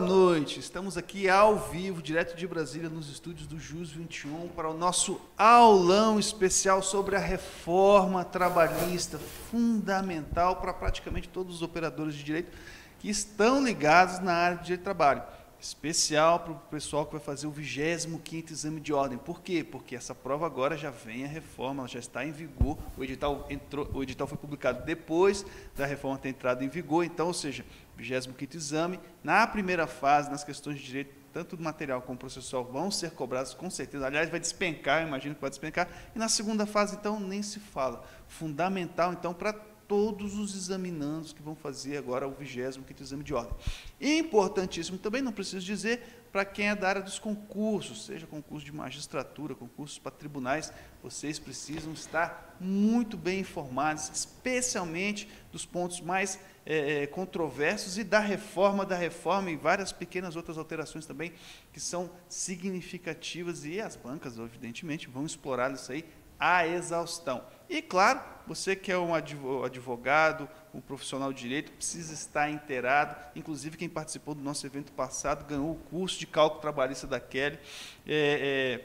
Boa noite. Estamos aqui ao vivo, direto de Brasília, nos estúdios do Jus 21 para o nosso aulão especial sobre a reforma trabalhista, fundamental para praticamente todos os operadores de direito que estão ligados na área de direito de trabalho. Especial para o pessoal que vai fazer o 25º exame de ordem. Por quê? Porque essa prova agora já vem a reforma, ela já está em vigor. O edital, entrou, o edital foi publicado depois da reforma ter entrado em vigor, então, ou seja, 25 exame, na primeira fase, nas questões de direito, tanto do material como processual, vão ser cobrados com certeza. Aliás, vai despencar, imagino que vai despencar. E na segunda fase, então, nem se fala. Fundamental, então, para todos os examinandos que vão fazer agora o 25 quinto exame de ordem. E importantíssimo também, não preciso dizer, para quem é da área dos concursos, seja concurso de magistratura, concursos para tribunais, vocês precisam estar muito bem informados, especialmente dos pontos mais é, controversos e da reforma da reforma e várias pequenas outras alterações também que são significativas e as bancas, evidentemente, vão explorar isso aí à exaustão. E, claro, você que é um advogado, um profissional de direito, precisa estar inteirado. Inclusive, quem participou do nosso evento passado ganhou o curso de cálculo trabalhista da Kelly. É, é,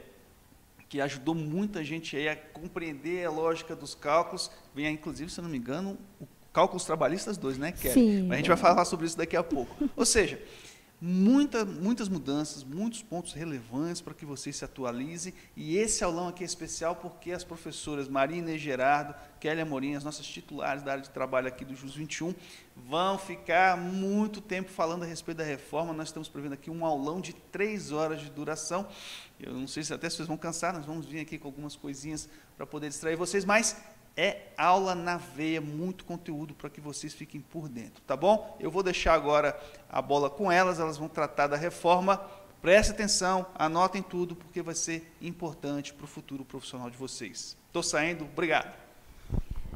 que ajudou muita gente aí a compreender a lógica dos cálculos. Vem, aí, inclusive, se não me engano, o Cálculos Trabalhistas 2, né, Kelly? Sim. Mas a gente vai falar sobre isso daqui a pouco. Ou seja, muita, muitas mudanças, muitos pontos relevantes para que você se atualize. E esse aulão aqui é especial porque as professoras Marina e Gerardo, Kelly Amorim, as nossas titulares da área de trabalho aqui do JUS 21, vão ficar muito tempo falando a respeito da reforma. Nós estamos prevendo aqui um aulão de três horas de duração. Eu não sei se até vocês vão cansar, nós vamos vir aqui com algumas coisinhas para poder distrair vocês, mas é aula na veia, muito conteúdo para que vocês fiquem por dentro, tá bom? Eu vou deixar agora a bola com elas, elas vão tratar da reforma. Preste atenção, anotem tudo, porque vai ser importante para o futuro profissional de vocês. Estou saindo, obrigado.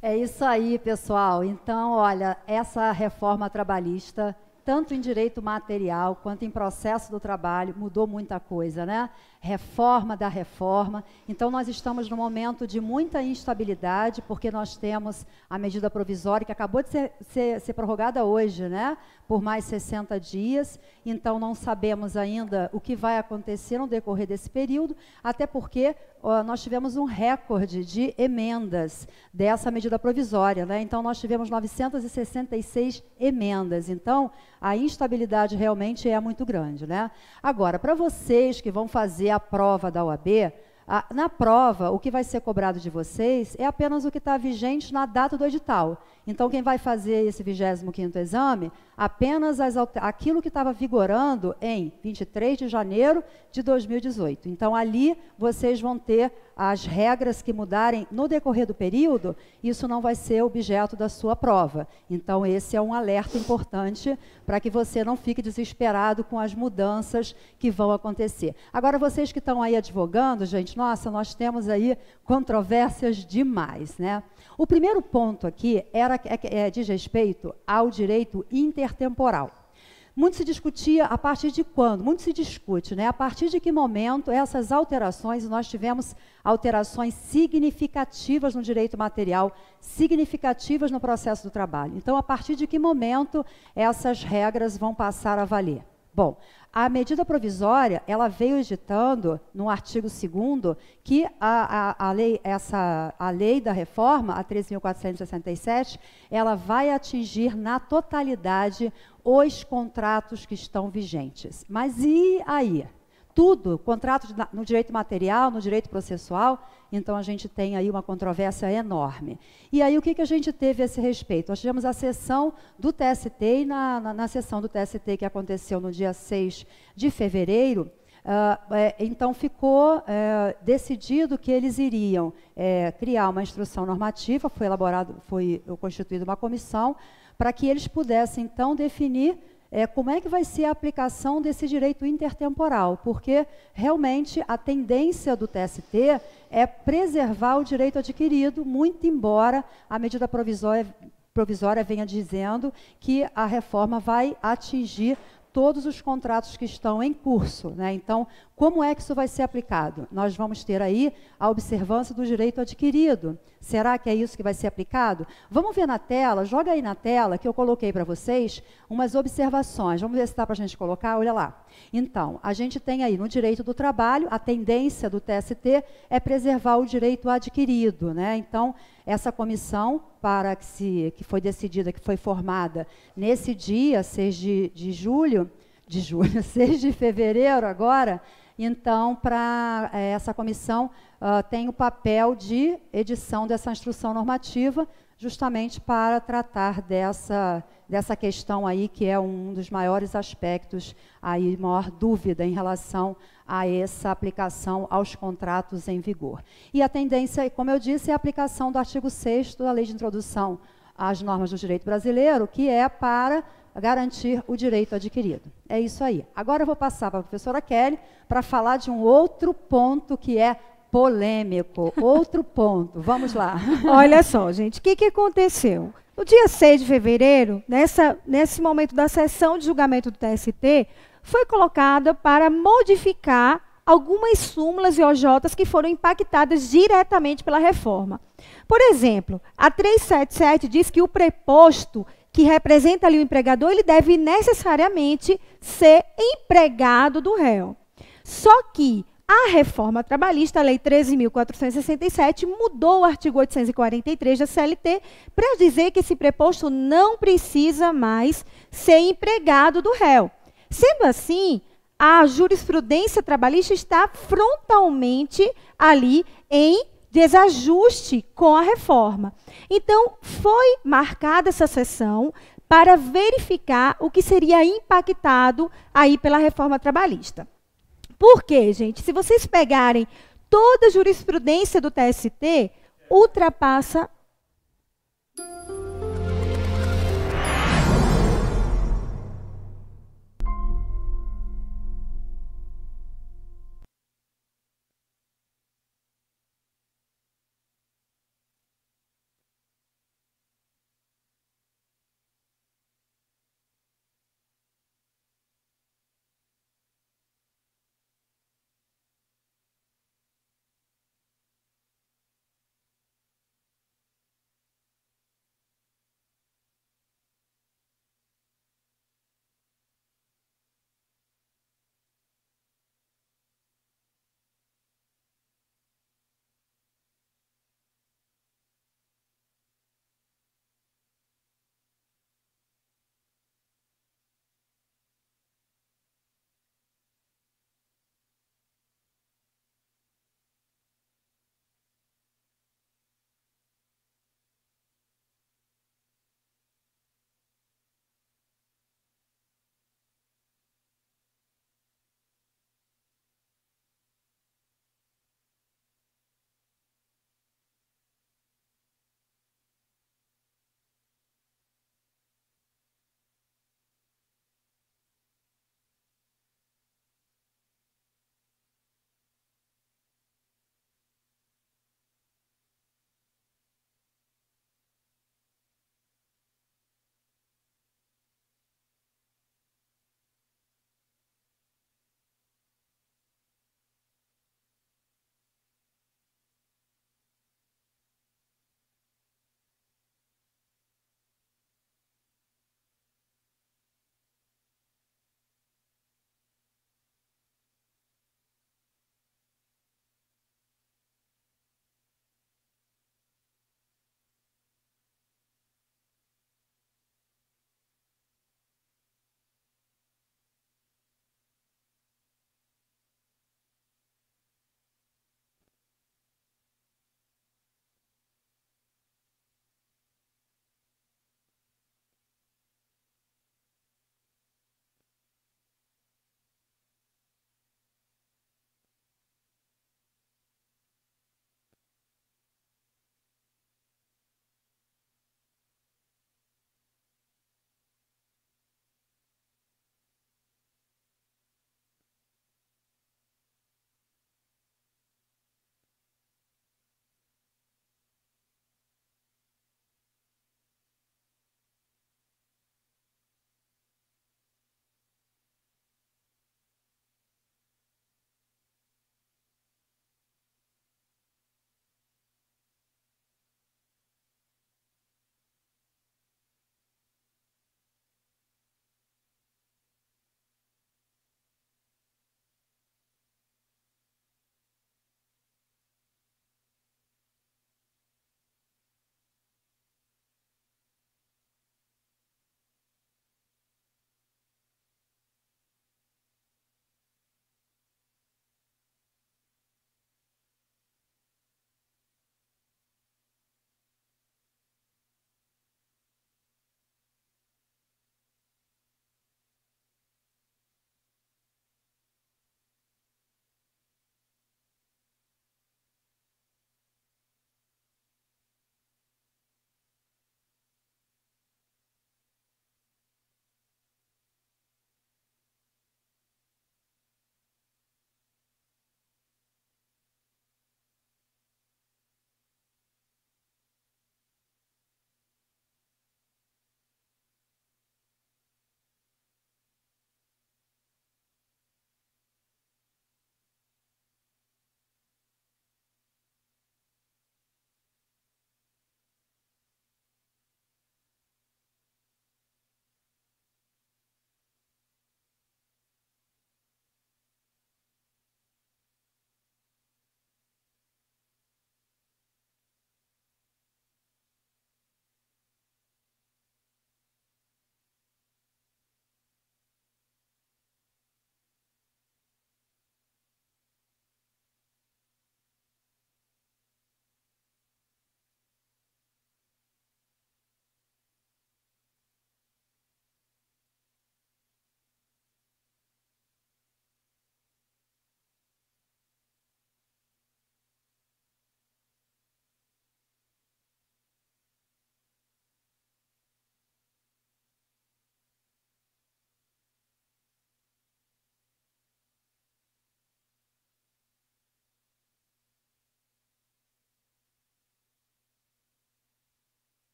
É isso aí, pessoal. Então, olha, essa reforma trabalhista, tanto em direito material quanto em processo do trabalho, mudou muita coisa, né? reforma da reforma. Então, nós estamos num momento de muita instabilidade, porque nós temos a medida provisória que acabou de ser, ser, ser prorrogada hoje, né, por mais 60 dias. Então, não sabemos ainda o que vai acontecer no decorrer desse período, até porque ó, nós tivemos um recorde de emendas dessa medida provisória. Né? Então, nós tivemos 966 emendas. Então, a instabilidade realmente é muito grande. Né? Agora, para vocês que vão fazer a prova da OAB, a, na prova, o que vai ser cobrado de vocês é apenas o que está vigente na data do edital. Então, quem vai fazer esse 25 exame, apenas as, aquilo que estava vigorando em 23 de janeiro de 2018. Então, ali vocês vão ter as regras que mudarem no decorrer do período, isso não vai ser objeto da sua prova. Então, esse é um alerta importante para que você não fique desesperado com as mudanças que vão acontecer. Agora, vocês que estão aí advogando, gente, nossa, nós temos aí controvérsias demais, né? O primeiro ponto aqui era, é, é, diz respeito ao direito intertemporal. Muito se discutia a partir de quando, muito se discute, né? A partir de que momento essas alterações, nós tivemos alterações significativas no direito material, significativas no processo do trabalho. Então, a partir de que momento essas regras vão passar a valer? Bom, a medida provisória, ela veio editando no artigo 2 que a, a, a, lei, essa, a lei da reforma, a 13.467, ela vai atingir na totalidade os contratos que estão vigentes. Mas e aí? tudo, contrato de, no direito material, no direito processual, então a gente tem aí uma controvérsia enorme. E aí o que, que a gente teve a esse respeito? Nós tivemos a sessão do TST e na, na, na sessão do TST que aconteceu no dia 6 de fevereiro, Uh, é, então ficou é, decidido que eles iriam é, criar uma instrução normativa, foi elaborado, foi constituída uma comissão para que eles pudessem então definir é, como é que vai ser a aplicação desse direito intertemporal, porque realmente a tendência do TST é preservar o direito adquirido, muito embora a medida provisória, provisória venha dizendo que a reforma vai atingir todos os contratos que estão em curso. Né? Então, como é que isso vai ser aplicado? Nós vamos ter aí a observância do direito adquirido. Será que é isso que vai ser aplicado? Vamos ver na tela, joga aí na tela que eu coloquei para vocês umas observações. Vamos ver se dá para a gente colocar, olha lá. Então, a gente tem aí no direito do trabalho, a tendência do TST é preservar o direito adquirido. Né? Então, essa comissão para que, se, que foi decidida, que foi formada nesse dia, 6 de, de julho, de julho, 6 de fevereiro agora, então, para é, essa comissão uh, tem o papel de edição dessa instrução normativa, justamente para tratar dessa, dessa questão aí, que é um dos maiores aspectos, aí, maior dúvida em relação a essa aplicação aos contratos em vigor. E a tendência, como eu disse, é a aplicação do artigo 6 da Lei de Introdução às Normas do Direito Brasileiro, que é para garantir o direito adquirido. É isso aí. Agora eu vou passar para a professora Kelly para falar de um outro ponto que é polêmico. Outro ponto. Vamos lá. Olha só, gente, o que, que aconteceu? No dia 6 de fevereiro, nessa, nesse momento da sessão de julgamento do TST, foi colocada para modificar algumas súmulas e OJs que foram impactadas diretamente pela reforma. Por exemplo, a 377 diz que o preposto que representa ali o empregador, ele deve necessariamente ser empregado do réu. Só que a reforma trabalhista, a Lei 13.467, mudou o artigo 843 da CLT para dizer que esse preposto não precisa mais ser empregado do réu. Sendo assim, a jurisprudência trabalhista está frontalmente ali em desajuste com a reforma. Então, foi marcada essa sessão para verificar o que seria impactado aí pela reforma trabalhista. Por quê, gente? Se vocês pegarem toda a jurisprudência do TST, ultrapassa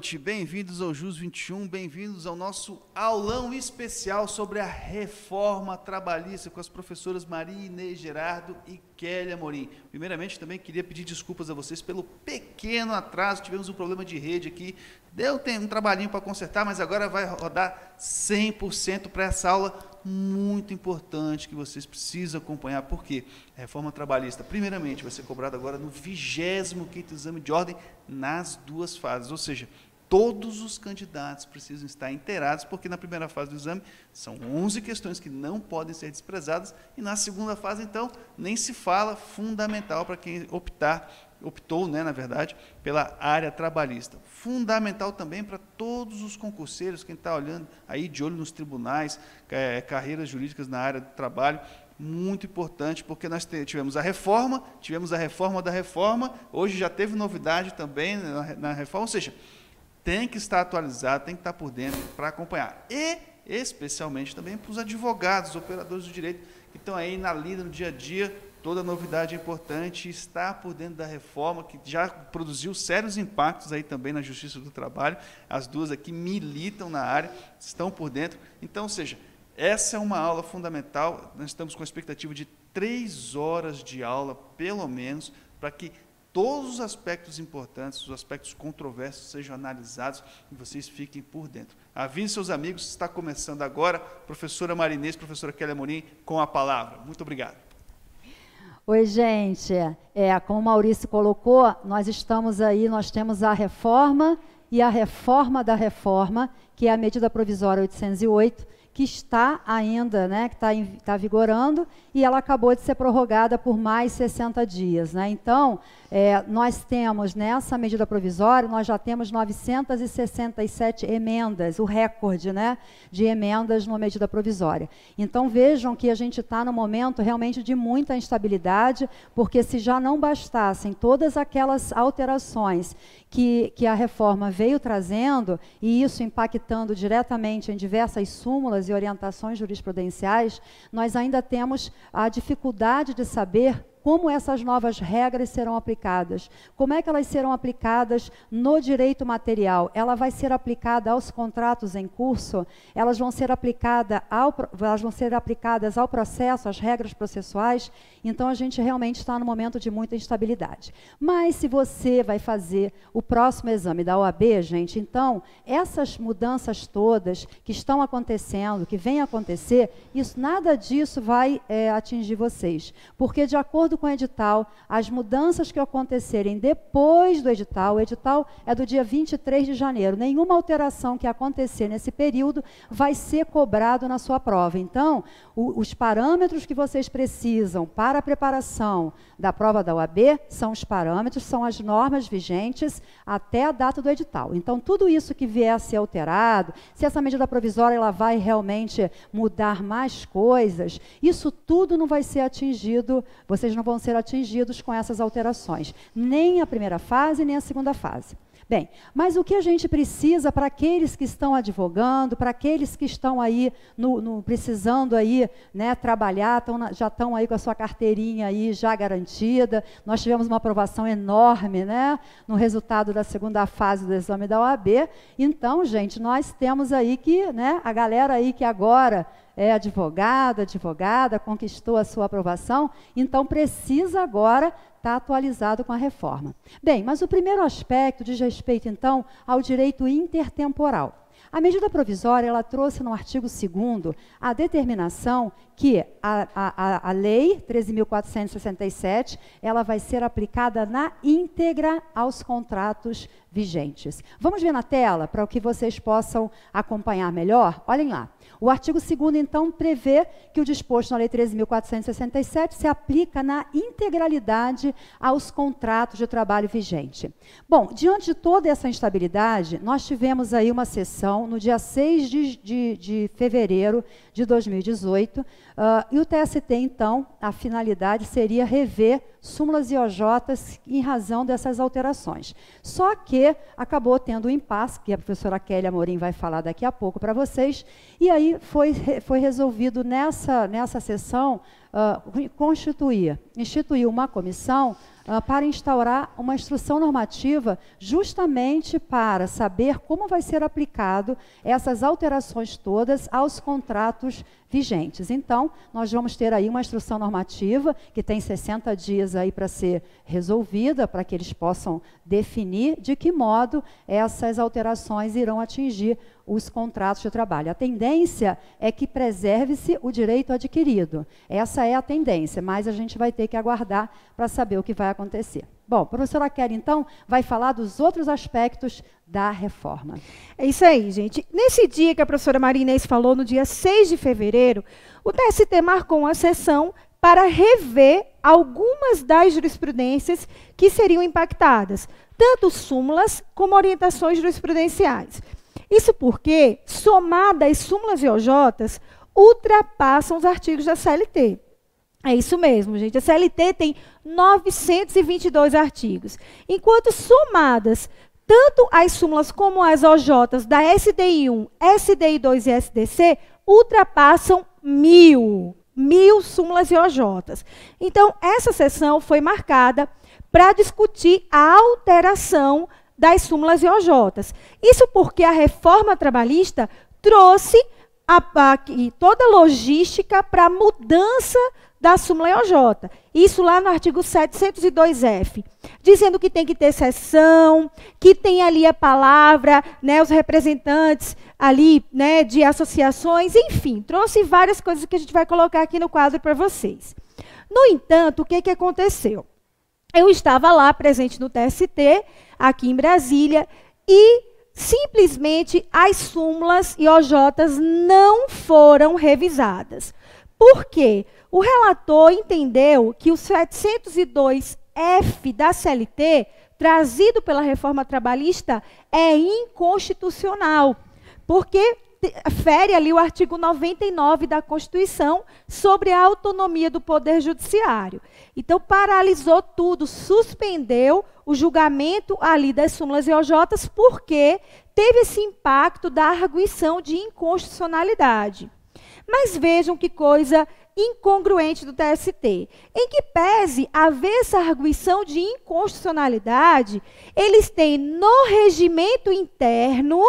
noite, bem-vindos ao JUS 21, bem-vindos ao nosso aulão especial sobre a reforma trabalhista com as professoras Maria Inês Gerardo e Kélia Morim. Primeiramente, também queria pedir desculpas a vocês pelo pequeno atraso, tivemos um problema de rede aqui, deu um trabalhinho para consertar, mas agora vai rodar 100% para essa aula muito importante que vocês precisam acompanhar, porque a reforma trabalhista, primeiramente, vai ser cobrada agora no 25º exame de ordem nas duas fases, ou seja, Todos os candidatos precisam estar inteirados, porque na primeira fase do exame são 11 questões que não podem ser desprezadas, e na segunda fase, então, nem se fala, fundamental para quem optar optou, né, na verdade, pela área trabalhista. Fundamental também para todos os concurseiros, quem está olhando aí de olho nos tribunais, é, carreiras jurídicas na área do trabalho, muito importante, porque nós tivemos a reforma, tivemos a reforma da reforma, hoje já teve novidade também na reforma, ou seja, tem que estar atualizado, tem que estar por dentro para acompanhar. E, especialmente, também para os advogados, operadores do direito, que estão aí na lida no dia a dia. Toda novidade é importante, estar por dentro da reforma, que já produziu sérios impactos aí também na Justiça do Trabalho. As duas aqui militam na área, estão por dentro. Então, ou seja, essa é uma aula fundamental. Nós estamos com a expectativa de três horas de aula, pelo menos, para que todos os aspectos importantes, os aspectos controversos sejam analisados e vocês fiquem por dentro. Avise seus amigos, está começando agora. Professora Marinês, professora Kélia Morim, com a palavra. Muito obrigado. Oi, gente. É, como o Maurício colocou, nós estamos aí, nós temos a reforma e a reforma da reforma, que é a medida provisória 808, que está ainda, né, que está tá vigorando, e ela acabou de ser prorrogada por mais 60 dias. Né? Então, é, nós temos nessa medida provisória, nós já temos 967 emendas, o recorde né, de emendas numa medida provisória. Então, vejam que a gente está no momento realmente de muita instabilidade, porque se já não bastassem todas aquelas alterações que, que a reforma veio trazendo, e isso impactando diretamente em diversas súmulas, e orientações jurisprudenciais, nós ainda temos a dificuldade de saber como essas novas regras serão aplicadas, como é que elas serão aplicadas no direito material. Ela vai ser aplicada aos contratos em curso, elas vão ser, aplicada ao, elas vão ser aplicadas ao processo, às regras processuais. Então, a gente realmente está num momento de muita instabilidade. Mas, se você vai fazer o próximo exame da OAB, gente, então, essas mudanças todas que estão acontecendo, que vêm acontecer, isso, nada disso vai é, atingir vocês. Porque, de acordo com o edital, as mudanças que acontecerem depois do edital, o edital é do dia 23 de janeiro, nenhuma alteração que acontecer nesse período vai ser cobrado na sua prova. Então, o, os parâmetros que vocês precisam para a preparação da prova da UAB são os parâmetros, são as normas vigentes até a data do edital. Então, tudo isso que vier a ser alterado, se essa medida provisória ela vai realmente mudar mais coisas, isso tudo não vai ser atingido, vocês não não vão ser atingidos com essas alterações, nem a primeira fase, nem a segunda fase. Bem, mas o que a gente precisa para aqueles que estão advogando, para aqueles que estão aí no, no, precisando aí, né, trabalhar, tão na, já estão aí com a sua carteirinha aí já garantida. Nós tivemos uma aprovação enorme, né, no resultado da segunda fase do exame da OAB. Então, gente, nós temos aí que, né, a galera aí que agora é advogado, advogada, conquistou a sua aprovação, então precisa agora estar tá atualizado com a reforma. Bem, mas o primeiro aspecto diz respeito, então, ao direito intertemporal. A medida provisória ela trouxe no artigo 2 a determinação que a, a, a lei 13.467 ela vai ser aplicada na íntegra aos contratos vigentes. Vamos ver na tela para que vocês possam acompanhar melhor. Olhem lá. O artigo 2 então, prevê que o disposto na Lei 13.467 se aplica na integralidade aos contratos de trabalho vigente. Bom, diante de toda essa instabilidade, nós tivemos aí uma sessão no dia 6 de, de, de fevereiro de 2018. Uh, ah, e o TST, então, a finalidade seria rever súmulas e OJs em razão dessas alterações. Só que acabou tendo um impasse, que a professora Kelly Amorim vai falar daqui a pouco para vocês, e aí foi, foi resolvido nessa, nessa sessão uh, constituir, instituir uma comissão ah, para instaurar uma instrução normativa justamente para saber como vai ser aplicado essas alterações todas aos contratos vigentes. Então, nós vamos ter aí uma instrução normativa que tem 60 dias aí para ser resolvida, para que eles possam definir de que modo essas alterações irão atingir os contratos de trabalho. A tendência é que preserve-se o direito adquirido. Essa é a tendência, mas a gente vai ter que aguardar para saber o que vai acontecer. Bom, a professora Kelly, então, vai falar dos outros aspectos da reforma. É isso aí, gente. Nesse dia que a professora Marinês falou, no dia 6 de fevereiro, o TST marcou uma sessão para rever algumas das jurisprudências que seriam impactadas, tanto súmulas como orientações jurisprudenciais. Isso porque, somadas súmulas e OJs, ultrapassam os artigos da CLT. É isso mesmo, gente. A CLT tem 922 artigos. Enquanto somadas tanto as súmulas como as OJs da SDI1, SDI2 e SDC ultrapassam mil, mil súmulas e OJs. Então, essa sessão foi marcada para discutir a alteração das súmulas e OJs. Isso porque a reforma trabalhista trouxe a, a, toda a logística para a mudança da súmula EOJ. Isso lá no artigo 702F, dizendo que tem que ter sessão, que tem ali a palavra, né, os representantes ali, né, de associações, enfim, trouxe várias coisas que a gente vai colocar aqui no quadro para vocês. No entanto, o que que aconteceu? Eu estava lá presente no TST, aqui em Brasília, e simplesmente as súmulas e OJs não foram revisadas. Por quê? O relator entendeu que o 702F da CLT, trazido pela reforma trabalhista, é inconstitucional, porque fere ali o artigo 99 da Constituição sobre a autonomia do Poder Judiciário. Então, paralisou tudo, suspendeu o julgamento ali das súmulas e OJs, porque teve esse impacto da arguição de inconstitucionalidade. Mas vejam que coisa incongruente do TST. Em que pese haver essa arguição de inconstitucionalidade, eles têm no regimento interno,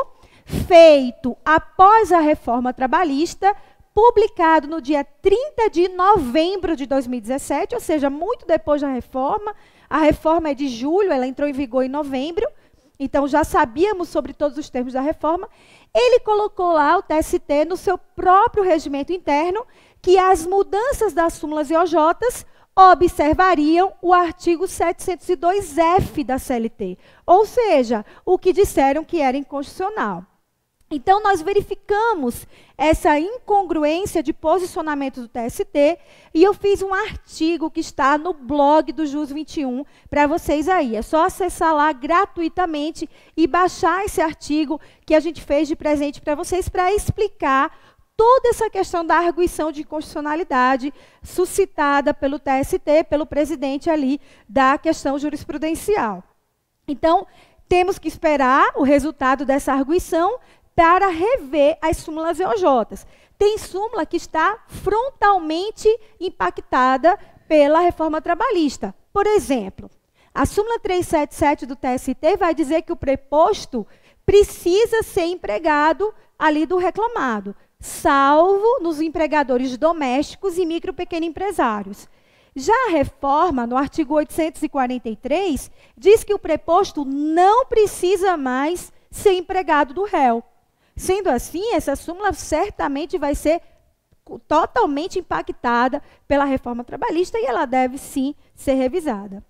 feito após a reforma trabalhista, publicado no dia 30 de novembro de 2017, ou seja, muito depois da reforma. A reforma é de julho, ela entrou em vigor em novembro, então já sabíamos sobre todos os termos da reforma. Ele colocou lá o TST no seu próprio regimento interno que as mudanças das súmulas e OJs observariam o artigo 702F da CLT, ou seja, o que disseram que era inconstitucional. Então, nós verificamos essa incongruência de posicionamento do TST e eu fiz um artigo que está no blog do JUS 21 para vocês aí. É só acessar lá gratuitamente e baixar esse artigo que a gente fez de presente para vocês para explicar toda essa questão da arguição de inconstitucionalidade suscitada pelo TST, pelo presidente ali da questão jurisprudencial. Então, temos que esperar o resultado dessa arguição, para rever as súmulas e Tem súmula que está frontalmente impactada pela reforma trabalhista. Por exemplo, a súmula 377 do TST vai dizer que o preposto precisa ser empregado ali do reclamado, salvo nos empregadores domésticos e micro pequeno empresários. Já a reforma, no artigo 843, diz que o preposto não precisa mais ser empregado do réu. Sendo assim, essa súmula certamente vai ser totalmente impactada pela reforma trabalhista e ela deve sim ser revisada.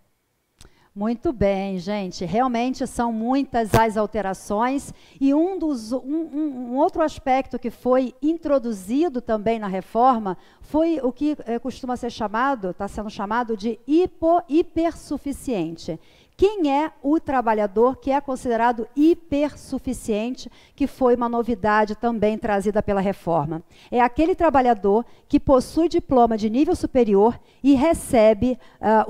Muito bem, gente. Realmente são muitas as alterações. E um, dos, um, um, um, outro aspecto que foi introduzido também na reforma foi o que é, costuma ser chamado, está sendo chamado de hipo hipersuficiente. Quem é o trabalhador que é considerado hipersuficiente, que foi uma novidade também trazida pela reforma? É aquele trabalhador que possui diploma de nível superior e recebe uh,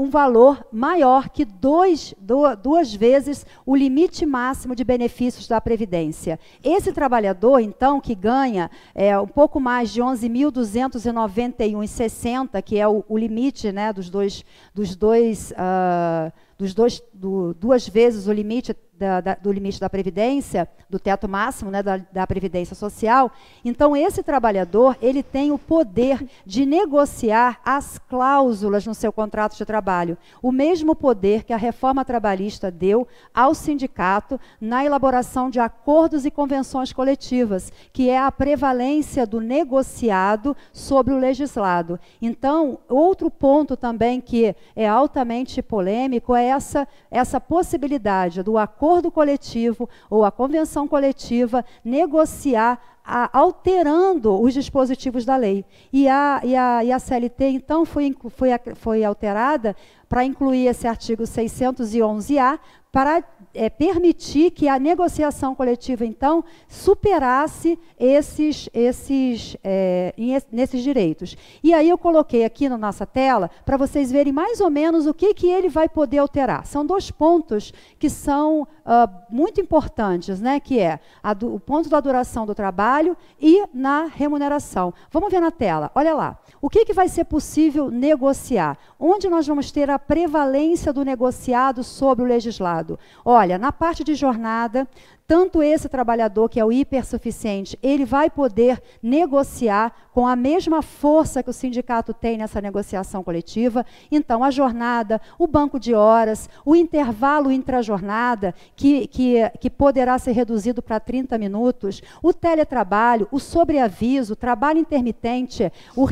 um valor maior que dois, do, duas vezes o limite máximo de benefícios da Previdência. Esse trabalhador, então, que ganha é, um pouco mais de 11.291,60, que é o, o limite né, dos dois. Dos dois uh, dos dois, do, duas vezes o limite da, da, do limite da Previdência, do teto máximo né, da, da Previdência Social. Então, esse trabalhador ele tem o poder de negociar as cláusulas no seu contrato de trabalho. O mesmo poder que a reforma trabalhista deu ao sindicato na elaboração de acordos e convenções coletivas, que é a prevalência do negociado sobre o legislado. Então, outro ponto também que é altamente polêmico é essa, essa possibilidade do acordo acordo coletivo ou a convenção coletiva negociar a, alterando os dispositivos da lei. E a, e a, e a CLT, então, foi, foi, foi alterada para incluir esse artigo 611-A, para é, permitir que a negociação coletiva, então, superasse esses, esses, é, nesses direitos. E aí eu coloquei aqui na nossa tela, para vocês verem mais ou menos o que, que ele vai poder alterar. São dois pontos que são uh, muito importantes, né, que é do, o ponto da duração do trabalho e na remuneração. Vamos ver na tela, olha lá. O que, que vai ser possível negociar? Onde nós vamos ter a prevalência do negociado sobre o legislado? Olha, na parte de jornada, tanto esse trabalhador que é o hipersuficiente, ele vai poder negociar com a mesma força que o sindicato tem nessa negociação coletiva. Então, a jornada, o banco de horas, o intervalo intrajornada, que, que, que poderá ser reduzido para 30 minutos, o teletrabalho, o sobreaviso, o trabalho intermitente, o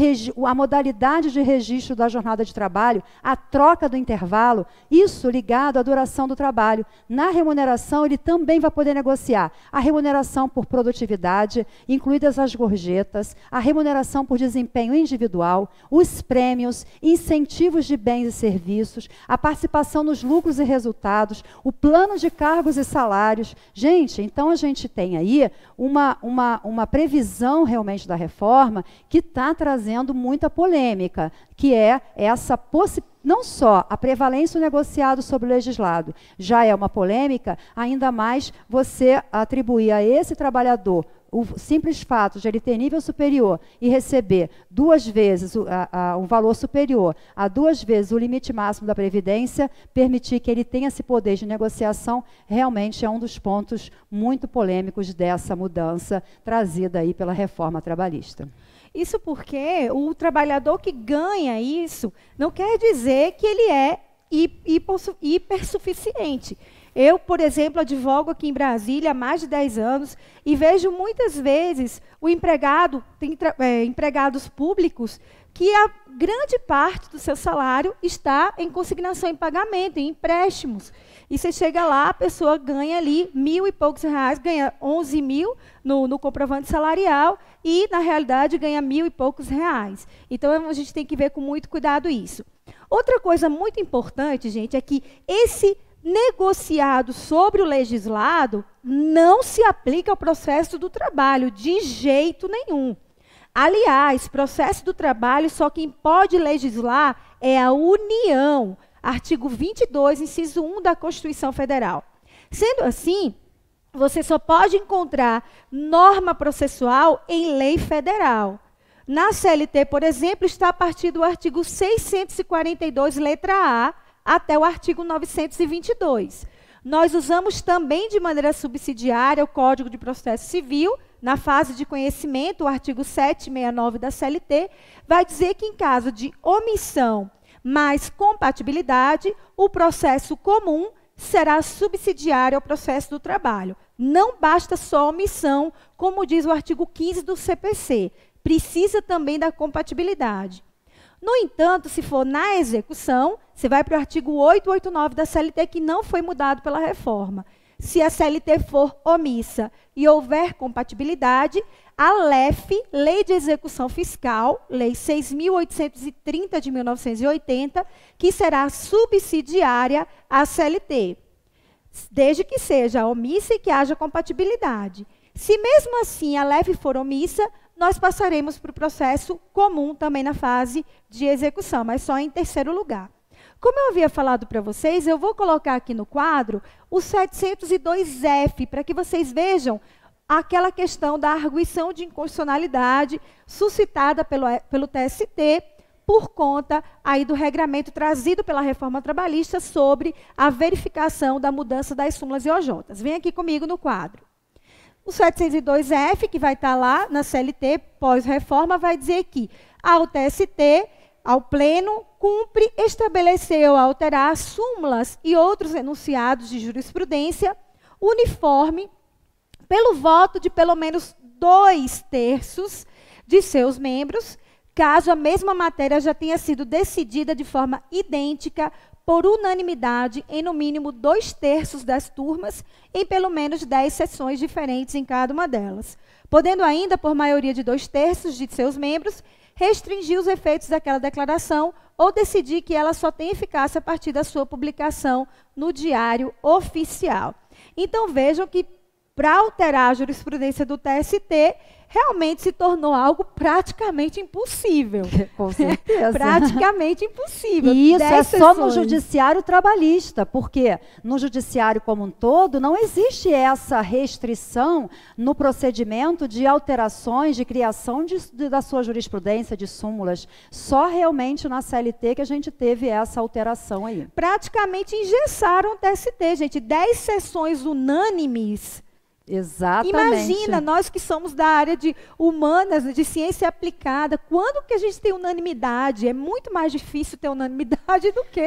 a modalidade de registro da jornada de trabalho, a troca do intervalo, isso ligado à duração do trabalho. Na remuneração, ele também vai poder negociar negociar a remuneração por produtividade, incluídas as gorjetas, a remuneração por desempenho individual, os prêmios, incentivos de bens e serviços, a participação nos lucros e resultados, o plano de cargos e salários. Gente, então a gente tem aí uma, uma, uma previsão realmente da reforma que está trazendo muita polêmica, que é essa possibilidade não só a prevalência do negociado sobre o legislado já é uma polêmica, ainda mais você atribuir a esse trabalhador o simples fato de ele ter nível superior e receber duas vezes o, a, a, valor superior a duas vezes o limite máximo da Previdência, permitir que ele tenha esse poder de negociação, realmente é um dos pontos muito polêmicos dessa mudança trazida aí pela reforma trabalhista. Isso porque o trabalhador que ganha isso não quer dizer que ele é hipersuficiente. Eu, por exemplo, advogo aqui em Brasília há mais de 10 anos e vejo muitas vezes o empregado, tem é, empregados públicos, que a, grande parte do seu salário está em consignação em pagamento, em empréstimos. E você chega lá, a pessoa ganha ali mil e poucos reais, ganha 11 mil no, no comprovante salarial e, na realidade, ganha mil e poucos reais. Então, a gente tem que ver com muito cuidado isso. Outra coisa muito importante, gente, é que esse negociado sobre o legislado não se aplica ao processo do trabalho de jeito nenhum. Aliás, processo do trabalho, só quem pode legislar é a União, artigo 22, inciso 1 da Constituição Federal. Sendo assim, você só pode encontrar norma processual em lei federal. Na CLT, por exemplo, está a partir do artigo 642, letra A, até o artigo 922. Nós usamos também de maneira subsidiária o Código de Processo Civil na fase de conhecimento, o artigo 769 da CLT, vai dizer que em caso de omissão mais compatibilidade, o processo comum será subsidiário ao processo do trabalho. Não basta só omissão, como diz o artigo 15 do CPC, precisa também da compatibilidade. No entanto, se for na execução, você vai para o artigo 889 da CLT, que não foi mudado pela reforma se a CLT for omissa e houver compatibilidade, a LEF, Lei de Execução Fiscal, Lei 6.830 de 1980, que será subsidiária à CLT, desde que seja omissa e que haja compatibilidade. Se mesmo assim a LEF for omissa, nós passaremos para o processo comum também na fase de execução, mas só em terceiro lugar. Como eu havia falado para vocês, eu vou colocar aqui no quadro o 702F, para que vocês vejam aquela questão da arguição de inconstitucionalidade suscitada pelo, é, pelo TST por conta aí do regramento trazido pela reforma trabalhista sobre a verificação da mudança das súmulas e OJs. Vem aqui comigo no quadro. O 702F, que vai estar tá lá na CLT pós-reforma, vai dizer que ao TST ao pleno, cumpre, estabeleceu, alterar súmulas e outros enunciados de jurisprudência uniforme pelo voto de pelo menos dois terços de seus membros, caso a mesma matéria já tenha sido decidida de forma idêntica por unanimidade em no mínimo dois terços das turmas, em pelo menos dez sessões diferentes em cada uma delas, podendo ainda, por maioria de dois terços de seus membros, restringir os efeitos daquela declaração ou decidir que ela só tem eficácia a partir da sua publicação no Diário Oficial. Então vejam que para alterar a jurisprudência do TST, realmente se tornou algo praticamente impossível. Com certeza. praticamente impossível. E isso é sessões. só no judiciário trabalhista, porque no judiciário como um todo não existe essa restrição no procedimento de alterações, de criação de, de, da sua jurisprudência, de súmulas. Só realmente na CLT que a gente teve essa alteração aí. Praticamente engessaram o TST, gente. Dez sessões unânimes Exatamente. Imagina, nós que somos da área de humanas, de ciência aplicada, quando que a gente tem unanimidade? É muito mais difícil ter unanimidade do que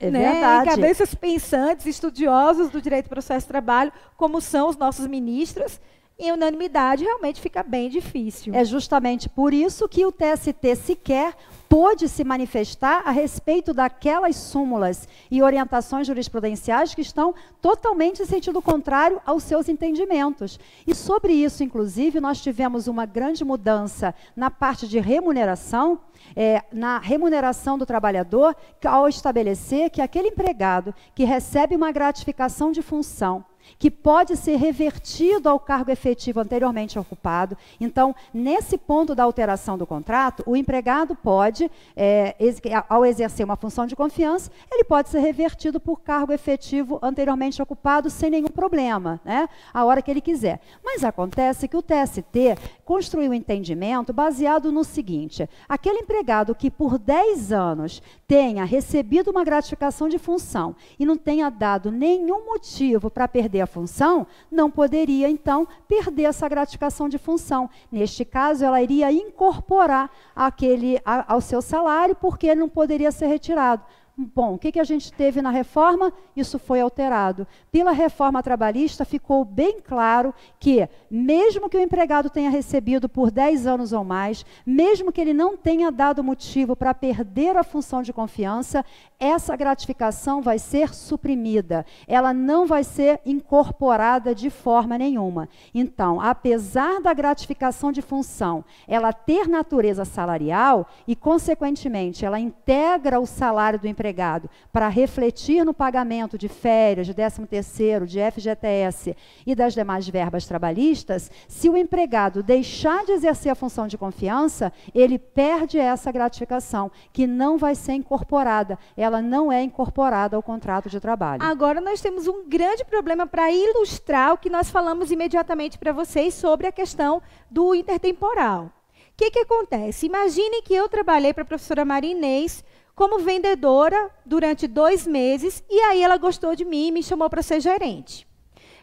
é né? verdade. cabeças pensantes, estudiosos do direito processo trabalho, como são os nossos ministros. Em unanimidade realmente fica bem difícil. É justamente por isso que o TST sequer pôde se manifestar a respeito daquelas súmulas e orientações jurisprudenciais que estão totalmente em sentido contrário aos seus entendimentos. E sobre isso, inclusive, nós tivemos uma grande mudança na parte de remuneração, é, na remuneração do trabalhador, ao estabelecer que aquele empregado que recebe uma gratificação de função que pode ser revertido ao cargo efetivo anteriormente ocupado. Então, nesse ponto da alteração do contrato, o empregado pode, é, ex é, ao exercer uma função de confiança, ele pode ser revertido por cargo efetivo anteriormente ocupado sem nenhum problema, né? a hora que ele quiser. Mas acontece que o TST construiu um entendimento baseado no seguinte: aquele empregado que por 10 anos tenha recebido uma gratificação de função e não tenha dado nenhum motivo para perder perder a função, não poderia então perder essa gratificação de função. Neste caso, ela iria incorporar aquele a, ao seu salário porque ele não poderia ser retirado. Bom, o que, que a gente teve na reforma? Isso foi alterado. Pela reforma trabalhista, ficou bem claro que, mesmo que o empregado tenha recebido por 10 anos ou mais, mesmo que ele não tenha dado motivo para perder a função de confiança, essa gratificação vai ser suprimida. Ela não vai ser incorporada de forma nenhuma. Então, apesar da gratificação de função ela ter natureza salarial e, consequentemente, ela integra o salário do empregado empregado para refletir no pagamento de férias, de 13 terceiro, de FGTS e das demais verbas trabalhistas, se o empregado deixar de exercer a função de confiança, ele perde essa gratificação, que não vai ser incorporada, ela não é incorporada ao contrato de trabalho. Agora nós temos um grande problema para ilustrar o que nós falamos imediatamente para vocês sobre a questão do intertemporal. O que, que acontece? Imagine que eu trabalhei para a professora Maria Inês como vendedora durante dois meses e aí ela gostou de mim e me chamou para ser gerente.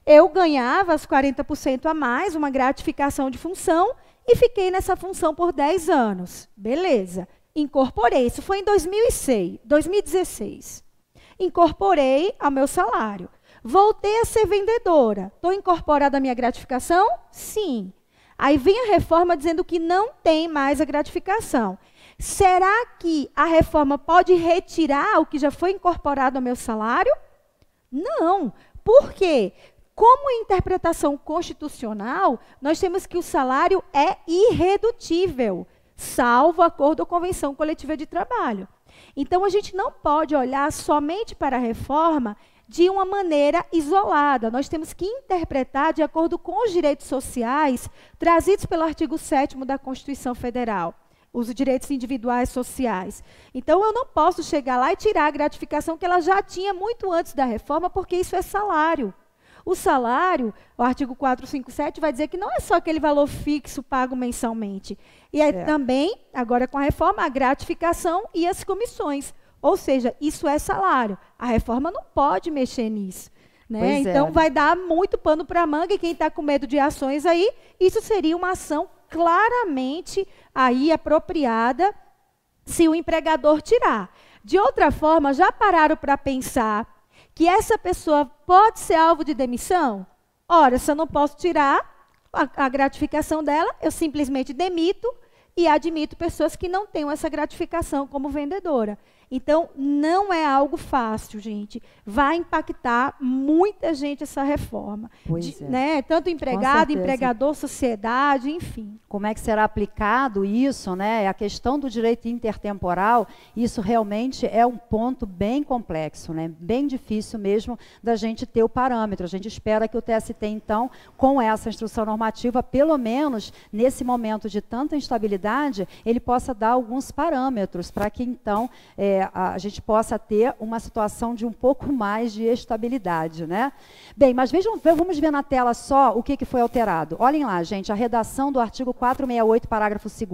Eu ganhava as 40% a mais, uma gratificação de função, e fiquei nessa função por 10 anos. Beleza. Incorporei, isso foi em 2006, 2016. Incorporei ao meu salário. Voltei a ser vendedora. Estou incorporada à minha gratificação? Sim. Aí vem a reforma dizendo que não tem mais a gratificação. Será que a reforma pode retirar o que já foi incorporado ao meu salário? Não. Por quê? Como interpretação constitucional, nós temos que o salário é irredutível, salvo acordo ou convenção coletiva de trabalho. Então, a gente não pode olhar somente para a reforma de uma maneira isolada. Nós temos que interpretar de acordo com os direitos sociais trazidos pelo artigo 7 da Constituição Federal os direitos individuais sociais. Então eu não posso chegar lá e tirar a gratificação que ela já tinha muito antes da reforma, porque isso é salário. O salário, o artigo 457 vai dizer que não é só aquele valor fixo pago mensalmente. E é, é. também, agora com a reforma, a gratificação e as comissões. Ou seja, isso é salário. A reforma não pode mexer nisso. Né? É. Então vai dar muito pano para manga e quem está com medo de ações aí, isso seria uma ação claramente aí apropriada se o empregador tirar. De outra forma, já pararam para pensar que essa pessoa pode ser alvo de demissão? Ora, se eu não posso tirar a, a gratificação dela, eu simplesmente demito e admito pessoas que não tenham essa gratificação como vendedora. Então, não é algo fácil, gente. Vai impactar muita gente essa reforma. Pois de, é. né? Tanto empregado, empregador, sociedade, enfim. Como é que será aplicado isso, né? A questão do direito intertemporal, isso realmente é um ponto bem complexo, né? Bem difícil mesmo da gente ter o parâmetro. A gente espera que o TST, então, com essa instrução normativa, pelo menos nesse momento de tanta instabilidade, ele possa dar alguns parâmetros para que, então, é, a gente possa ter uma situação de um pouco mais de estabilidade, né? Bem, mas vejam, vamos ver na tela só o que, que foi alterado. Olhem lá, gente, a redação do artigo 468, parágrafo 2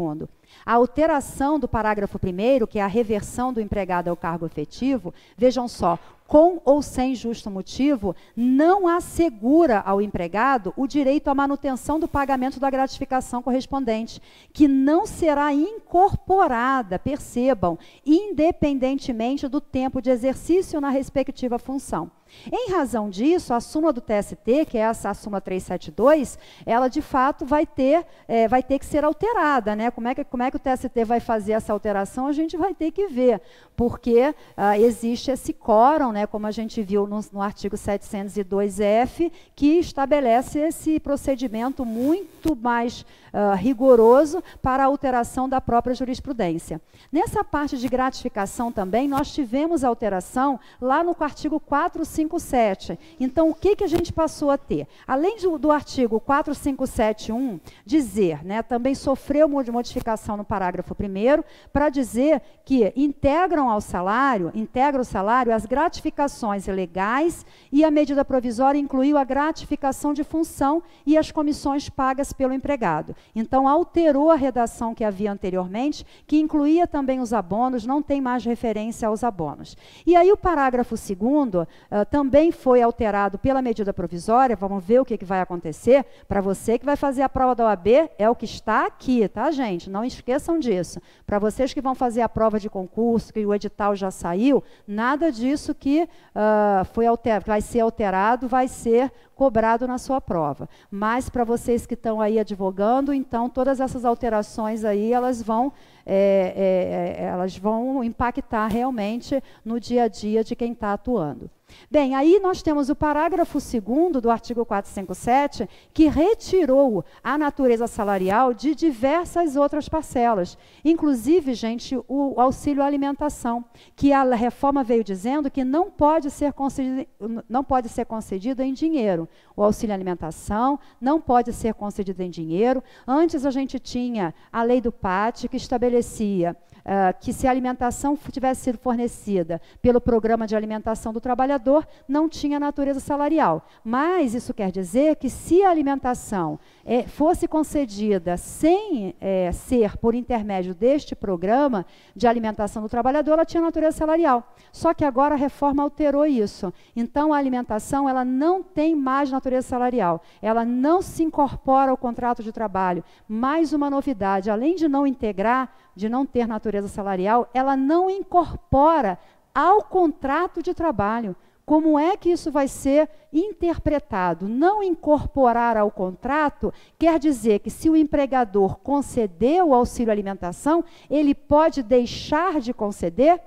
a alteração do parágrafo 1, que é a reversão do empregado ao cargo efetivo, vejam só, com ou sem justo motivo, não assegura ao empregado o direito à manutenção do pagamento da gratificação correspondente, que não será incorporada, percebam, independentemente do tempo de exercício na respectiva função. Em razão disso, a súmula do TST, que é essa a súmula 372, ela de fato vai ter, é, vai ter que ser alterada. Né? Como, é que, como é que o TST vai fazer essa alteração, a gente vai ter que ver, porque ah, existe esse quórum, né, como a gente viu no, no artigo 702F, que estabelece esse procedimento muito mais uh, rigoroso para a alteração da própria jurisprudência. Nessa parte de gratificação também, nós tivemos alteração lá no artigo 457. Então, o que, que a gente passou a ter? Além do, do artigo 4571 dizer, né, também sofreu modificação no parágrafo 1 para dizer que integram ao salário, integra o salário as gratificações legais e a medida provisória incluiu a gratificação de função e as comissões pagas pelo empregado. Então alterou a redação que havia anteriormente, que incluía também os abonos, não tem mais referência aos abonos. E aí o parágrafo segundo uh, também foi alterado pela medida provisória, vamos ver o que, que vai acontecer. Para você que vai fazer a prova da OAB, é o que está aqui, tá, gente? Não esqueçam disso. Para vocês que vão fazer a prova de concurso, que o edital já saiu, nada disso que uh, foi alterado, vai ser alterado, vai ser cobrado na sua prova. Mas para vocês que estão aí advogando, então todas essas alterações aí elas vão é, é, é, elas vão impactar realmente no dia a dia de quem está atuando. Bem, aí nós temos o parágrafo 2 do artigo 457, que retirou a natureza salarial de diversas outras parcelas, inclusive, gente, o auxílio alimentação, que a reforma veio dizendo que não pode ser concedido, não pode ser concedido em dinheiro. O auxílio alimentação não pode ser concedido em dinheiro. Antes a gente tinha a lei do PAT, que estabelecia uh, que se a alimentação tivesse sido fornecida pelo programa de alimentação do trabalhador, trabalhador não tinha natureza salarial. Mas isso quer dizer que se a alimentação é, fosse concedida sem é, ser por intermédio deste programa de alimentação do trabalhador, ela tinha natureza salarial. Só que agora a reforma alterou isso. Então a alimentação ela não tem mais natureza salarial. Ela não se incorpora ao contrato de trabalho. Mais uma novidade, além de não integrar, de não ter natureza salarial, ela não incorpora ao contrato de trabalho como é que isso vai ser interpretado. Não incorporar ao contrato quer dizer que se o empregador concedeu o auxílio alimentação, ele pode deixar de conceder?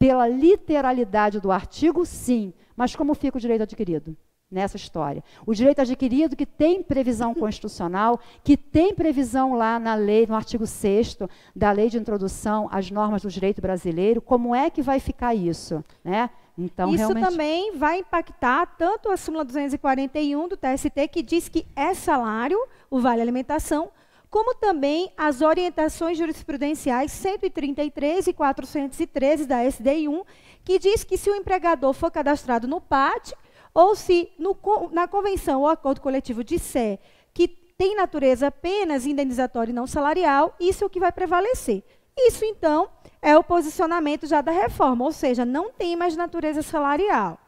Pela literalidade do artigo, sim. Mas como fica o direito adquirido? nessa história. O direito adquirido que tem previsão constitucional, que tem previsão lá na lei, no artigo 6 da Lei de Introdução às Normas do Direito Brasileiro, como é que vai ficar isso, né? Então, Isso realmente... também vai impactar tanto a súmula 241 do TST, que diz que é salário, o vale alimentação, como também as orientações jurisprudenciais 133 e 413 da SDI1, que diz que se o empregador for cadastrado no PAT, ou se no, na convenção ou acordo coletivo disser que tem natureza apenas indenizatória e não salarial, isso é o que vai prevalecer. Isso então é o posicionamento já da reforma, ou seja, não tem mais natureza salarial.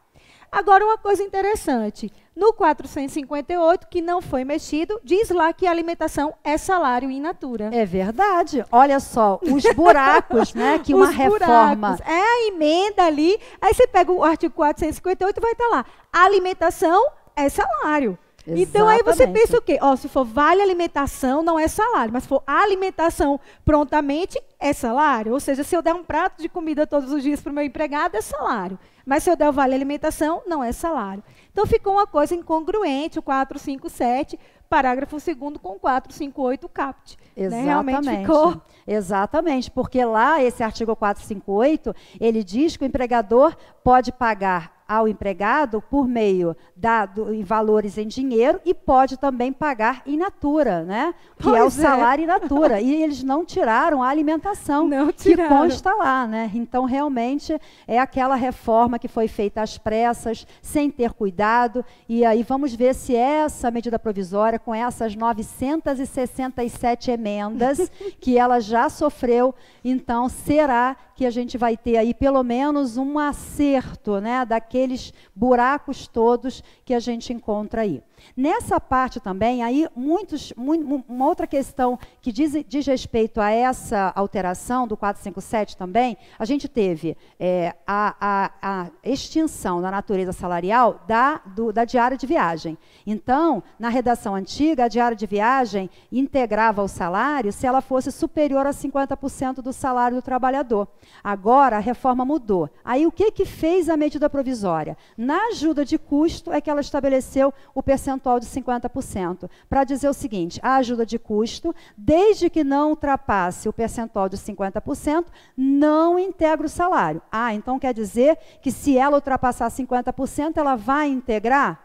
Agora, uma coisa interessante: no 458, que não foi mexido, diz lá que a alimentação é salário in natura. É verdade. Olha só, os buracos, né? Que uma buracos, reforma. É a emenda ali. Aí você pega o artigo 458 e vai estar tá lá: alimentação é salário. Então aí você pensa o quê? Ó, se for vale alimentação, não é salário, mas se for alimentação prontamente, é salário. Ou seja, se eu der um prato de comida todos os dias para o meu empregado, é salário. Mas se eu der o vale alimentação, não é salário. Então ficou uma coisa incongruente o 457, parágrafo 2 com 458 CAPT. Exatamente. Né? Realmente ficou. Exatamente, porque lá esse artigo 458, ele diz que o empregador pode pagar ao empregado por meio dado em valores em dinheiro e pode também pagar in natura, né? Que é pois é o salário é. in natura. e eles não tiraram a alimentação não tiraram. que consta lá, né? Então realmente é aquela reforma que foi feita às pressas, sem ter cuidado, e aí vamos ver se essa medida provisória com essas 967 emendas que ela já sofreu, então será que a gente vai ter aí pelo menos um acerto né, daqueles buracos todos que a gente encontra aí. Nessa parte também, aí muitos, uma outra questão que diz, diz respeito a essa alteração do 457 também, a gente teve é, a, a, a, extinção da natureza salarial da, do, da diária de viagem. Então, na redação antiga, a diária de viagem integrava o salário se ela fosse superior a 50% do salário do trabalhador. Agora, a reforma mudou. Aí, o que, que fez a medida provisória? Na ajuda de custo é que ela estabeleceu o percentual percentual de 50%, para dizer o seguinte: a ajuda de custo, desde que não ultrapasse o percentual de 50%, não integra o salário. Ah, então quer dizer que se ela ultrapassar 50%, ela vai integrar?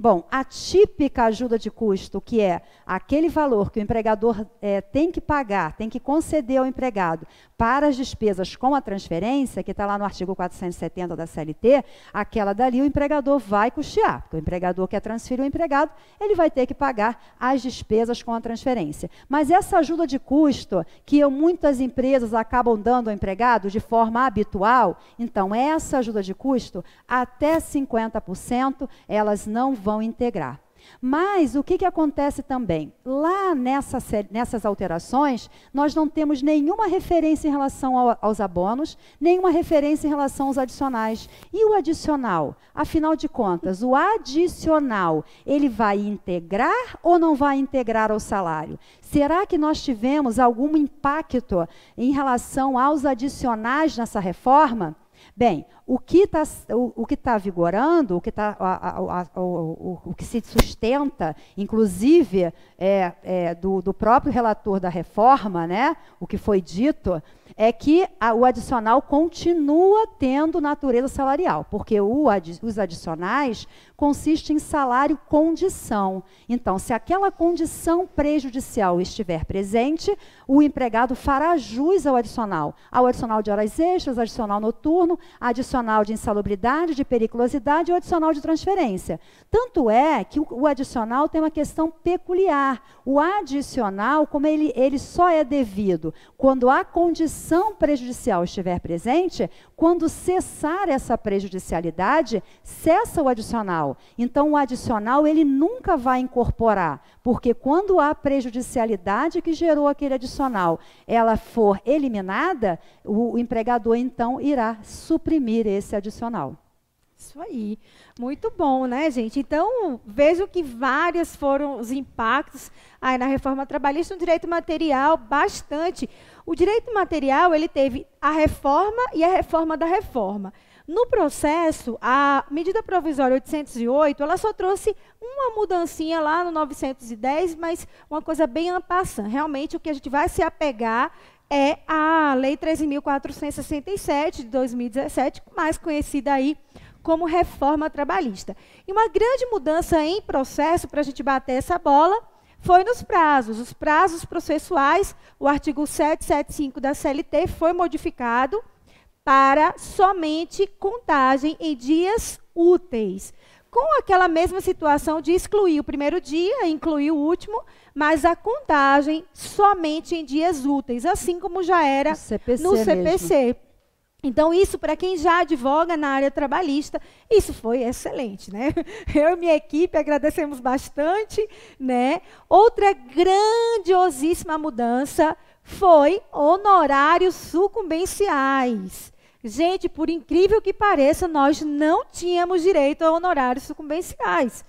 Bom, a típica ajuda de custo, que é aquele valor que o empregador é, tem que pagar, tem que conceder ao empregado para as despesas com a transferência, que está lá no artigo 470 da CLT, aquela dali o empregador vai custear, porque o empregador quer transferir o empregado, ele vai ter que pagar as despesas com a transferência. Mas essa ajuda de custo, que eu, muitas empresas acabam dando ao empregado de forma habitual, então essa ajuda de custo, até 50%, elas não vão vão integrar. Mas o que, que acontece também? Lá nessa, nessas alterações, nós não temos nenhuma referência em relação ao, aos abonos, nenhuma referência em relação aos adicionais. E o adicional? Afinal de contas, o adicional, ele vai integrar ou não vai integrar ao salário? Será que nós tivemos algum impacto em relação aos adicionais nessa reforma? Bem, o que está o, o tá vigorando, o que, tá, a, a, a, o, o, que se sustenta, inclusive é, é, do, do próprio relator da reforma, né, o que foi dito, é que a, o adicional continua tendo natureza salarial, porque o, adi, os adicionais consistem em salário condição. Então, se aquela condição prejudicial estiver presente, o empregado fará jus ao adicional, ao adicional de horas extras, adicional noturno, adicional de insalubridade, de periculosidade e adicional de transferência. Tanto é que o, o adicional tem uma questão peculiar. O adicional, como ele, ele só é devido quando há condição ação prejudicial estiver presente, quando cessar essa prejudicialidade, cessa o adicional. Então o adicional ele nunca vai incorporar, porque quando a prejudicialidade que gerou aquele adicional, ela for eliminada, o, o empregador então irá suprimir esse adicional. Isso aí. Muito bom, né, gente? Então, vejo que vários foram os impactos aí na reforma trabalhista, no direito material, bastante. O direito material, ele teve a reforma e a reforma da reforma. No processo, a medida provisória 808, ela só trouxe uma mudancinha lá no 910, mas uma coisa bem ampassa. Realmente, o que a gente vai se apegar é a Lei 13.467, de 2017, mais conhecida aí como reforma trabalhista. E uma grande mudança em processo, para a gente bater essa bola, foi nos prazos. Os prazos processuais, o artigo 775 da CLT foi modificado para somente contagem em dias úteis. Com aquela mesma situação de excluir o primeiro dia, incluir o último, mas a contagem somente em dias úteis, assim como já era CPC no CPC. Mesmo. Então, isso para quem já advoga na área trabalhista, isso foi excelente, né? Eu e minha equipe agradecemos bastante, né? Outra grandiosíssima mudança foi honorários sucumbenciais. Gente, por incrível que pareça, nós não tínhamos direito a honorários sucumbenciais.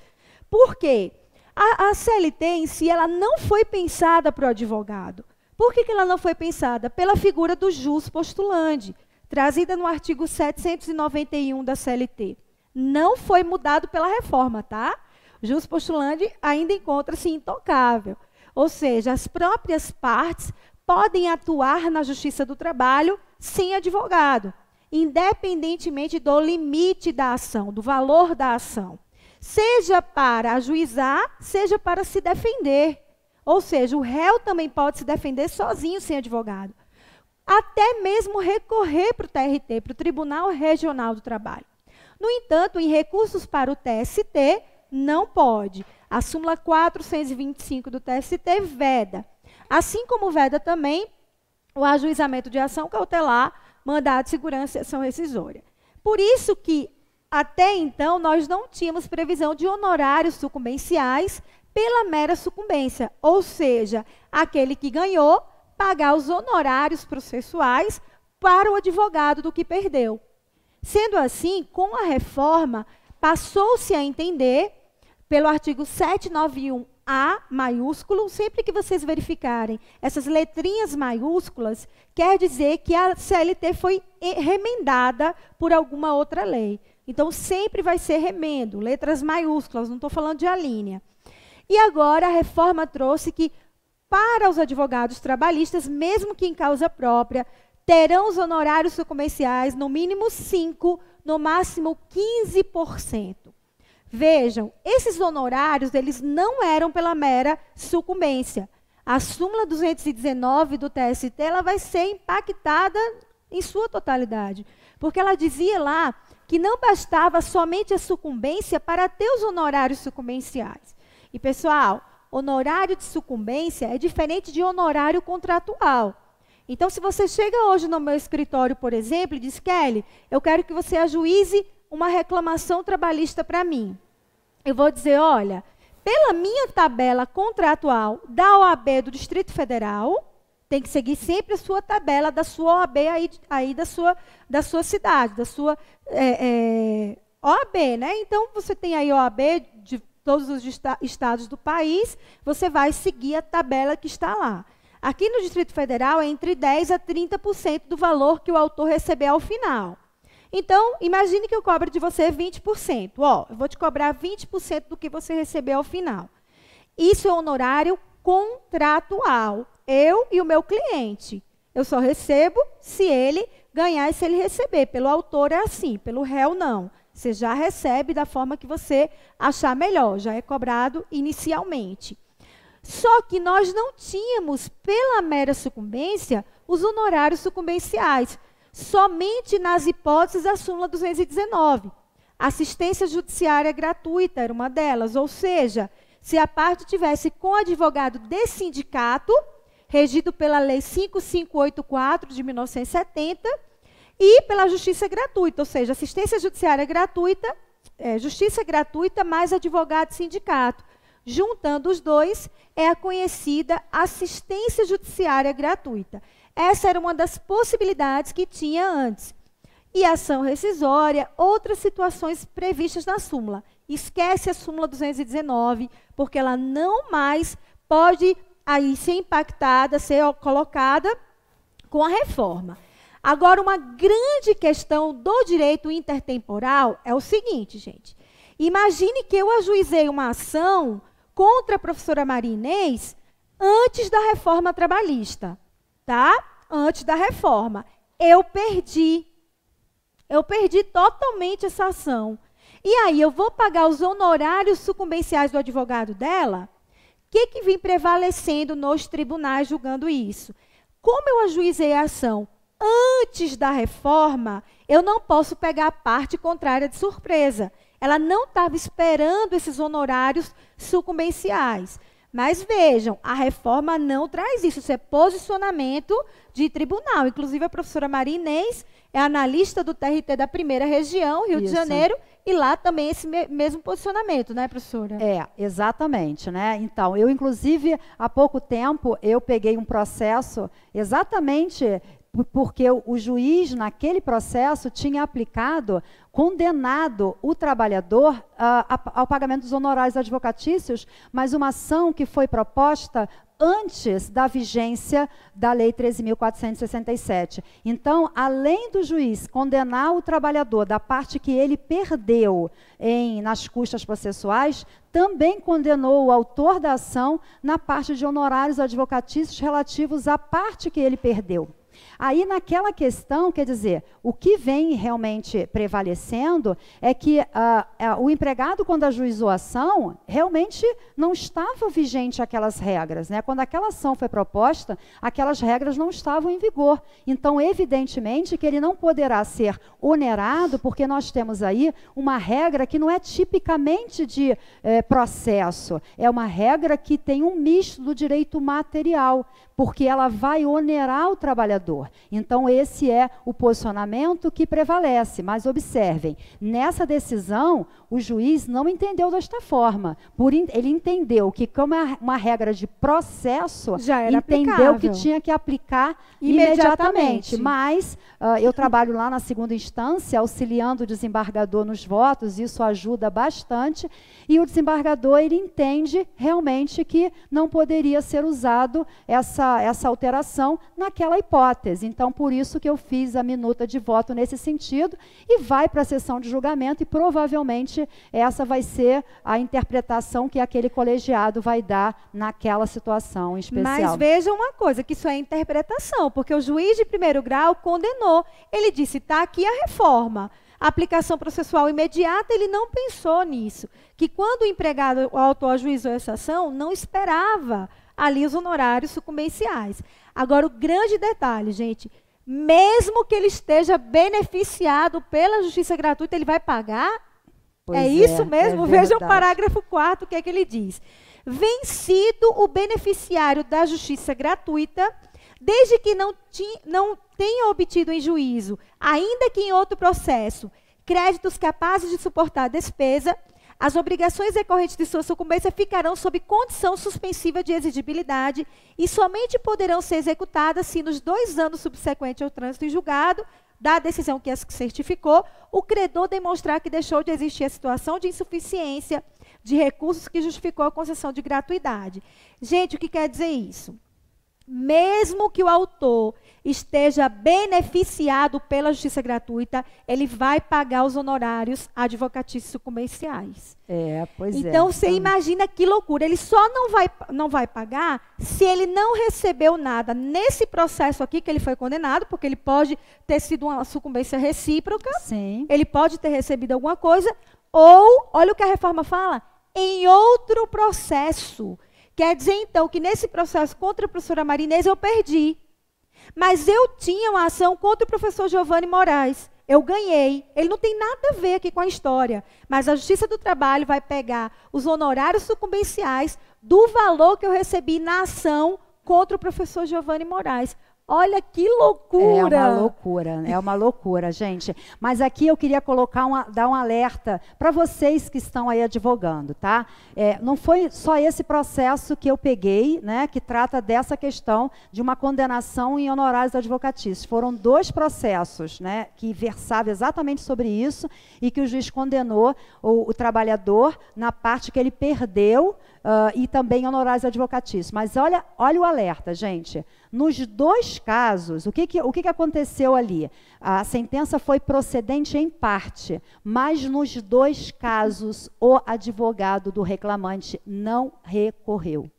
Por quê? A, a CLT em si, ela não foi pensada para o advogado. Por que, que ela não foi pensada? Pela figura do jus postulante trazida no artigo 791 da CLT, não foi mudado pela reforma, tá? Jus postulandi ainda encontra-se intocável. Ou seja, as próprias partes podem atuar na Justiça do Trabalho sem advogado, independentemente do limite da ação, do valor da ação. Seja para ajuizar, seja para se defender. Ou seja, o réu também pode se defender sozinho sem advogado até mesmo recorrer para o TRT, para o Tribunal Regional do Trabalho. No entanto, em recursos para o TST, não pode. A súmula 425 do TST veda. Assim como veda também o ajuizamento de ação cautelar, mandado de segurança e ação rescisória. Por isso que, até então, nós não tínhamos previsão de honorários sucumbenciais pela mera sucumbência, ou seja, aquele que ganhou pagar os honorários processuais para o advogado do que perdeu. Sendo assim, com a reforma, passou-se a entender, pelo artigo 791 a maiúsculo, sempre que vocês verificarem essas letrinhas maiúsculas, quer dizer que a CLT foi eh, remendada por alguma outra lei. Então, sempre vai ser remendo, letras maiúsculas, não estou falando de alínea. E agora a reforma trouxe que para os advogados trabalhistas, mesmo que em causa própria, terão os honorários comerciais no mínimo 5, no máximo 15%. Vejam, esses honorários, eles não eram pela mera sucumbência. A súmula 219 do TST, ela vai ser impactada em sua totalidade, porque ela dizia lá que não bastava somente a sucumbência para ter os honorários sucumbenciais. E pessoal, honorário de sucumbência é diferente de honorário contratual. Então, se você chega hoje no meu escritório, por exemplo, e diz, Kelly, eu quero que você ajuize uma reclamação trabalhista para mim. Eu vou dizer, olha, pela minha tabela contratual da OAB do Distrito Federal, tem que seguir sempre a sua tabela da sua OAB aí, aí da, sua, da sua cidade, da sua é, eh, é, eh, OAB, né? Então, você tem aí OAB de todos os estados do país, você vai seguir a tabela que está lá. Aqui no Distrito Federal é entre 10% a 30% do valor que o autor receber ao final. Então, imagine que eu cobre de você 20%. Ó, eu vou te cobrar 20% do que você receber ao final. Isso é honorário contratual. Eu e o meu cliente. Eu só recebo se ele ganhar e se ele receber. Pelo autor é assim, pelo réu não. Você já recebe da forma que você achar melhor, já é cobrado inicialmente. Só que nós não tínhamos, pela mera sucumbência, os honorários sucumbenciais, somente nas hipóteses da súmula 219. Assistência judiciária gratuita era uma delas, ou seja, se a parte tivesse com advogado de sindicato, regido pela Lei 5584 de 1970, e pela justiça gratuita, ou seja, assistência judiciária gratuita, é, justiça gratuita mais advogado sindicato. Juntando os dois, é a conhecida assistência judiciária gratuita. Essa era uma das possibilidades que tinha antes. E ação rescisória, outras situações previstas na súmula. Esquece a súmula 219, porque ela não mais pode aí ser impactada, ser colocada com a reforma. Agora, uma grande questão do direito intertemporal é o seguinte, gente. Imagine que eu ajuizei uma ação contra a professora Maria Inês antes da reforma trabalhista, tá? Antes da reforma. Eu perdi. Eu perdi totalmente essa ação. E aí, eu vou pagar os honorários sucumbenciais do advogado dela? O que, que vem prevalecendo nos tribunais julgando isso? Como eu ajuizei a ação? antes da reforma, eu não posso pegar a parte contrária de surpresa. Ela não estava esperando esses honorários sucumbenciais. Mas vejam, a reforma não traz isso, isso é posicionamento de tribunal. Inclusive, a professora Maria Inês é analista do TRT da primeira região, Rio isso. de Janeiro, e lá também esse me mesmo posicionamento, né, professora? É, exatamente, né? Então, eu, inclusive, há pouco tempo, eu peguei um processo exatamente porque o juiz, naquele processo, tinha aplicado, condenado o trabalhador uh, ao pagamento dos honorários advocatícios, mas uma ação que foi proposta antes da vigência da Lei 13.467. Então, além do juiz condenar o trabalhador da parte que ele perdeu em, nas custas processuais, também condenou o autor da ação na parte de honorários advocatícios relativos à parte que ele perdeu. Aí, naquela questão, quer dizer, o que vem realmente prevalecendo é que uh, uh, o empregado, quando ajuizou a ação, realmente não estava vigente aquelas regras. Né? Quando aquela ação foi proposta, aquelas regras não estavam em vigor. Então, evidentemente que ele não poderá ser onerado, porque nós temos aí uma regra que não é tipicamente de eh, processo, é uma regra que tem um misto do direito material, porque ela vai onerar o trabalhador. Então, esse é o posicionamento que prevalece. Mas observem, nessa decisão, o juiz não entendeu desta forma. Por ele entendeu que, como é uma regra de processo, entendeu aplicável. que tinha que aplicar imediatamente. imediatamente. Mas uh, eu trabalho lá na segunda instância, auxiliando o desembargador nos votos, isso ajuda bastante. E o desembargador ele entende realmente que não poderia ser usado essa, essa alteração naquela hipótese. Então, por isso que eu fiz a minuta de voto nesse sentido e vai para a sessão de julgamento e provavelmente essa vai ser a interpretação que aquele colegiado vai dar naquela situação especial. Mas veja uma coisa, que isso é interpretação, porque o juiz de primeiro grau condenou. Ele disse, está aqui a reforma. A aplicação processual imediata, ele não pensou nisso. Que quando o empregado autuou juízo essa ação, não esperava ali os honorários sucumbenciais. Agora, o grande detalhe, gente, mesmo que ele esteja beneficiado pela justiça gratuita, ele vai pagar? É, é isso é mesmo? É Veja o parágrafo 4, o que é que ele diz. Vencido o beneficiário da justiça gratuita, desde que não, ti, não tenha obtido em juízo, ainda que em outro processo, créditos capazes de suportar a despesa, as obrigações decorrentes de sua sucumbência ficarão sob condição suspensiva de exigibilidade e somente poderão ser executadas se nos dois anos subsequentes ao trânsito em julgado da decisão que as certificou, o credor demonstrar que deixou de existir a situação de insuficiência de recursos que justificou a concessão de gratuidade. Gente, o que quer dizer isso? Mesmo que o autor esteja beneficiado pela justiça gratuita, ele vai pagar os honorários advocatícios comerciais. É, pois então, é. Então você imagina que loucura. Ele só não vai, não vai pagar se ele não recebeu nada nesse processo aqui que ele foi condenado, porque ele pode ter sido uma sucumbência recíproca, Sim. ele pode ter recebido alguma coisa, ou, olha o que a reforma fala, em outro processo. Quer dizer, então, que nesse processo contra a professora Marinês eu perdi. Mas eu tinha uma ação contra o professor Giovanni Moraes. Eu ganhei. Ele não tem nada a ver aqui com a história. Mas a Justiça do Trabalho vai pegar os honorários sucumbenciais do valor que eu recebi na ação contra o professor Giovanni Moraes. Olha que loucura! É uma loucura, é uma loucura, gente. Mas aqui eu queria colocar uma, dar um alerta para vocês que estão aí advogando, tá? É, não foi só esse processo que eu peguei, né, que trata dessa questão de uma condenação em honorários advocatícios. Foram dois processos, né, que versavam exatamente sobre isso e que o juiz condenou o, o trabalhador na parte que ele perdeu uh, e também honorários advocatícios. Mas olha, olha o alerta, gente. Nos dois casos, o que, que, o que, que aconteceu ali? A sentença foi procedente em parte, mas nos dois casos, o advogado do reclamante não recorreu.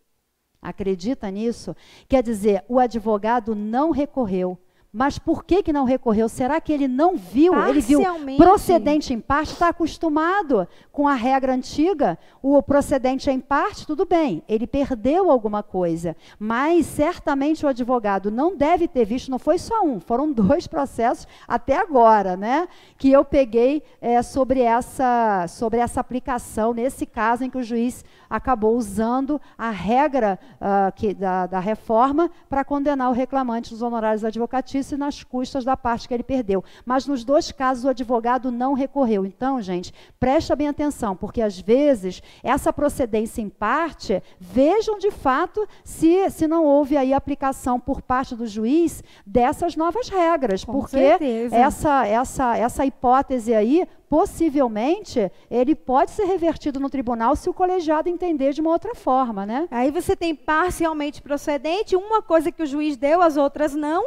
Acredita nisso? Quer dizer, o advogado não recorreu mas por que, que não recorreu? Será que ele não viu? Ele viu procedente em parte, está acostumado com a regra antiga. O procedente é em parte, tudo bem, ele perdeu alguma coisa. Mas certamente o advogado não deve ter visto, não foi só um, foram dois processos até agora, né? Que eu peguei é, sobre, essa, sobre essa aplicação, nesse caso em que o juiz acabou usando a regra uh, que, da, da reforma para condenar o reclamante dos honorários advocativos disse, nas custas da parte que ele perdeu. Mas nos dois casos o advogado não recorreu. Então, gente, presta bem atenção, porque às vezes essa procedência em parte, vejam de fato se, se não houve aí aplicação por parte do juiz dessas novas regras, Com porque essa, essa, essa hipótese aí possivelmente ele pode ser revertido no tribunal se o colegiado entender de uma outra forma, né? Aí você tem parcialmente procedente, uma coisa que o juiz deu, as outras não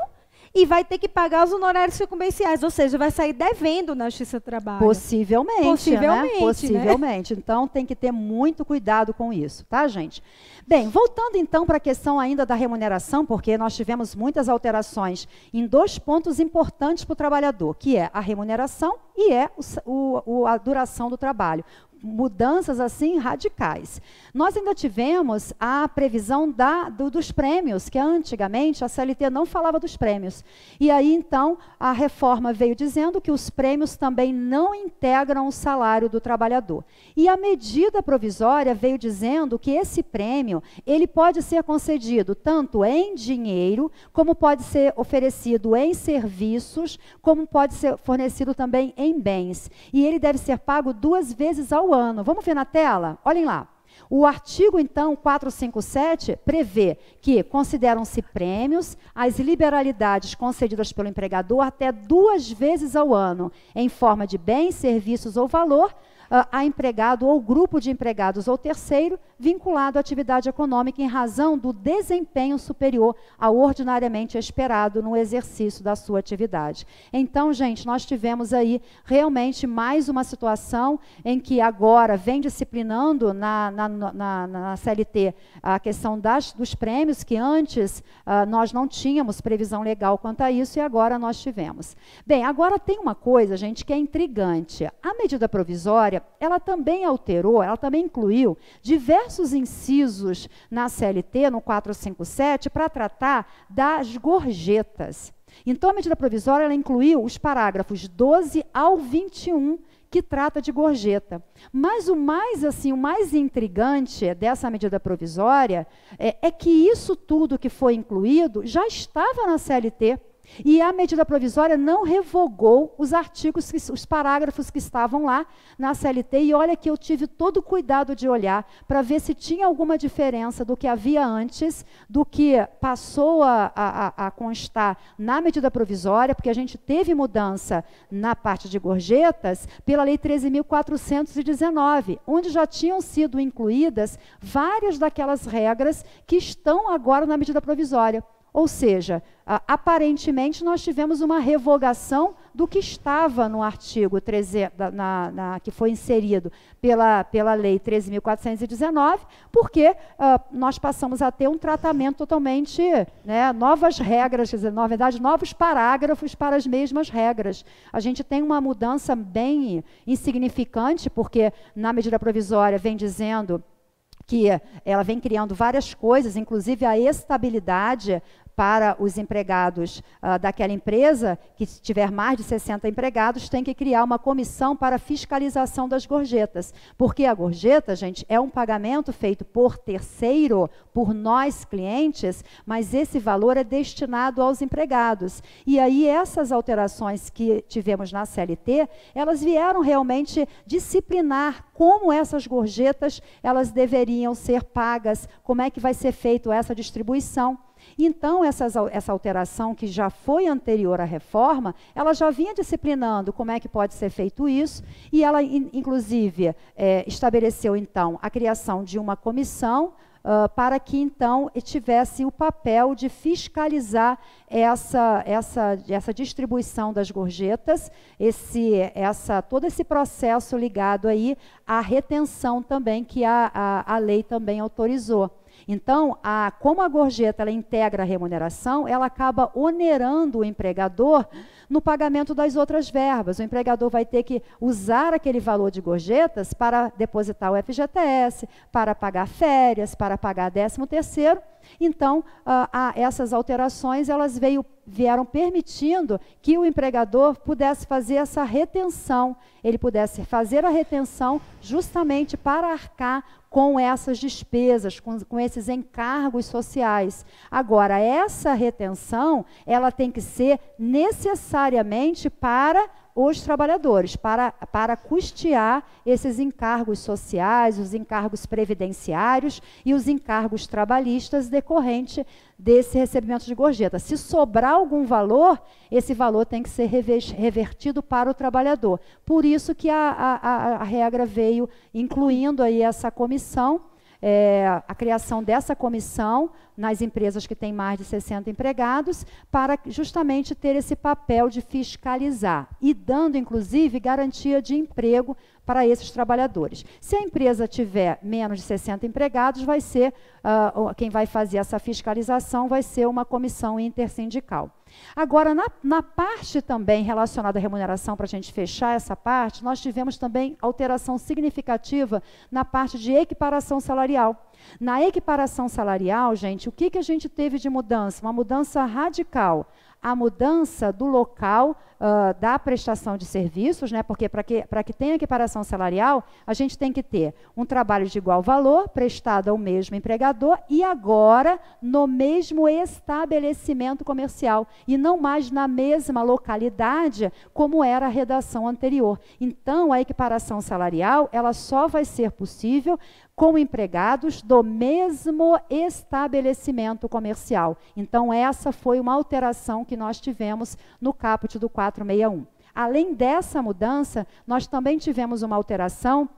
e vai ter que pagar os honorários circunvenciais, ou seja, vai sair devendo na Justiça do Trabalho. Possivelmente, né? Possivelmente. Né? Possivelmente. Né? Então tem que ter muito cuidado com isso, tá, gente? Bem, voltando então para a questão ainda da remuneração, porque nós tivemos muitas alterações em dois pontos importantes para o trabalhador, que é a remuneração e é o, o, a duração do trabalho mudanças assim radicais. Nós ainda tivemos a previsão da, do, dos prêmios, que antigamente a CLT não falava dos prêmios. E aí então a reforma veio dizendo que os prêmios também não integram o salário do trabalhador. E a medida provisória veio dizendo que esse prêmio, ele pode ser concedido tanto em dinheiro, como pode ser oferecido em serviços, como pode ser fornecido também em bens. E ele deve ser pago duas vezes ao ano. Vamos ver na tela? Olhem lá. O artigo, então, 457, prevê que consideram-se prêmios as liberalidades concedidas pelo empregador até duas vezes ao ano, em forma de bens, serviços ou valor, ah, a empregado ou grupo de empregados ou terceiro vinculado à atividade econômica em razão do desempenho superior ao ordinariamente esperado no exercício da sua atividade. Então, gente, nós tivemos aí realmente mais uma situação em que agora vem disciplinando na, na, na, na CLT a questão das, dos prêmios, que antes uh, nós não tínhamos previsão legal quanto a isso e agora nós tivemos. Bem, agora tem uma coisa, gente, que é intrigante. A medida provisória ela também alterou, ela também incluiu diversos incisos na CLT, no 457, para tratar das gorjetas. Então, a medida provisória ela incluiu os parágrafos 12 ao 21 que trata de gorjeta. Mas o mais assim, o mais intrigante dessa medida provisória é, é que isso tudo que foi incluído já estava na CLT. E a medida provisória não revogou os artigos, que, os parágrafos que estavam lá na CLT. E olha que eu tive todo o cuidado de olhar para ver se tinha alguma diferença do que havia antes, do que passou a, a, a constar na medida provisória, porque a gente teve mudança na parte de gorjetas pela Lei 13.419, onde já tinham sido incluídas várias daquelas regras que estão agora na medida provisória. Ou seja, aparentemente nós tivemos uma revogação do que estava no artigo 13, na, na, que foi inserido pela, pela Lei 13.419, porque uh, nós passamos a ter um tratamento totalmente, né, novas regras, quer dizer, na verdade, novos parágrafos para as mesmas regras. A gente tem uma mudança bem insignificante, porque na medida provisória vem dizendo que ela vem criando várias coisas, inclusive a estabilidade para os empregados uh, daquela empresa, que tiver mais de 60 empregados, tem que criar uma comissão para fiscalização das gorjetas. Porque a gorjeta, gente, é um pagamento feito por terceiro, por nós clientes, mas esse valor é destinado aos empregados. E aí essas alterações que tivemos na CLT, elas vieram realmente disciplinar como essas gorjetas elas deveriam ser pagas, como é que vai ser feito essa distribuição. Então, essas, essa alteração que já foi anterior à reforma, ela já vinha disciplinando como é que pode ser feito isso, e ela, in, inclusive, é, estabeleceu, então, a criação de uma comissão Uh, para que então tivesse o papel de fiscalizar essa, essa, essa distribuição das gorjetas, esse, essa, todo esse processo ligado aí à retenção também que a, a, a lei também autorizou. Então, a, como a gorjeta ela integra a remuneração, ela acaba onerando o empregador no pagamento das outras verbas. O empregador vai ter que usar aquele valor de gorjetas para depositar o FGTS, para pagar férias, para pagar 13 terceiro. Então, ah, a, essas alterações elas veio, vieram permitindo que o empregador pudesse fazer essa retenção, ele pudesse fazer a retenção justamente para arcar com essas despesas, com, com esses encargos sociais. Agora, essa retenção ela tem que ser necessária diariamente para os trabalhadores, para, para custear esses encargos sociais, os encargos previdenciários e os encargos trabalhistas decorrente desse recebimento de gorjeta. Se sobrar algum valor, esse valor tem que ser revertido para o trabalhador. Por isso que a, a, a, a regra veio incluindo aí essa comissão é, a criação dessa comissão nas empresas que têm mais de 60 empregados, para justamente ter esse papel de fiscalizar e dando, inclusive, garantia de emprego para esses trabalhadores. Se a empresa tiver menos de 60 empregados, vai ser uh, quem vai fazer essa fiscalização vai ser uma comissão intersindical. Agora, na, na parte também relacionada à remuneração, para a gente fechar essa parte, nós tivemos também alteração significativa na parte de equiparação salarial. Na equiparação salarial, gente, o que, que a gente teve de mudança? Uma mudança radical a mudança do local uh, da prestação de serviços, né? porque para que, que tenha equiparação salarial, a gente tem que ter um trabalho de igual valor prestado ao mesmo empregador e agora no mesmo estabelecimento comercial e não mais na mesma localidade como era a redação anterior. Então, a equiparação salarial ela só vai ser possível com empregados do mesmo estabelecimento comercial. Então, essa foi uma alteração que nós tivemos no caput do 461. Além dessa mudança, nós também tivemos uma alteração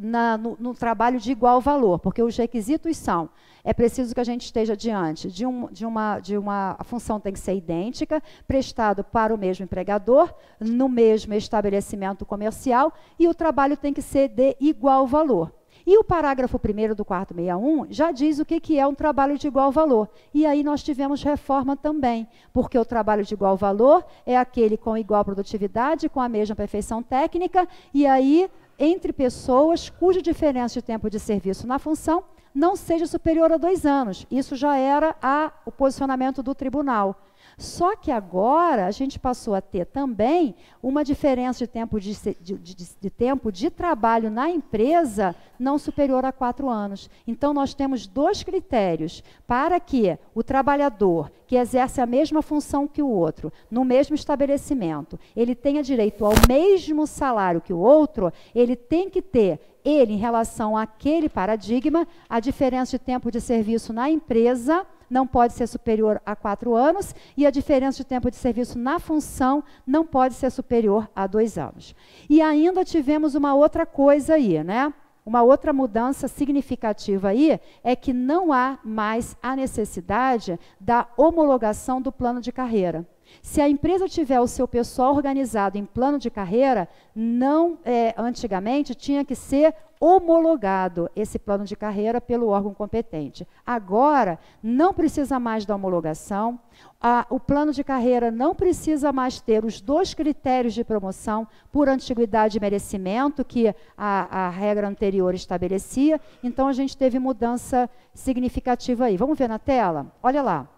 na, no, no, trabalho de igual valor, porque os requisitos são: é preciso que a gente esteja diante de, um, de, uma, de uma. A função tem que ser idêntica, prestado para o mesmo empregador, no mesmo estabelecimento comercial, e o trabalho tem que ser de igual valor. E o parágrafo 1 do 461 já diz o que, que é um trabalho de igual valor. E aí nós tivemos reforma também, porque o trabalho de igual valor é aquele com igual produtividade, com a mesma perfeição técnica, e aí entre pessoas cuja diferença de tempo de serviço na função não seja superior a dois anos. Isso já era a, o posicionamento do tribunal. Só que agora a gente passou a ter também uma diferença de tempo de, de, de, de tempo de trabalho na empresa não superior a quatro anos. Então, nós temos dois critérios para que o trabalhador que exerce a mesma função que o outro, no mesmo estabelecimento, ele tenha direito ao mesmo salário que o outro, ele tem que ter ele, em relação àquele paradigma, a diferença de tempo de serviço na empresa não pode ser superior a quatro anos e a diferença de tempo de serviço na função não pode ser superior a dois anos. E ainda tivemos uma outra coisa aí, né? Uma outra mudança significativa aí é que não há mais a necessidade da homologação do plano de carreira. Se a empresa tiver o seu pessoal organizado em plano de carreira, não é, antigamente tinha que ser homologado esse plano de carreira pelo órgão competente. Agora não precisa mais da homologação. A, o plano de carreira não precisa mais ter os dois critérios de promoção por antiguidade e merecimento que a, a regra anterior estabelecia. Então a gente teve mudança significativa aí. Vamos ver na tela. Olha lá.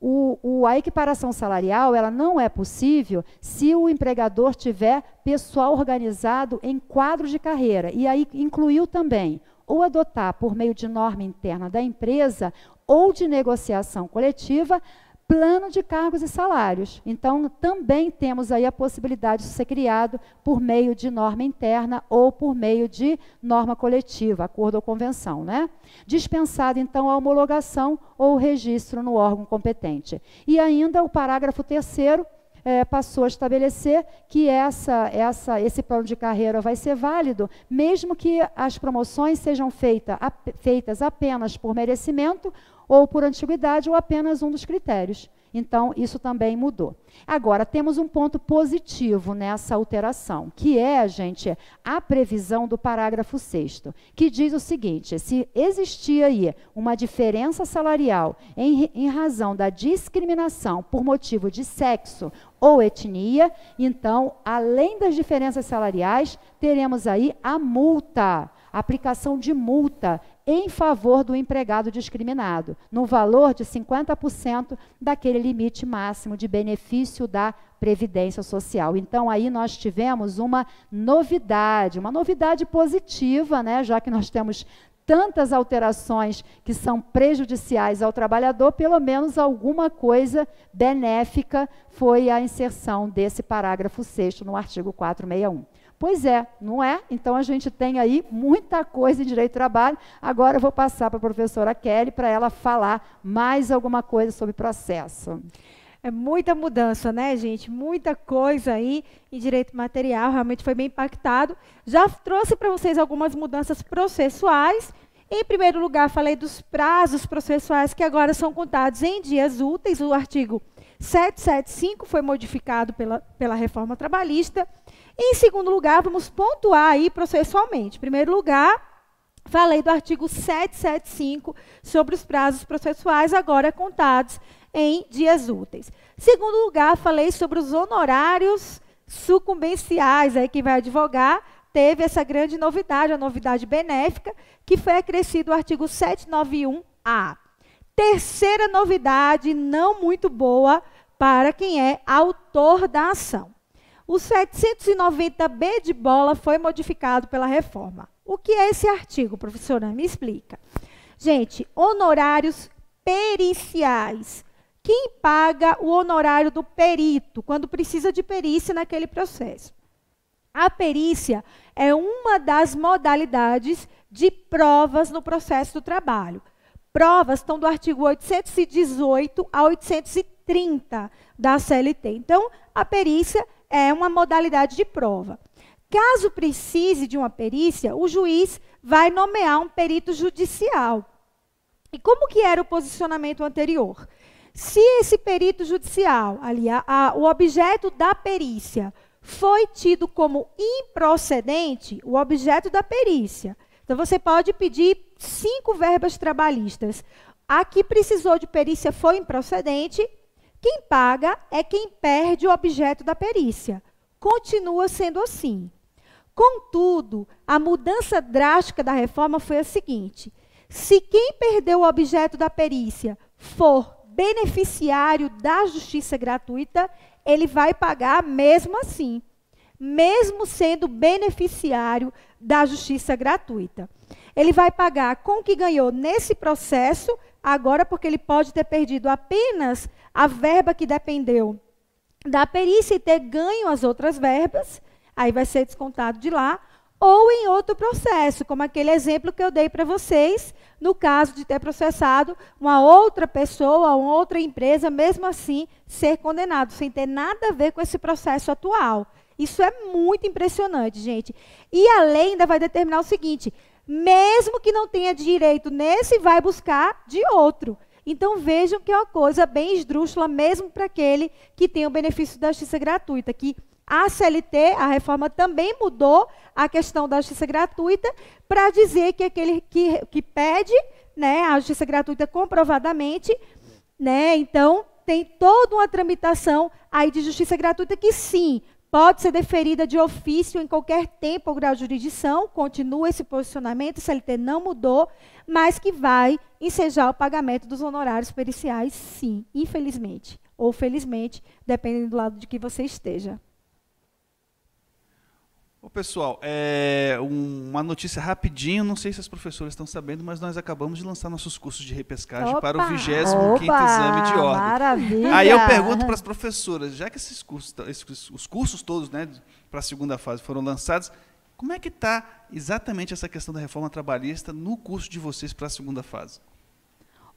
O, o, a equiparação salarial ela não é possível se o empregador tiver pessoal organizado em quadros de carreira. E aí incluiu também ou adotar por meio de norma interna da empresa ou de negociação coletiva plano de cargos e salários. Então, também temos aí a possibilidade de ser criado por meio de norma interna ou por meio de norma coletiva, acordo ou convenção, né? Dispensado, então, a homologação ou registro no órgão competente. E ainda o parágrafo terceiro, é, passou a estabelecer que essa, essa, esse plano de carreira vai ser válido, mesmo que as promoções sejam feita, a, feitas apenas por merecimento ou por antiguidade, ou apenas um dos critérios. Então, isso também mudou. Agora, temos um ponto positivo nessa alteração, que é, gente, a previsão do parágrafo 6, que diz o seguinte: se existia aí uma diferença salarial em, em razão da discriminação por motivo de sexo ou etnia, então, além das diferenças salariais, teremos aí a multa aplicação de multa em favor do empregado discriminado, no valor de 50% daquele limite máximo de benefício da previdência social. Então aí nós tivemos uma novidade, uma novidade positiva, né, já que nós temos tantas alterações que são prejudiciais ao trabalhador, pelo menos alguma coisa benéfica foi a inserção desse parágrafo 6 no artigo 461. Pois é, não é? Então a gente tem aí muita coisa em direito do trabalho. Agora eu vou passar para a professora Kelly para ela falar mais alguma coisa sobre processo. É muita mudança, né, gente? Muita coisa aí em direito material, realmente foi bem impactado. Já trouxe para vocês algumas mudanças processuais. Em primeiro lugar, falei dos prazos processuais que agora são contados em dias úteis. O artigo 775 foi modificado pela, pela reforma trabalhista. Em segundo lugar, vamos pontuar aí processualmente. Em primeiro lugar, falei do artigo 775 sobre os prazos processuais agora contados em dias úteis. Segundo lugar, falei sobre os honorários sucumbenciais, aí quem vai advogar teve essa grande novidade, a novidade benéfica, que foi acrescido o artigo 791A. Terceira novidade não muito boa para quem é autor da ação. O 790B de bola foi modificado pela reforma. O que é esse artigo, professora? Me explica. Gente, honorários periciais. Quem paga o honorário do perito quando precisa de perícia naquele processo? A perícia é uma das modalidades de provas no processo do trabalho. Provas estão do artigo 818 a 830 da CLT. Então, a perícia é uma modalidade de prova. Caso precise de uma perícia, o juiz vai nomear um perito judicial. E como que era o posicionamento anterior? Se esse perito judicial, ali, a, a, o objeto da perícia, foi tido como improcedente, o objeto da perícia. Então, você pode pedir cinco verbas trabalhistas. A que precisou de perícia foi improcedente, quem paga é quem perde o objeto da perícia. Continua sendo assim. Contudo, a mudança drástica da reforma foi a seguinte: se quem perdeu o objeto da perícia for beneficiário da justiça gratuita, ele vai pagar mesmo assim, mesmo sendo beneficiário da justiça gratuita. Ele vai pagar com o que ganhou nesse processo, agora porque ele pode ter perdido apenas a verba que dependeu da perícia e ter ganho as outras verbas, aí vai ser descontado de lá, ou em outro processo, como aquele exemplo que eu dei para vocês, no caso de ter processado uma outra pessoa, uma outra empresa, mesmo assim ser condenado, sem ter nada a ver com esse processo atual. Isso é muito impressionante, gente. E a lei ainda vai determinar o seguinte: mesmo que não tenha direito nesse, vai buscar de outro. Então vejam que é uma coisa bem esdrúxula, mesmo para aquele que tem o benefício da justiça gratuita, que a CLT, a reforma também mudou a questão da justiça gratuita para dizer que aquele que, que pede né, a justiça gratuita comprovadamente, né, então tem toda uma tramitação aí de justiça gratuita que sim, Pode ser deferida de ofício em qualquer tempo ou grau de jurisdição, continua esse posicionamento, o CLT não mudou, mas que vai ensejar o pagamento dos honorários periciais, sim, infelizmente. Ou felizmente, dependendo do lado de que você esteja. Ô, pessoal, é uma notícia rapidinho, não sei se as professoras estão sabendo, mas nós acabamos de lançar nossos cursos de repescagem Opa! para o 25 quinto exame de ordem. Maravilha! Aí eu pergunto para as professoras, já que esses cursos, esses, os cursos todos né, para a segunda fase foram lançados, como é que está exatamente essa questão da reforma trabalhista no curso de vocês para a segunda fase?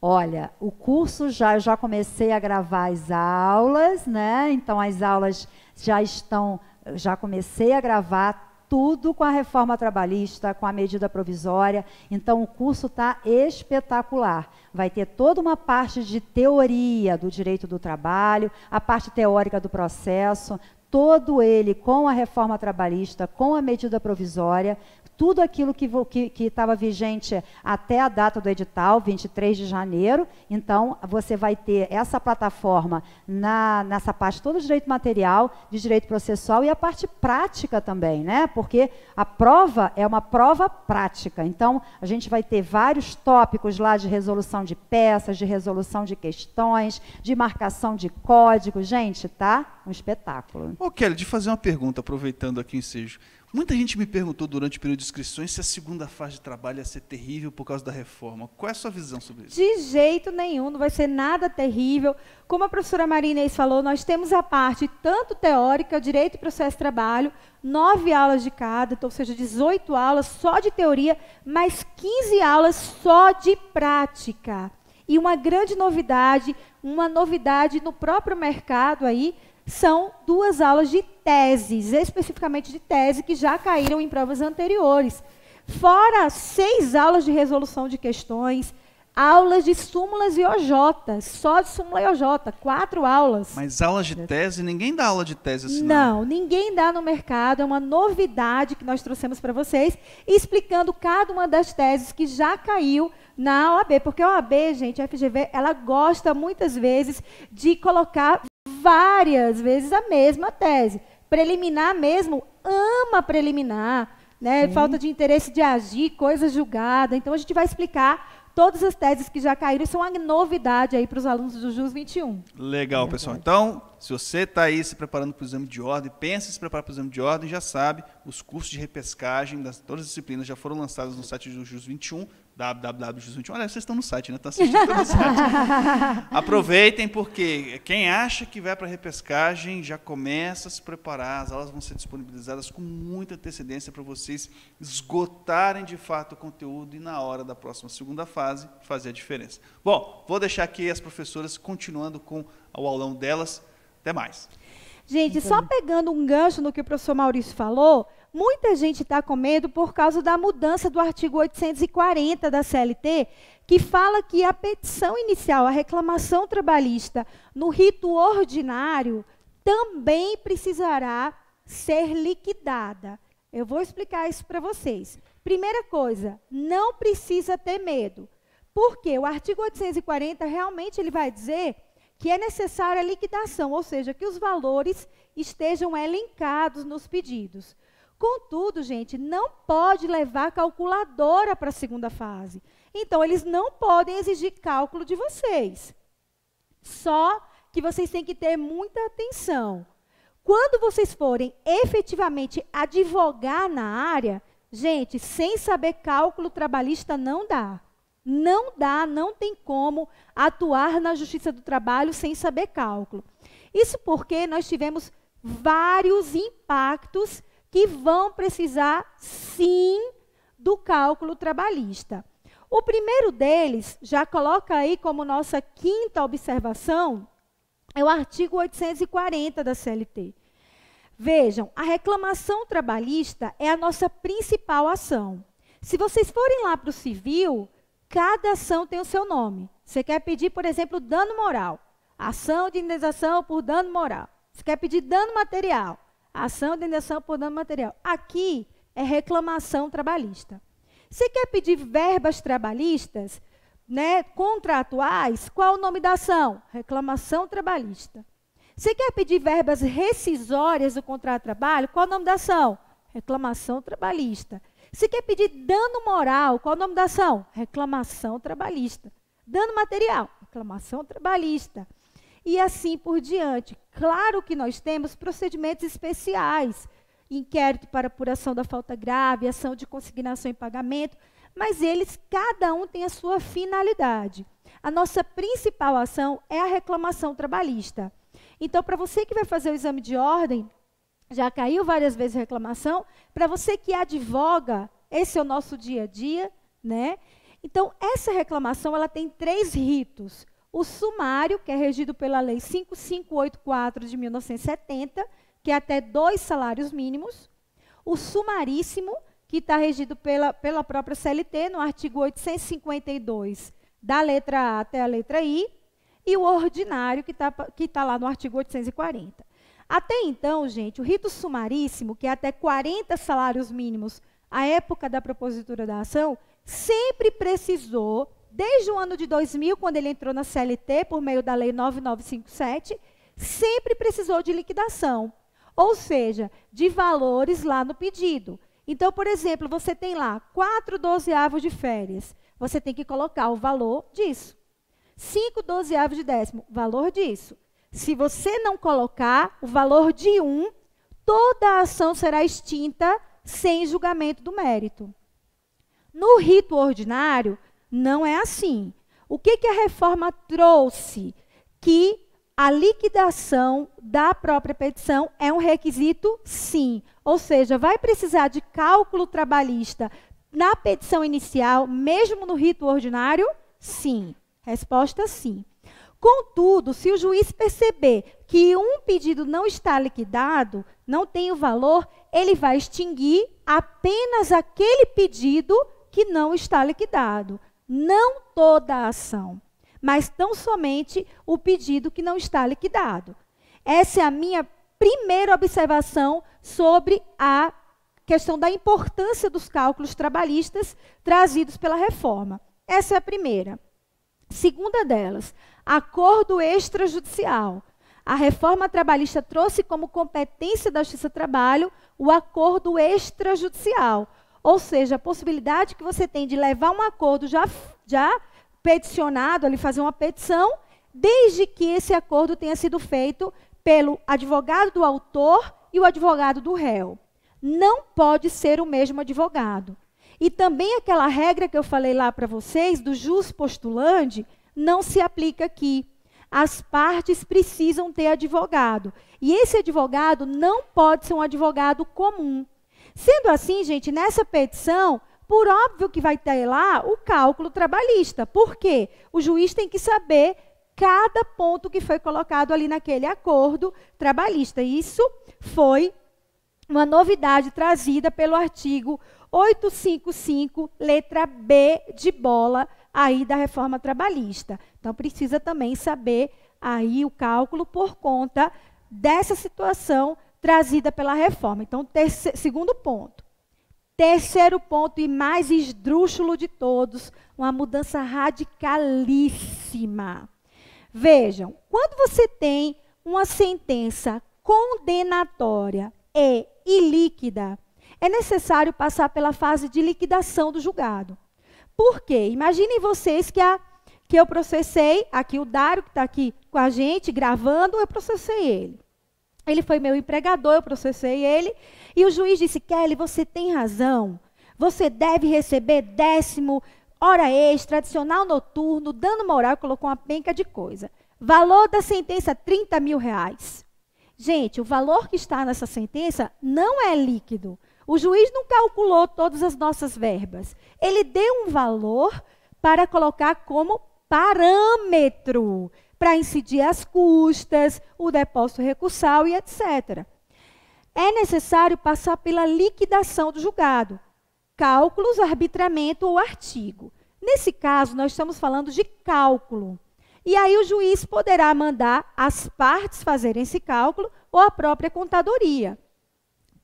Olha, o curso já já comecei a gravar as aulas, né? Então as aulas já estão já comecei a gravar tudo com a reforma trabalhista, com a medida provisória. Então o curso está espetacular. Vai ter toda uma parte de teoria do direito do trabalho, a parte teórica do processo, todo ele com a reforma trabalhista, com a medida provisória, tudo aquilo que estava vigente até a data do edital, 23 de janeiro. Então, você vai ter essa plataforma na, nessa parte todo de direito material, de direito processual e a parte prática também, né? Porque a prova é uma prova prática. Então, a gente vai ter vários tópicos lá de resolução de peças, de resolução de questões, de marcação de código. Gente, tá? Um espetáculo. Ô, Kelly, de fazer uma pergunta, aproveitando aqui em Sejo. Muita gente me perguntou durante o período de inscrições se a segunda fase de trabalho ia ser terrível por causa da reforma. Qual é a sua visão sobre isso? De jeito nenhum, não vai ser nada terrível. Como a professora Marina Inês falou, nós temos a parte tanto teórica, direito e processo de trabalho, nove aulas de cada, então, ou seja, 18 aulas só de teoria, mais 15 aulas só de prática. E uma grande novidade, uma novidade no próprio mercado aí, são duas aulas de teses, especificamente de tese, que já caíram em provas anteriores. Fora seis aulas de resolução de questões, aulas de súmulas e OJ, só de súmula e OJ, quatro aulas. Mas aulas de tese, ninguém dá aula de tese assim. Não, não ninguém dá no mercado, é uma novidade que nós trouxemos para vocês, explicando cada uma das teses que já caiu na OAB, porque a OAB, gente, a FGV, ela gosta muitas vezes de colocar várias vezes a mesma tese. Preliminar mesmo ama preliminar, né? Falta de interesse de agir, coisa julgada. Então a gente vai explicar todas as teses que já caíram, são uma novidade aí para os alunos do JUS 21. Legal, pessoal. Então, se você está aí se preparando para o exame de ordem, pensa em se preparar para o exame de ordem, já sabe, os cursos de repescagem das todas as disciplinas já foram lançados no site do JUS 21 www.jesus21. Olha, vocês estão no site, né? Estão tá assistindo no site. Aproveitem, porque quem acha que vai para a repescagem já começa a se preparar. As aulas vão ser disponibilizadas com muita antecedência para vocês esgotarem de fato o conteúdo e, na hora da próxima segunda fase, fazer a diferença. Bom, vou deixar aqui as professoras continuando com o aulão delas. Até mais. Gente, então. só pegando um gancho no que o professor Maurício falou, Muita gente está com medo por causa da mudança do artigo 840 da CLT, que fala que a petição inicial, a reclamação trabalhista, no rito ordinário, também precisará ser liquidada. Eu vou explicar isso para vocês. Primeira coisa, não precisa ter medo. Porque o artigo 840 realmente ele vai dizer que é necessária a liquidação, ou seja, que os valores estejam elencados nos pedidos. Contudo, gente, não pode levar calculadora para a segunda fase. Então, eles não podem exigir cálculo de vocês. Só que vocês têm que ter muita atenção. Quando vocês forem efetivamente advogar na área, gente, sem saber cálculo trabalhista não dá. Não dá, não tem como atuar na justiça do trabalho sem saber cálculo. Isso porque nós tivemos vários impactos que vão precisar, sim, do cálculo trabalhista. O primeiro deles, já coloca aí como nossa quinta observação, é o artigo 840 da CLT. Vejam, a reclamação trabalhista é a nossa principal ação. Se vocês forem lá para o civil, cada ação tem o seu nome. Você quer pedir, por exemplo, dano moral. Ação de indenização por dano moral. Você quer pedir dano material. Ação de indenização por dano material. Aqui é reclamação trabalhista. Se quer pedir verbas trabalhistas, né, contratuais, qual o nome da ação? Reclamação trabalhista. Se quer pedir verbas rescisórias do contrato de trabalho, qual o nome da ação? Reclamação trabalhista. Se quer pedir dano moral, qual o nome da ação? Reclamação trabalhista. Dano material, reclamação trabalhista. E assim por diante. Claro que nós temos procedimentos especiais, inquérito para apuração da falta grave, ação de consignação e pagamento, mas eles, cada um tem a sua finalidade. A nossa principal ação é a reclamação trabalhista. Então, para você que vai fazer o exame de ordem, já caiu várias vezes reclamação, para você que advoga, esse é o nosso dia a dia, né? Então, essa reclamação, ela tem três ritos o sumário, que é regido pela Lei 5584 de 1970, que é até dois salários mínimos, o sumaríssimo, que está regido pela, pela própria CLT, no artigo 852, da letra A até a letra I, e o ordinário, que está que tá lá no artigo 840. Até então, gente, o rito sumaríssimo, que é até 40 salários mínimos à época da propositura da ação, sempre precisou desde o ano de 2000, quando ele entrou na CLT por meio da Lei 9957, sempre precisou de liquidação, ou seja, de valores lá no pedido. Então, por exemplo, você tem lá 4 dozeavos de férias, você tem que colocar o valor disso. 5 dozeavos de décimo, valor disso. Se você não colocar o valor de 1, um, toda a ação será extinta sem julgamento do mérito. No rito ordinário, não é assim. O que, que a reforma trouxe? Que a liquidação da própria petição é um requisito, sim. Ou seja, vai precisar de cálculo trabalhista na petição inicial, mesmo no rito ordinário? Sim. Resposta: sim. Contudo, se o juiz perceber que um pedido não está liquidado, não tem o valor, ele vai extinguir apenas aquele pedido que não está liquidado não toda a ação, mas tão somente o pedido que não está liquidado. Essa é a minha primeira observação sobre a questão da importância dos cálculos trabalhistas trazidos pela reforma. Essa é a primeira. Segunda delas, acordo extrajudicial. A reforma trabalhista trouxe como competência da Justiça do Trabalho o acordo extrajudicial, ou seja, a possibilidade que você tem de levar um acordo já, já peticionado, ali fazer uma petição, desde que esse acordo tenha sido feito pelo advogado do autor e o advogado do réu. Não pode ser o mesmo advogado. E também aquela regra que eu falei lá para vocês, do jus postulante, não se aplica aqui. As partes precisam ter advogado. E esse advogado não pode ser um advogado comum. Sendo assim, gente, nessa petição, por óbvio que vai ter lá o cálculo trabalhista. Por quê? O juiz tem que saber cada ponto que foi colocado ali naquele acordo trabalhista. Isso foi uma novidade trazida pelo artigo 855, letra B de bola, aí da reforma trabalhista. Então, precisa também saber aí o cálculo por conta dessa situação trazida pela reforma. Então, terceiro, segundo ponto. Terceiro ponto e mais esdrúxulo de todos, uma mudança radicalíssima. Vejam, quando você tem uma sentença condenatória e ilíquida, é necessário passar pela fase de liquidação do julgado. Por quê? Imaginem vocês que, a, que eu processei, aqui o Dário que está aqui com a gente, gravando, eu processei ele. Ele foi meu empregador, eu processei ele. E o juiz disse: Kelly, você tem razão. Você deve receber décimo, hora extra, adicional noturno, dano moral, colocou uma penca de coisa. Valor da sentença: 30 mil reais. Gente, o valor que está nessa sentença não é líquido. O juiz não calculou todas as nossas verbas. Ele deu um valor para colocar como parâmetro para incidir as custas, o depósito recursal e etc. É necessário passar pela liquidação do julgado, cálculos, arbitramento ou artigo. Nesse caso, nós estamos falando de cálculo. E aí o juiz poderá mandar as partes fazerem esse cálculo ou a própria contadoria.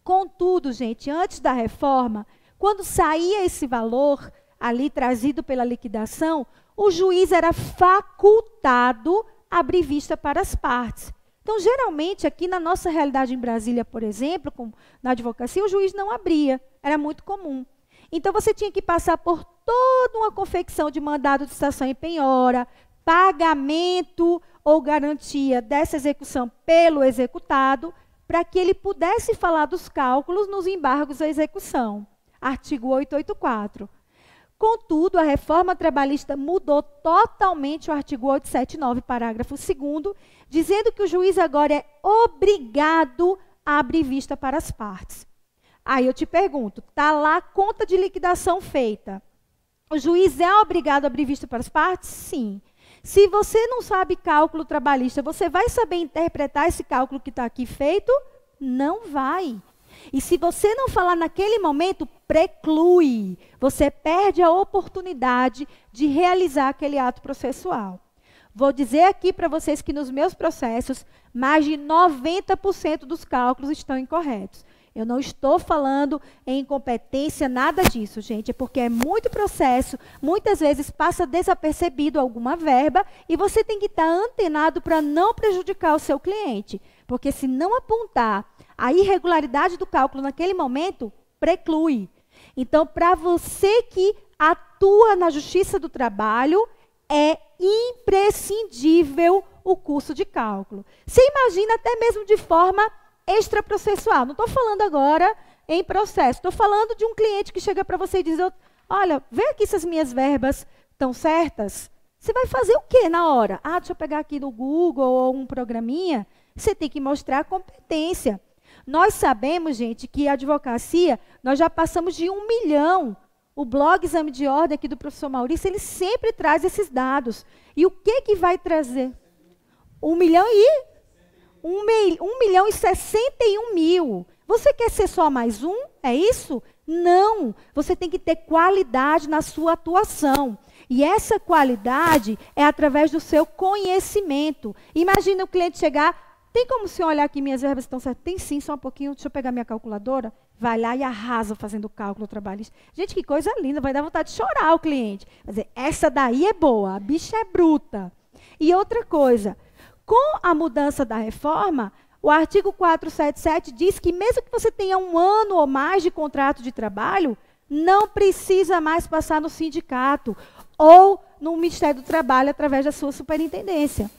Contudo, gente, antes da reforma, quando saía esse valor, ali trazido pela liquidação, o juiz era facultado a abrir vista para as partes. Então, geralmente, aqui na nossa realidade em Brasília, por exemplo, com, na advocacia, o juiz não abria, era muito comum. Então, você tinha que passar por toda uma confecção de mandado de estação em penhora, pagamento ou garantia dessa execução pelo executado, para que ele pudesse falar dos cálculos nos embargos à execução. Artigo 884. Contudo, a reforma trabalhista mudou totalmente o artigo 879, parágrafo 2, dizendo que o juiz agora é obrigado a abrir vista para as partes. Aí eu te pergunto, está lá a conta de liquidação feita. O juiz é obrigado a abrir vista para as partes? Sim. Se você não sabe cálculo trabalhista, você vai saber interpretar esse cálculo que está aqui feito? Não vai. E se você não falar naquele momento, preclui. Você perde a oportunidade de realizar aquele ato processual. Vou dizer aqui para vocês que nos meus processos, mais de 90% dos cálculos estão incorretos. Eu não estou falando em incompetência, nada disso, gente. É porque é muito processo, muitas vezes passa desapercebido alguma verba e você tem que estar tá antenado para não prejudicar o seu cliente. Porque se não apontar a irregularidade do cálculo naquele momento preclui. Então, para você que atua na justiça do trabalho, é imprescindível o curso de cálculo. Você imagina até mesmo de forma extraprocessual. Não estou falando agora em processo, estou falando de um cliente que chega para você e diz: Olha, vê aqui se as minhas verbas estão certas. Você vai fazer o quê na hora? Ah, deixa eu pegar aqui no Google ou um programinha. Você tem que mostrar competência. Nós sabemos, gente, que a advocacia, nós já passamos de um milhão. O blog Exame de Ordem aqui do professor Maurício, ele sempre traz esses dados. E o que que vai trazer? Um milhão e... Um, mil, um milhão e sessenta e um mil. Você quer ser só mais um? É isso? Não. Você tem que ter qualidade na sua atuação. E essa qualidade é através do seu conhecimento. Imagina o cliente chegar, tem como o senhor olhar aqui minhas verbas estão certas? Tem sim, só um pouquinho, deixa eu pegar minha calculadora. Vai lá e arrasa fazendo cálculo trabalhista. Gente, que coisa linda, vai dar vontade de chorar o cliente. Vai essa daí é boa, a bicha é bruta. E outra coisa, com a mudança da reforma, o artigo 477 diz que mesmo que você tenha um ano ou mais de contrato de trabalho, não precisa mais passar no sindicato ou no Ministério do Trabalho através da sua superintendência.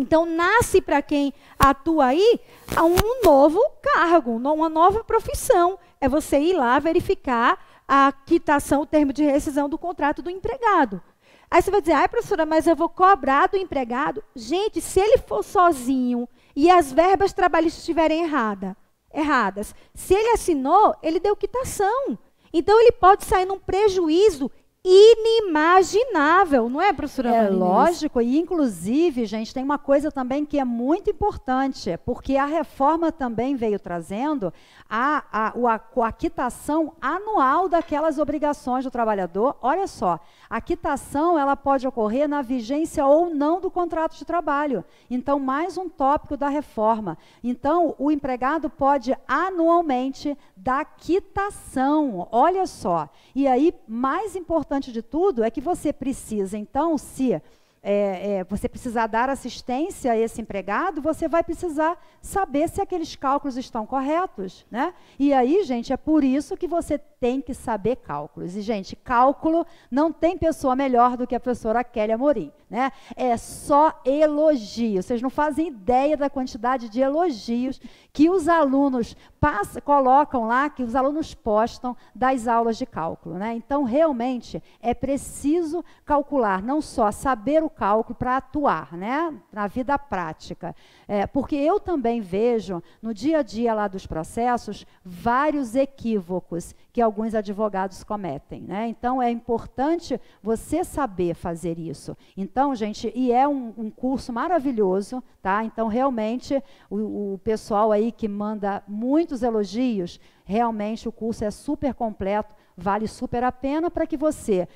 Então, nasce para quem atua aí um novo cargo, uma nova profissão. É você ir lá verificar a quitação, o termo de rescisão do contrato do empregado. Aí você vai dizer, ai professora, mas eu vou cobrar do empregado. Gente, se ele for sozinho e as verbas trabalhistas estiverem errada, erradas, se ele assinou, ele deu quitação. Então ele pode sair num prejuízo inimaginável, não é, professora? É lógico, e inclusive, gente, tem uma coisa também que é muito importante, porque a reforma também veio trazendo a, a, a, a quitação anual daquelas obrigações do trabalhador. Olha só, a quitação, ela pode ocorrer na vigência ou não do contrato de trabalho. Então, mais um tópico da reforma. Então, o empregado pode anualmente dar quitação. Olha só. E aí, mais importante de tudo é que você precisa, então, se é, é, você precisar dar assistência a esse empregado, você vai precisar saber se aqueles cálculos estão corretos, né? E aí, gente, é por isso que você tem que saber cálculos. E, gente, cálculo não tem pessoa melhor do que a professora Kelly Amorim, né? É só elogio. Vocês não fazem ideia da quantidade de elogios que os alunos passam, colocam lá, que os alunos postam das aulas de cálculo, né? Então, realmente, é preciso calcular, não só saber o cálculo para atuar né, na vida prática. É, porque eu também vejo, no dia a dia lá dos processos, vários equívocos que alguns advogados cometem. Né? Então, é importante você saber fazer isso. Então, gente, e é um, um curso maravilhoso, tá? Então, realmente, o, o pessoal aí que manda muitos elogios, realmente o curso é super completo, vale super a pena para que você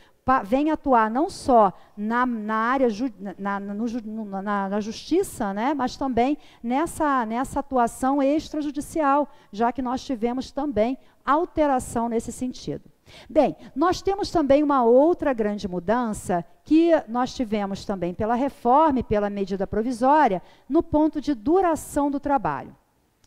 vem atuar não só na, na área ju, na, no, na, na, justiça, né, mas também nessa, nessa atuação extrajudicial, já que nós tivemos também alteração nesse sentido. Bem, nós temos também uma outra grande mudança que nós tivemos também pela reforma e pela medida provisória no ponto de duração do trabalho.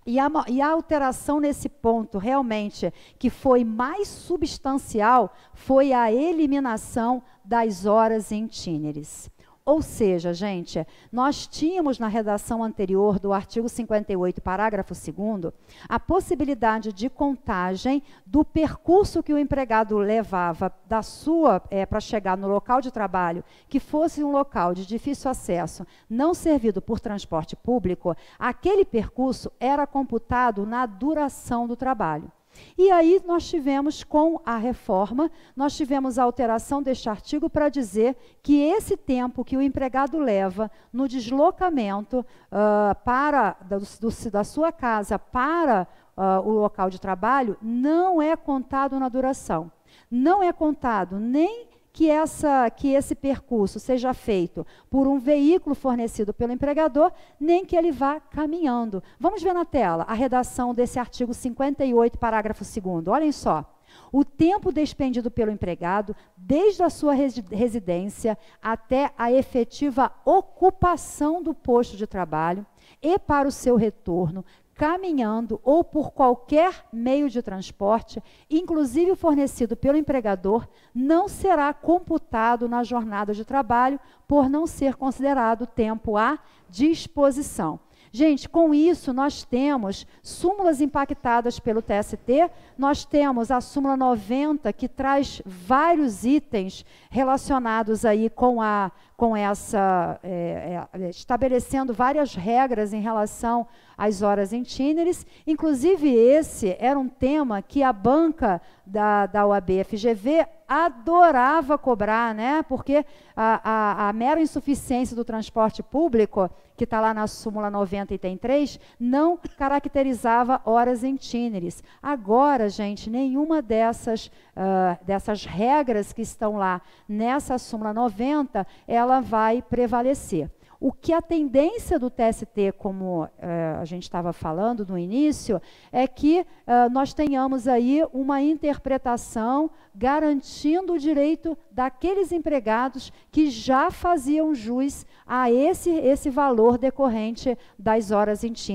E a, e a alteração nesse ponto, realmente, que foi mais substancial, foi a eliminação das horas em tíneres. Ou seja, gente, nós tínhamos na redação anterior do artigo 58, parágrafo 2, a possibilidade de contagem do percurso que o empregado levava da sua é, para chegar no local de trabalho, que fosse um local de difícil acesso, não servido por transporte público, aquele percurso era computado na duração do trabalho. E aí nós tivemos com a reforma, nós tivemos a alteração deste artigo para dizer que esse tempo que o empregado leva no deslocamento uh, para do, do, da sua casa para uh, o local de trabalho não é contado na duração. Não é contado nem que, essa, que esse percurso seja feito por um veículo fornecido pelo empregador, nem que ele vá caminhando. Vamos ver na tela a redação desse artigo 58, parágrafo 2. Olhem só. O tempo despendido pelo empregado, desde a sua residência até a efetiva ocupação do posto de trabalho e para o seu retorno, caminhando ou por qualquer meio de transporte, inclusive fornecido pelo empregador, não será computado na jornada de trabalho por não ser considerado tempo à disposição. Gente, com isso nós temos súmulas impactadas pelo TST, nós temos a súmula 90 que traz vários itens relacionados aí com a com essa é, é, é, estabelecendo várias regras em relação às horas em tíneres. Inclusive esse era um tema que a banca da, da UAB-FGV adorava cobrar, né? Porque a, a, a mera insuficiência do transporte público que está lá na súmula 90 e tem 3, não caracterizava horas em tíneres. Agora, gente, nenhuma dessas, uh, dessas regras que estão lá nessa súmula 90, ela vai prevalecer. O que a tendência do TST, como eh, a gente estava falando no início, é que eh, nós tenhamos aí uma interpretação garantindo o direito daqueles empregados que já faziam jus a esse, esse valor decorrente das horas itinerares,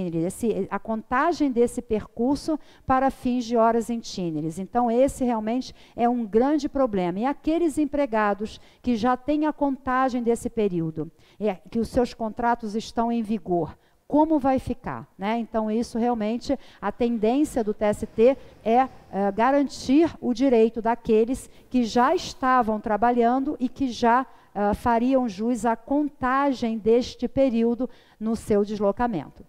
a contagem desse percurso para fins de horas itinerares. Então, esse realmente é um grande problema. E aqueles empregados que já têm a contagem desse período, é, que os seus contratos estão em vigor. Como vai ficar? Né? Então, isso realmente, a tendência do TST é, é garantir o direito daqueles que já estavam trabalhando e que já é, fariam jus à contagem deste período no seu deslocamento.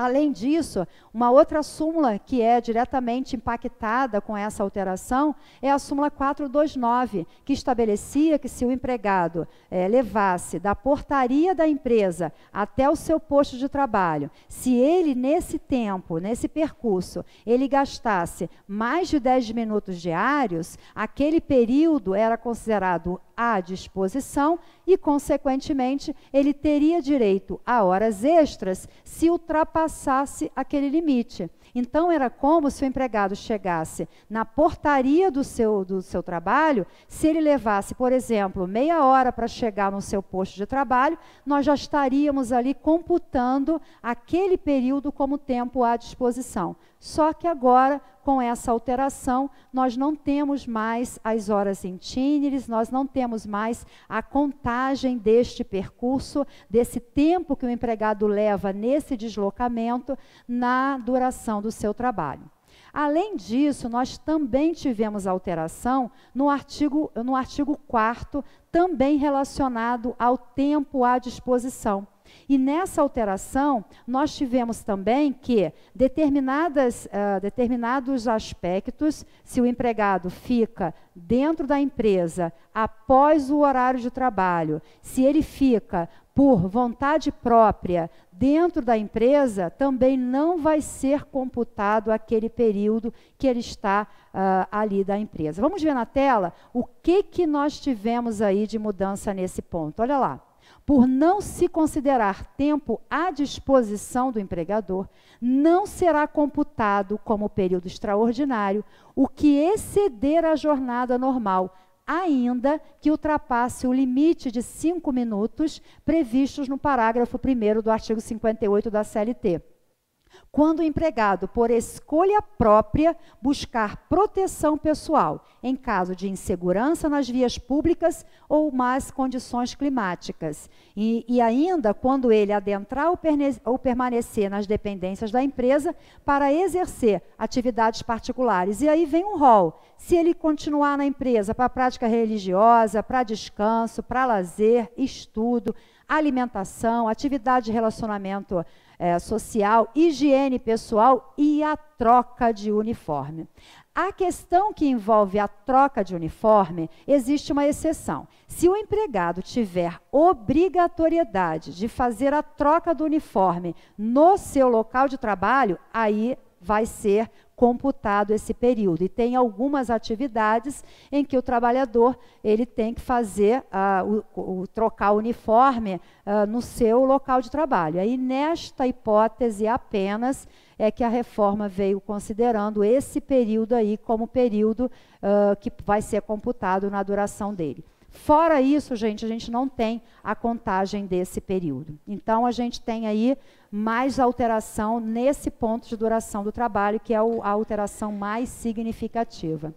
Além disso, uma outra súmula que é diretamente impactada com essa alteração é a súmula 429, que estabelecia que se o empregado é, levasse da portaria da empresa até o seu posto de trabalho, se ele nesse tempo, nesse percurso, ele gastasse mais de 10 minutos diários, aquele período era considerado à disposição e, consequentemente, ele teria direito a horas extras se ultrapassasse aquele limite. Então, era como se o empregado chegasse na portaria do seu, do seu trabalho, se ele levasse, por exemplo, meia hora para chegar no seu posto de trabalho, nós já estaríamos ali computando aquele período como tempo à disposição. Só que agora, com essa alteração, nós não temos mais as horas em tíneres, nós não temos mais a contagem deste percurso, desse tempo que o empregado leva nesse deslocamento na duração do seu trabalho. Além disso, nós também tivemos alteração no artigo, no artigo 4 também relacionado ao tempo à disposição. E nessa alteração, nós tivemos também que determinadas, uh, determinados aspectos, se o empregado fica dentro da empresa após o horário de trabalho, se ele fica por vontade própria dentro da empresa, também não vai ser computado aquele período que ele está uh, ali da empresa. Vamos ver na tela o que, que nós tivemos aí de mudança nesse ponto. Olha lá por não se considerar tempo à disposição do empregador, não será computado como período extraordinário o que exceder a jornada normal, ainda que ultrapasse o limite de cinco minutos previstos no parágrafo 1 do artigo 58 da CLT quando o empregado, por escolha própria, buscar proteção pessoal em caso de insegurança nas vias públicas ou más condições climáticas, e, e ainda quando ele adentrar ou, perne, ou permanecer nas dependências da empresa para exercer atividades particulares. E aí vem um rol. Se ele continuar na empresa para prática religiosa, para descanso, para lazer, estudo, alimentação, atividade de relacionamento é, social, higiene pessoal e a troca de uniforme. A questão que envolve a troca de uniforme, existe uma exceção. Se o empregado tiver obrigatoriedade de fazer a troca do uniforme no seu local de trabalho, aí vai ser computado esse período. E tem algumas atividades em que o trabalhador ele tem que fazer uh, o, o, trocar o uniforme uh, no seu local de trabalho. Aí nesta hipótese apenas é que a reforma veio considerando esse período aí como período uh, que vai ser computado na duração dele. Fora isso, gente, a gente não tem a contagem desse período. Então, a gente tem aí mais alteração nesse ponto de duração do trabalho, que é a alteração mais significativa.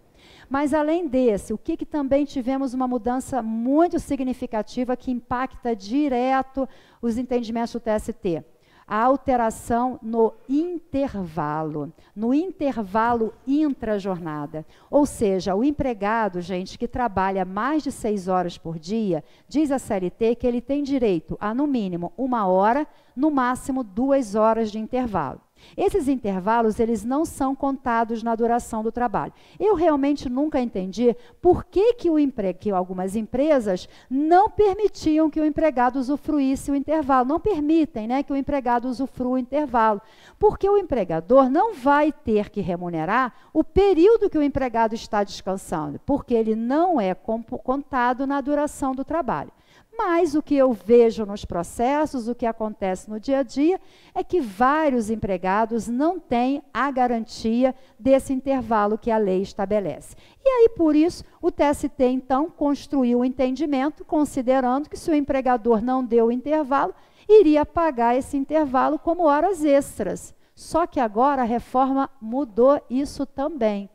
Mas além desse, o que, que, também tivemos uma mudança muito significativa que impacta direto os entendimentos do TST? a alteração no intervalo, no intervalo intra-jornada. Ou seja, o empregado, gente, que trabalha mais de seis horas por dia, diz a CLT que ele tem direito a, no mínimo, uma hora, no máximo duas horas de intervalo. Esses intervalos, eles não são contados na duração do trabalho. Eu realmente nunca entendi por que, que, o empre... que algumas empresas não permitiam que o empregado usufruísse o intervalo, não permitem né, que o empregado usufrua o intervalo, porque o empregador não vai ter que remunerar o período que o empregado está descansando, porque ele não é contado na duração do trabalho. Mas o que eu vejo nos processos, o que acontece no dia a dia, é que vários empregados não têm a garantia desse intervalo que a lei estabelece. E aí, por isso, o TST, então, construiu o um entendimento, considerando que se o empregador não deu o intervalo, iria pagar esse intervalo como horas extras. Só que agora a reforma mudou isso também.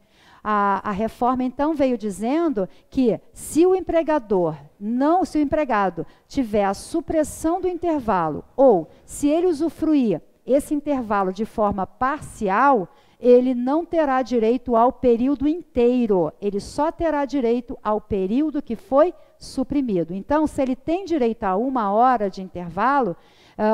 A, a reforma, então, veio dizendo que se o empregador não se o empregado tiver a supressão do intervalo ou se ele usufruir esse intervalo de forma parcial, ele não terá direito ao período inteiro, ele só terá direito ao período que foi suprimido. Então, se ele tem direito a uma hora de intervalo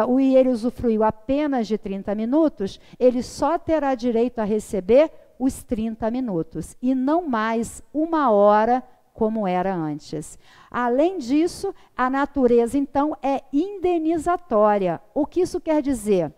uh, e ele usufruiu apenas de 30 minutos, ele só terá direito a receber os 30 minutos e não mais uma hora como era antes. Além disso, a natureza então é indenizatória. O que isso quer dizer?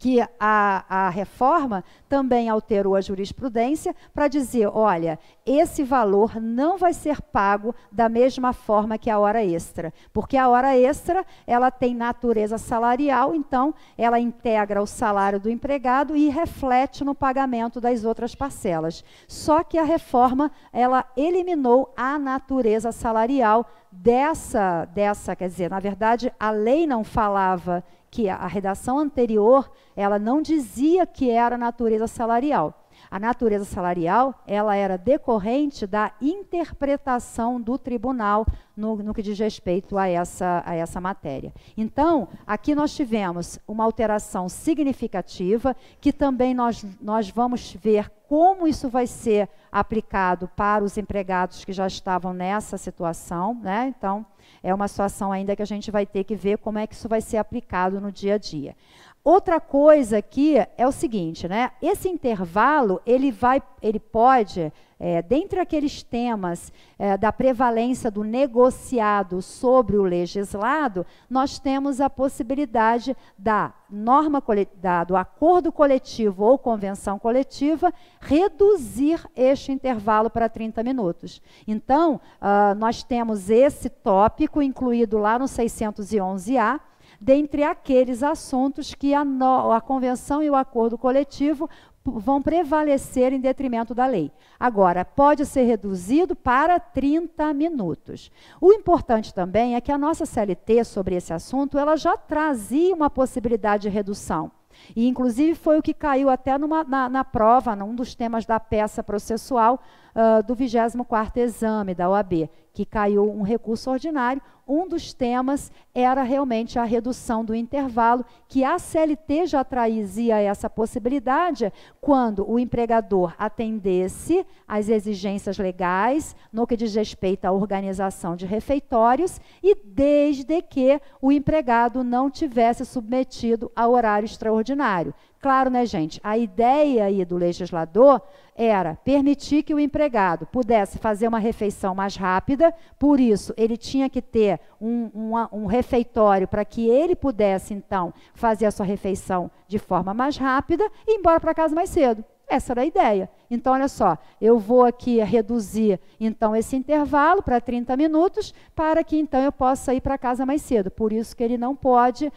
que a, a reforma também alterou a jurisprudência para dizer: olha, esse valor não vai ser pago da mesma forma que a hora extra, porque a hora extra ela tem natureza salarial, então ela integra o salário do empregado e reflete no pagamento das outras parcelas. Só que a reforma ela eliminou a natureza salarial dessa, dessa, quer dizer, na verdade, a lei não falava que a, redação anterior, ela não dizia que era natureza salarial. A natureza salarial, ela era decorrente da interpretação do tribunal no, no, que diz respeito a essa, a essa matéria. Então, aqui nós tivemos uma alteração significativa, que também nós, nós vamos ver como isso vai ser aplicado para os empregados que já estavam nessa situação, né? Então, é uma situação ainda que a gente vai ter que ver como é que isso vai ser aplicado no dia a dia. Outra coisa aqui é o seguinte, né? Esse intervalo ele vai, ele pode, é, dentre aqueles temas é, da prevalência do negociado sobre o legislado, nós temos a possibilidade da norma da, do acordo coletivo ou convenção coletiva reduzir este intervalo para 30 minutos. Então, uh, nós temos esse tópico incluído lá no 611A dentre aqueles assuntos que a, no, a convenção e o acordo coletivo vão prevalecer em detrimento da lei. Agora, pode ser reduzido para 30 minutos. O importante também é que a nossa CLT sobre esse assunto, ela já trazia uma possibilidade de redução. E, inclusive, foi o que caiu até numa, na, na, prova, num dos temas da peça processual uh, do 24º exame da OAB, que caiu um recurso ordinário, um dos temas era realmente a redução do intervalo, que a CLT já trazia essa possibilidade quando o empregador atendesse às exigências legais no que diz respeito à organização de refeitórios e desde que o empregado não tivesse submetido a horário extraordinário. Claro, né, gente? A ideia aí do legislador era permitir que o empregado pudesse fazer uma refeição mais rápida, por isso ele tinha que ter um, um, um refeitório para que ele pudesse, então, fazer a sua refeição de forma mais rápida e ir embora para casa mais cedo. Essa era a ideia. Então, olha só, eu vou aqui reduzir então esse intervalo para 30 minutos, para que então eu possa ir para casa mais cedo. Por isso que ele não pode uh,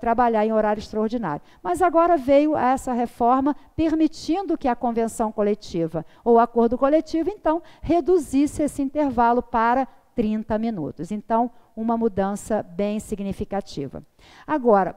trabalhar em horário extraordinário. Mas agora veio essa reforma permitindo que a convenção coletiva ou acordo coletivo, então, reduzisse esse intervalo para 30 minutos. Então, uma mudança bem significativa. Agora,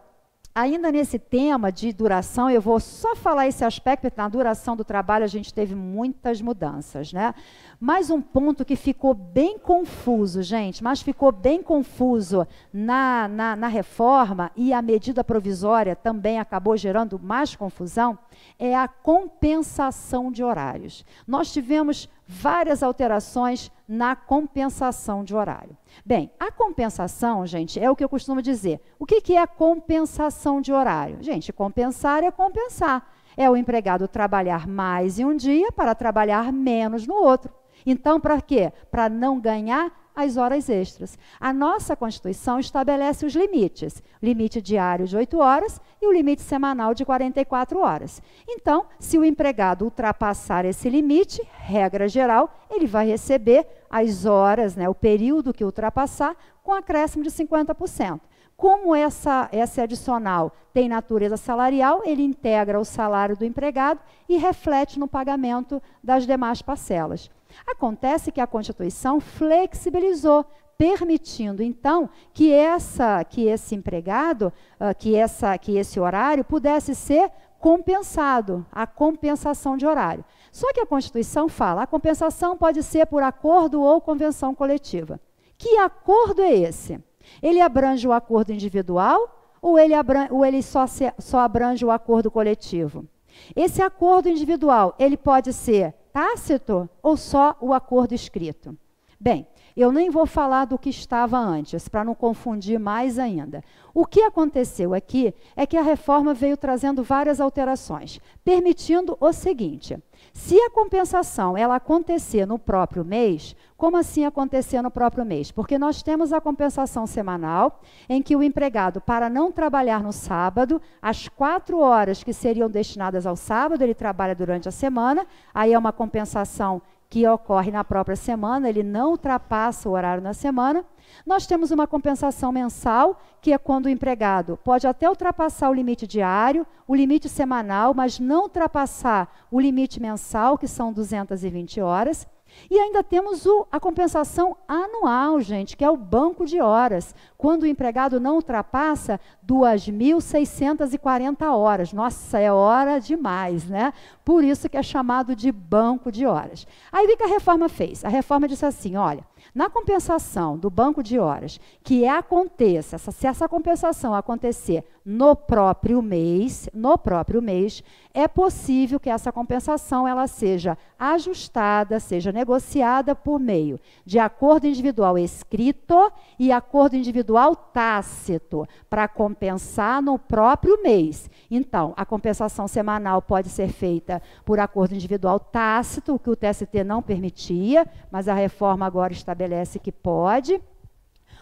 ainda nesse tema de duração, eu vou só falar esse aspecto, porque na duração do trabalho a gente teve muitas mudanças, né? Mais um ponto que ficou bem confuso, gente, mas ficou bem confuso na, na, na, reforma e a medida provisória também acabou gerando mais confusão, é a compensação de horários. Nós tivemos várias alterações na compensação de horário. Bem, a compensação, gente, é o que eu costumo dizer. O que, que é compensação de horário? Gente, compensar é compensar. É o empregado trabalhar mais em um dia para trabalhar menos no outro. Então, para quê? Para não ganhar as horas extras. A nossa Constituição estabelece os limites: limite diário de 8 horas e o limite semanal de 44 horas. Então, se o empregado ultrapassar esse limite, regra geral, ele vai receber as horas, né, o período que ultrapassar, com acréscimo de 50%. Como essa, essa adicional tem natureza salarial, ele integra o salário do empregado e reflete no pagamento das demais parcelas. Acontece que a Constituição flexibilizou, permitindo então que essa, que esse empregado, ah, que essa, que esse horário pudesse ser compensado, a compensação de horário. Só que a Constituição fala, a compensação pode ser por acordo ou convenção coletiva. Que acordo é esse? Ele abrange o acordo individual ou ele, abrange, ou ele só, se, só abrange o acordo coletivo? Esse acordo individual, ele pode ser tácito ou só o acordo escrito? Bem, eu nem vou falar do que estava antes, para não confundir mais ainda. O que aconteceu aqui é que a reforma veio trazendo várias alterações, permitindo o seguinte: se a compensação ela acontecer no próprio mês, como assim acontecer no próprio mês? Porque nós temos a compensação semanal, em que o empregado, para não trabalhar no sábado, as quatro horas que seriam destinadas ao sábado, ele trabalha durante a semana, aí é uma compensação que ocorre na própria semana, ele não ultrapassa o horário na semana. Nós temos uma compensação mensal, que é quando o empregado pode até ultrapassar o limite diário, o limite semanal, mas não ultrapassar o limite mensal, que são 220 horas. E ainda temos o, a compensação anual, gente, que é o banco de horas. Quando o empregado não ultrapassa, 2.640 horas. Nossa, é hora demais, né? Por isso que é chamado de banco de horas. Aí o que a reforma fez? A reforma disse assim: olha, na compensação do banco de horas, que é aconteça, se essa compensação acontecer no próprio mês, no próprio mês, é possível que essa compensação ela seja ajustada, seja negociada por meio de acordo individual escrito e acordo individual tácito, para compensar no próprio mês. Então, a compensação semanal pode ser feita por acordo individual tácito, o que o TST não permitia, mas a reforma agora estabelece que pode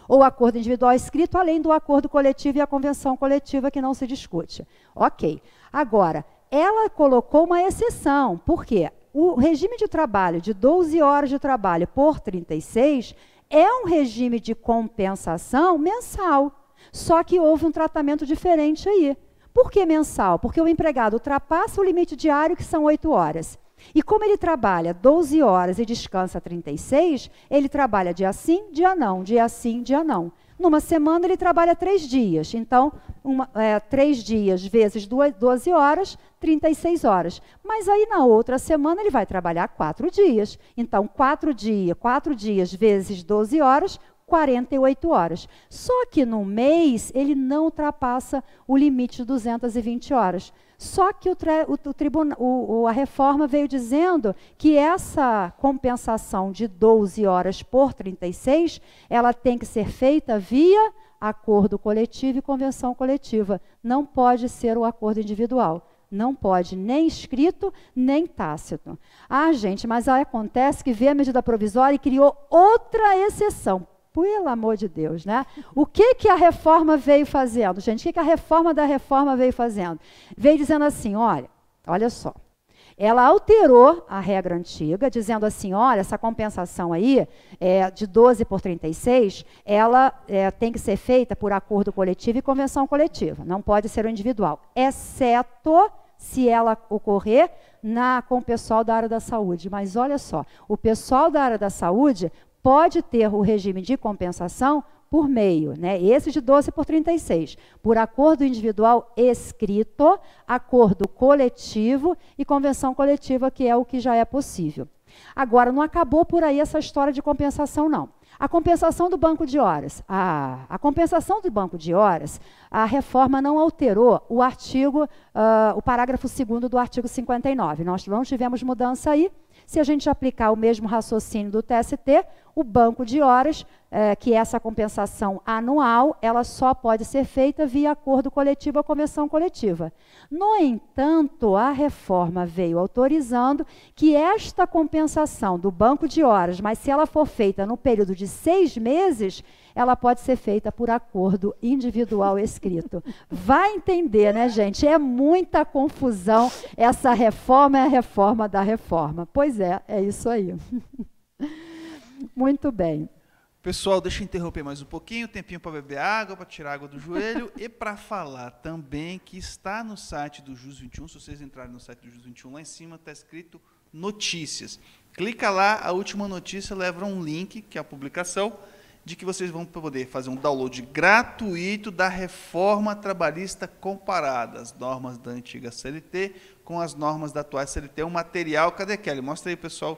ou acordo individual escrito, além do acordo coletivo e a convenção coletiva que não se discute. Ok. Agora, ela colocou uma exceção, porque o regime de trabalho de 12 horas de trabalho por 36 é um regime de compensação mensal. Só que houve um tratamento diferente aí. Por que mensal? Porque o empregado ultrapassa o limite diário, que são 8 horas. E como ele trabalha 12 horas e descansa 36, ele trabalha dia sim, dia não, dia sim, dia não. Numa semana ele trabalha três dias, então uma, é, três dias vezes 12 horas, 36 horas. Mas aí na outra semana ele vai trabalhar quatro dias, então quatro dias, quatro dias vezes 12 horas, 48 horas. Só que no mês ele não ultrapassa o limite de 220 horas. Só que o, o, o tribunal, o, a reforma veio dizendo que essa compensação de 12 horas por 36, ela tem que ser feita via acordo coletivo e convenção coletiva. Não pode ser o acordo individual. Não pode, nem escrito, nem tácito. Ah, gente, mas aí acontece que veio a medida provisória e criou outra exceção pelo amor de Deus, né? O que, que a reforma veio fazendo, gente? O que, que a reforma da reforma veio fazendo? Veio dizendo assim: olha, olha só. Ela alterou a regra antiga, dizendo assim: olha, essa compensação aí, é, de 12 por 36, ela é, tem que ser feita por acordo coletivo e convenção coletiva, não pode ser o individual, exceto se ela ocorrer na, com o pessoal da área da saúde. Mas olha só, o pessoal da área da saúde pode ter o regime de compensação por meio, né? Esse de 12 por 36, por acordo individual escrito, acordo coletivo e convenção coletiva, que é o que já é possível. Agora, não acabou por aí essa história de compensação, não. A compensação do banco de horas. A, a compensação do banco de horas, a reforma não alterou o artigo, uh, o parágrafo 2 do artigo 59. Nós não tivemos mudança aí. Se a gente aplicar o mesmo raciocínio do TST, o banco de horas, é, que é essa compensação anual, ela só pode ser feita via acordo coletivo ou convenção coletiva. No entanto, a reforma veio autorizando que esta compensação do banco de horas, mas se ela for feita no período de seis meses, ela pode ser feita por acordo individual escrito. Vai entender, né, gente? É muita confusão. Essa reforma é a reforma da reforma. Pois é, é isso aí. Muito bem. Pessoal, deixa eu interromper mais um pouquinho, tempinho para beber água, para tirar água do joelho e para falar também que está no site do Jus 21, se vocês entrarem no site do Jus 21, lá em cima está escrito notícias. Clica lá, a última notícia leva um link, que é a publicação, de que vocês vão poder fazer um download gratuito da reforma trabalhista comparada, as normas da antiga CLT com as normas da atual CLT, é um material, cadê Kelly? Mostra aí, pessoal,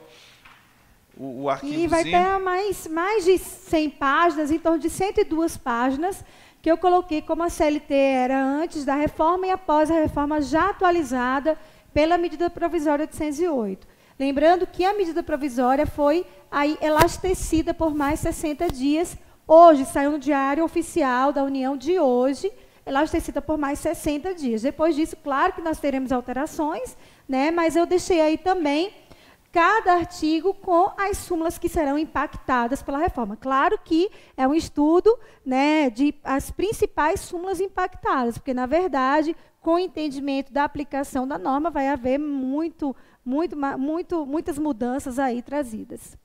o, o arquivo. E vai ter mais, mais de 100 páginas, em torno de 102 páginas, que eu coloquei como a CLT era antes da reforma e após a reforma já atualizada pela medida provisória 808. Lembrando que a medida provisória foi aí elastecida por mais 60 dias. Hoje saiu no Diário Oficial da União de hoje, elastecida por mais 60 dias. Depois disso, claro que nós teremos alterações, né? Mas eu deixei aí também cada artigo com as súmulas que serão impactadas pela reforma. Claro que é um estudo né, de as principais súmulas impactadas, porque, na verdade, com o entendimento da aplicação da norma, vai haver muito, muito, muito, muitas mudanças aí trazidas.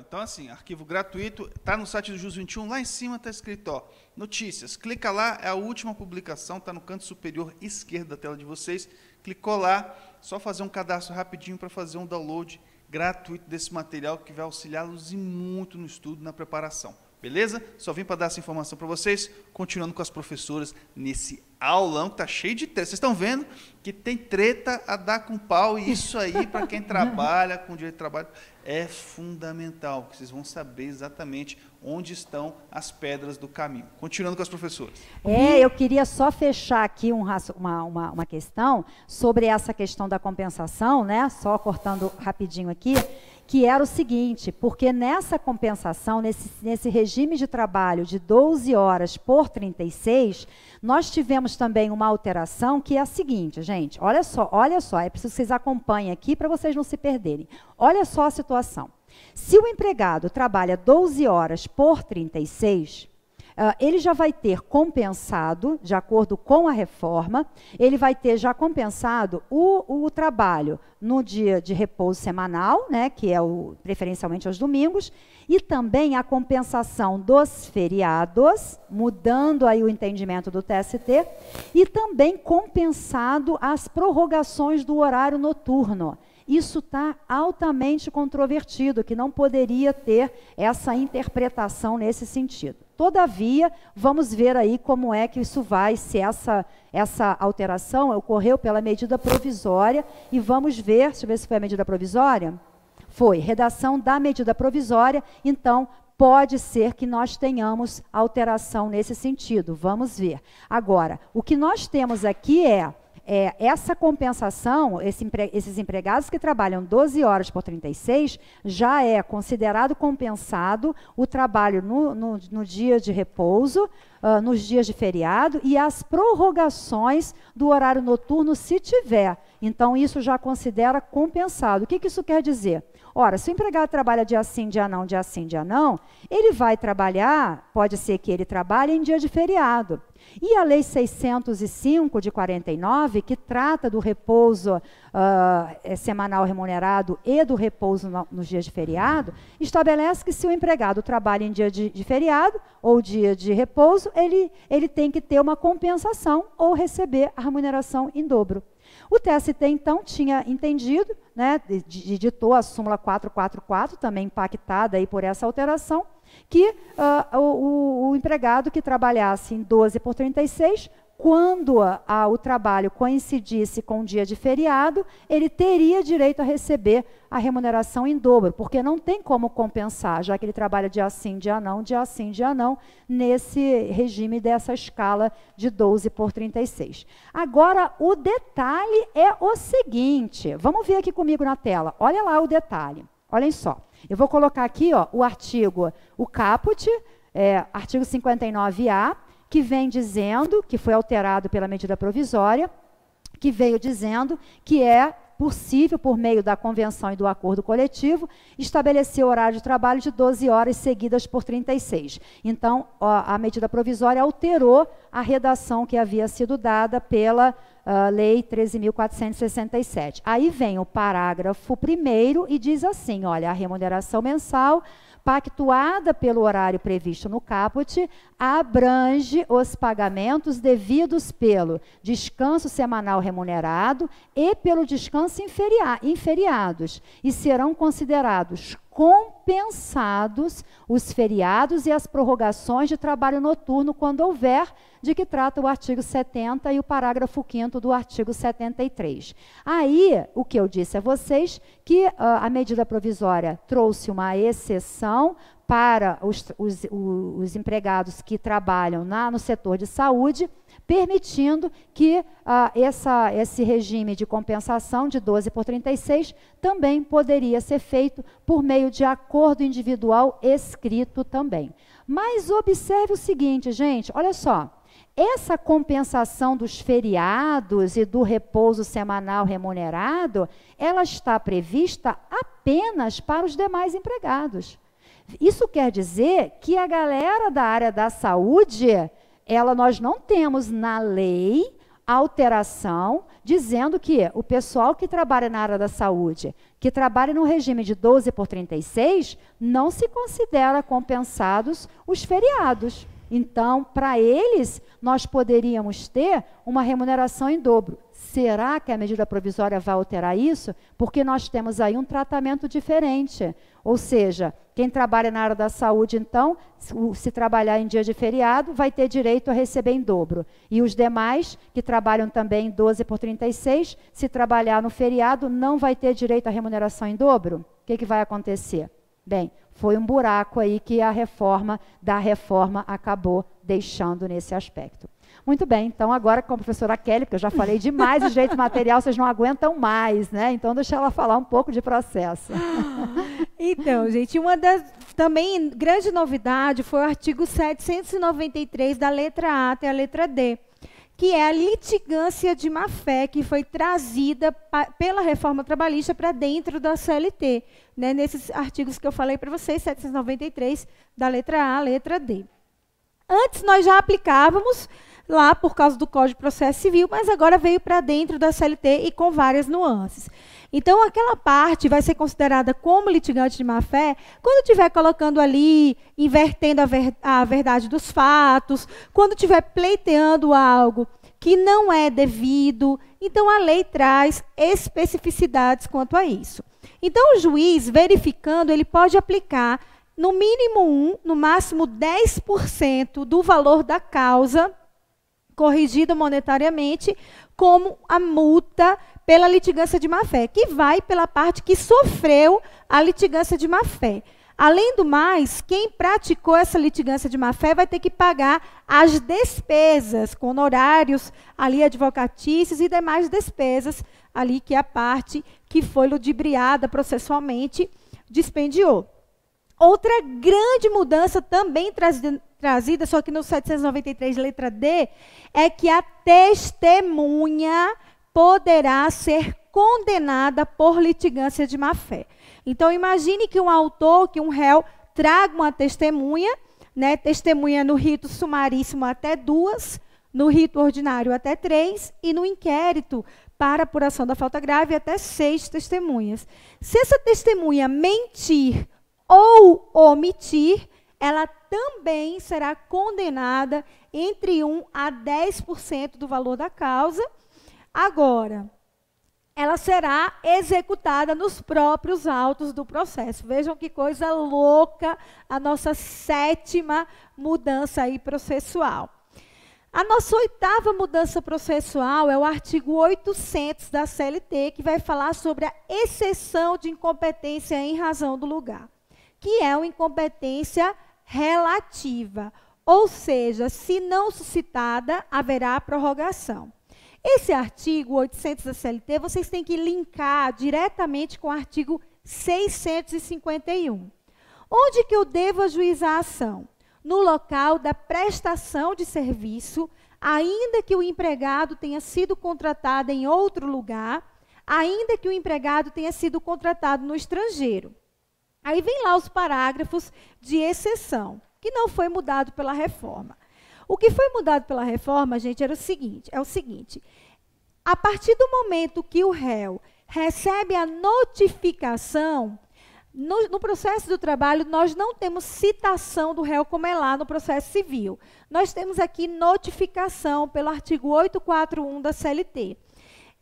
Então, assim, arquivo gratuito, está no site do Jus 21, lá em cima está escrito, ó, notícias. Clica lá, é a última publicação, está no canto superior esquerdo da tela de vocês. Clicou lá, só fazer um cadastro rapidinho para fazer um download gratuito desse material que vai auxiliá-los e muito no estudo, na preparação. Beleza? Só vim para dar essa informação para vocês, continuando com as professoras nesse aulão que tá cheio de treta. Vocês estão vendo que tem treta a dar com pau e isso aí para quem trabalha com direito de trabalho é fundamental, que vocês vão saber exatamente onde estão as pedras do caminho. Continuando com as professoras. É, eu queria só fechar aqui um, uma, uma, uma questão sobre essa questão da compensação, né? Só cortando rapidinho aqui que era o seguinte, porque nessa compensação, nesse, nesse regime de trabalho de 12 horas por 36, nós tivemos também uma alteração que é a seguinte, gente, olha só, olha só, é preciso que vocês acompanhem aqui para vocês não se perderem. Olha só a situação. Se o empregado trabalha 12 horas por 36, Uh, ele já vai ter compensado, de acordo com a reforma, ele vai ter já compensado o, o trabalho no dia de repouso semanal, né, que é o, preferencialmente aos domingos, e também a compensação dos feriados, mudando aí o entendimento do TST, e também compensado as prorrogações do horário noturno isso está altamente controvertido, que não poderia ter essa interpretação nesse sentido. Todavia, vamos ver aí como é que isso vai, se essa, essa alteração ocorreu pela medida provisória, e vamos ver, deixa eu ver se foi a medida provisória. Foi, redação da medida provisória, então pode ser que nós tenhamos alteração nesse sentido, vamos ver. Agora, o que nós temos aqui é é, essa compensação, esse esses empregados que trabalham 12 horas por 36, já é considerado compensado o trabalho no, no, no dia de repouso, uh, nos dias de feriado e as prorrogações do horário noturno, se tiver. Então, isso já considera compensado. O que, que isso quer dizer? Ora, se o empregado trabalha dia sim, dia não, dia sim, dia não, ele vai trabalhar, pode ser que ele trabalhe em dia de feriado. E a Lei 605 de 49, que trata do repouso uh, semanal remunerado e do repouso no, nos dias de feriado, estabelece que se o empregado trabalha em dia de, de feriado ou dia de repouso, ele, ele tem que ter uma compensação ou receber a remuneração em dobro. O TST, então, tinha entendido, né, editou a súmula 444, também impactada aí por essa alteração, que uh, o, o, empregado que trabalhasse em 12 por 36, quando ah, a, o trabalho coincidisse com um dia de feriado, ele teria direito a receber a remuneração em dobro, porque não tem como compensar, já que ele trabalha dia sim, dia não, dia sim, dia não, nesse regime dessa escala de 12 por 36. Agora, o detalhe é o seguinte, vamos ver aqui comigo na tela, olha lá o detalhe, olhem só. Eu vou colocar aqui ó, o artigo, o caput, é, artigo 59A, que vem dizendo, que foi alterado pela medida provisória, que veio dizendo que é possível, por meio da convenção e do acordo coletivo, estabelecer horário de trabalho de 12 horas seguidas por 36. Então, ó, a medida provisória alterou a redação que havia sido dada pela uh, Lei 13.467. Aí vem o parágrafo primeiro e diz assim: olha, a remuneração mensal pactuada pelo horário previsto no caput abrange os pagamentos devidos pelo descanso semanal remunerado e pelo descanso em, em feriados e serão considerados compensados os feriados e as prorrogações de trabalho noturno quando houver, de que trata o artigo 70 e o parágrafo 5 do artigo 73. Aí, o que eu disse a vocês, que uh, a medida provisória trouxe uma exceção para os, os, os empregados que trabalham na, no setor de saúde, permitindo que ah, essa, esse regime de compensação de 12 por 36 também poderia ser feito por meio de acordo individual escrito também. Mas observe o seguinte, gente, olha só. Essa compensação dos feriados e do repouso semanal remunerado, ela está prevista apenas para os demais empregados. Isso quer dizer que a galera da área da saúde ela nós não temos na lei alteração dizendo que o pessoal que trabalha na área da saúde, que trabalha no regime de 12 por 36, não se considera compensados os feriados. Então, para eles, nós poderíamos ter uma remuneração em dobro. Será que a medida provisória vai alterar isso? Porque nós temos aí um tratamento diferente. Ou seja, quem trabalha na área da saúde, então, se trabalhar em dia de feriado, vai ter direito a receber em dobro. E os demais, que trabalham também em 12 por 36, se trabalhar no feriado, não vai ter direito à remuneração em dobro? O que, que vai acontecer? Bem, foi um buraco aí que a reforma da reforma acabou deixando nesse aspecto. Muito bem, então agora com a professora Kelly, porque eu já falei demais de direito material, vocês não aguentam mais, né? Então deixa ela falar um pouco de processo. Então, gente, uma das também grande novidade foi o artigo 793 da letra A até a letra D, que é a litigância de má-fé que foi trazida pela reforma trabalhista para dentro da CLT, né, nesses artigos que eu falei para vocês, 793 da letra A à letra D. Antes nós já aplicávamos lá por causa do Código de Processo Civil, mas agora veio para dentro da CLT e com várias nuances. Então, aquela parte vai ser considerada como litigante de má-fé quando estiver colocando ali, invertendo a, ver, a, verdade dos fatos, quando estiver pleiteando algo que não é devido. Então, a lei traz especificidades quanto a isso. Então, o juiz, verificando, ele pode aplicar no mínimo 1, um, no máximo 10% do valor da causa corrigido monetariamente como a multa pela litigância de má-fé, que vai pela parte que sofreu a litigância de má-fé. Além do mais, quem praticou essa litigância de má-fé vai ter que pagar as despesas, com honorários ali advocatícios e demais despesas ali que é a parte que foi ludibriada processualmente dispendiou. Outra grande mudança também trazida, trazida, só que no 793, letra D, é que a testemunha poderá ser condenada por litigância de má-fé. Então, imagine que um autor, que um réu, traga uma testemunha, né, testemunha no rito sumaríssimo até duas, no rito ordinário até três, e no inquérito para apuração da falta grave até seis testemunhas. Se essa testemunha mentir ou omitir, ela também será condenada entre 1 a 10% do valor da causa. Agora, ela será executada nos próprios autos do processo. Vejam que coisa louca a nossa sétima mudança aí processual. A nossa oitava mudança processual é o artigo 800 da CLT, que vai falar sobre a exceção de incompetência em razão do lugar, que é uma incompetência relativa, ou seja, se não suscitada, haverá prorrogação. Esse artigo 800 da CLT, vocês têm que linkar diretamente com o artigo 651. Onde que eu devo ajuizar a ação? No local da prestação de serviço, ainda que o empregado tenha sido contratado em outro lugar, ainda que o empregado tenha sido contratado no estrangeiro. Aí vem lá os parágrafos de exceção, que não foi mudado pela reforma. O que foi mudado pela reforma, gente, era o seguinte, é o seguinte: a partir do momento que o réu recebe a notificação, no, no, processo do trabalho, nós não temos citação do réu, como é lá no processo civil. Nós temos aqui notificação pelo artigo 841 da CLT.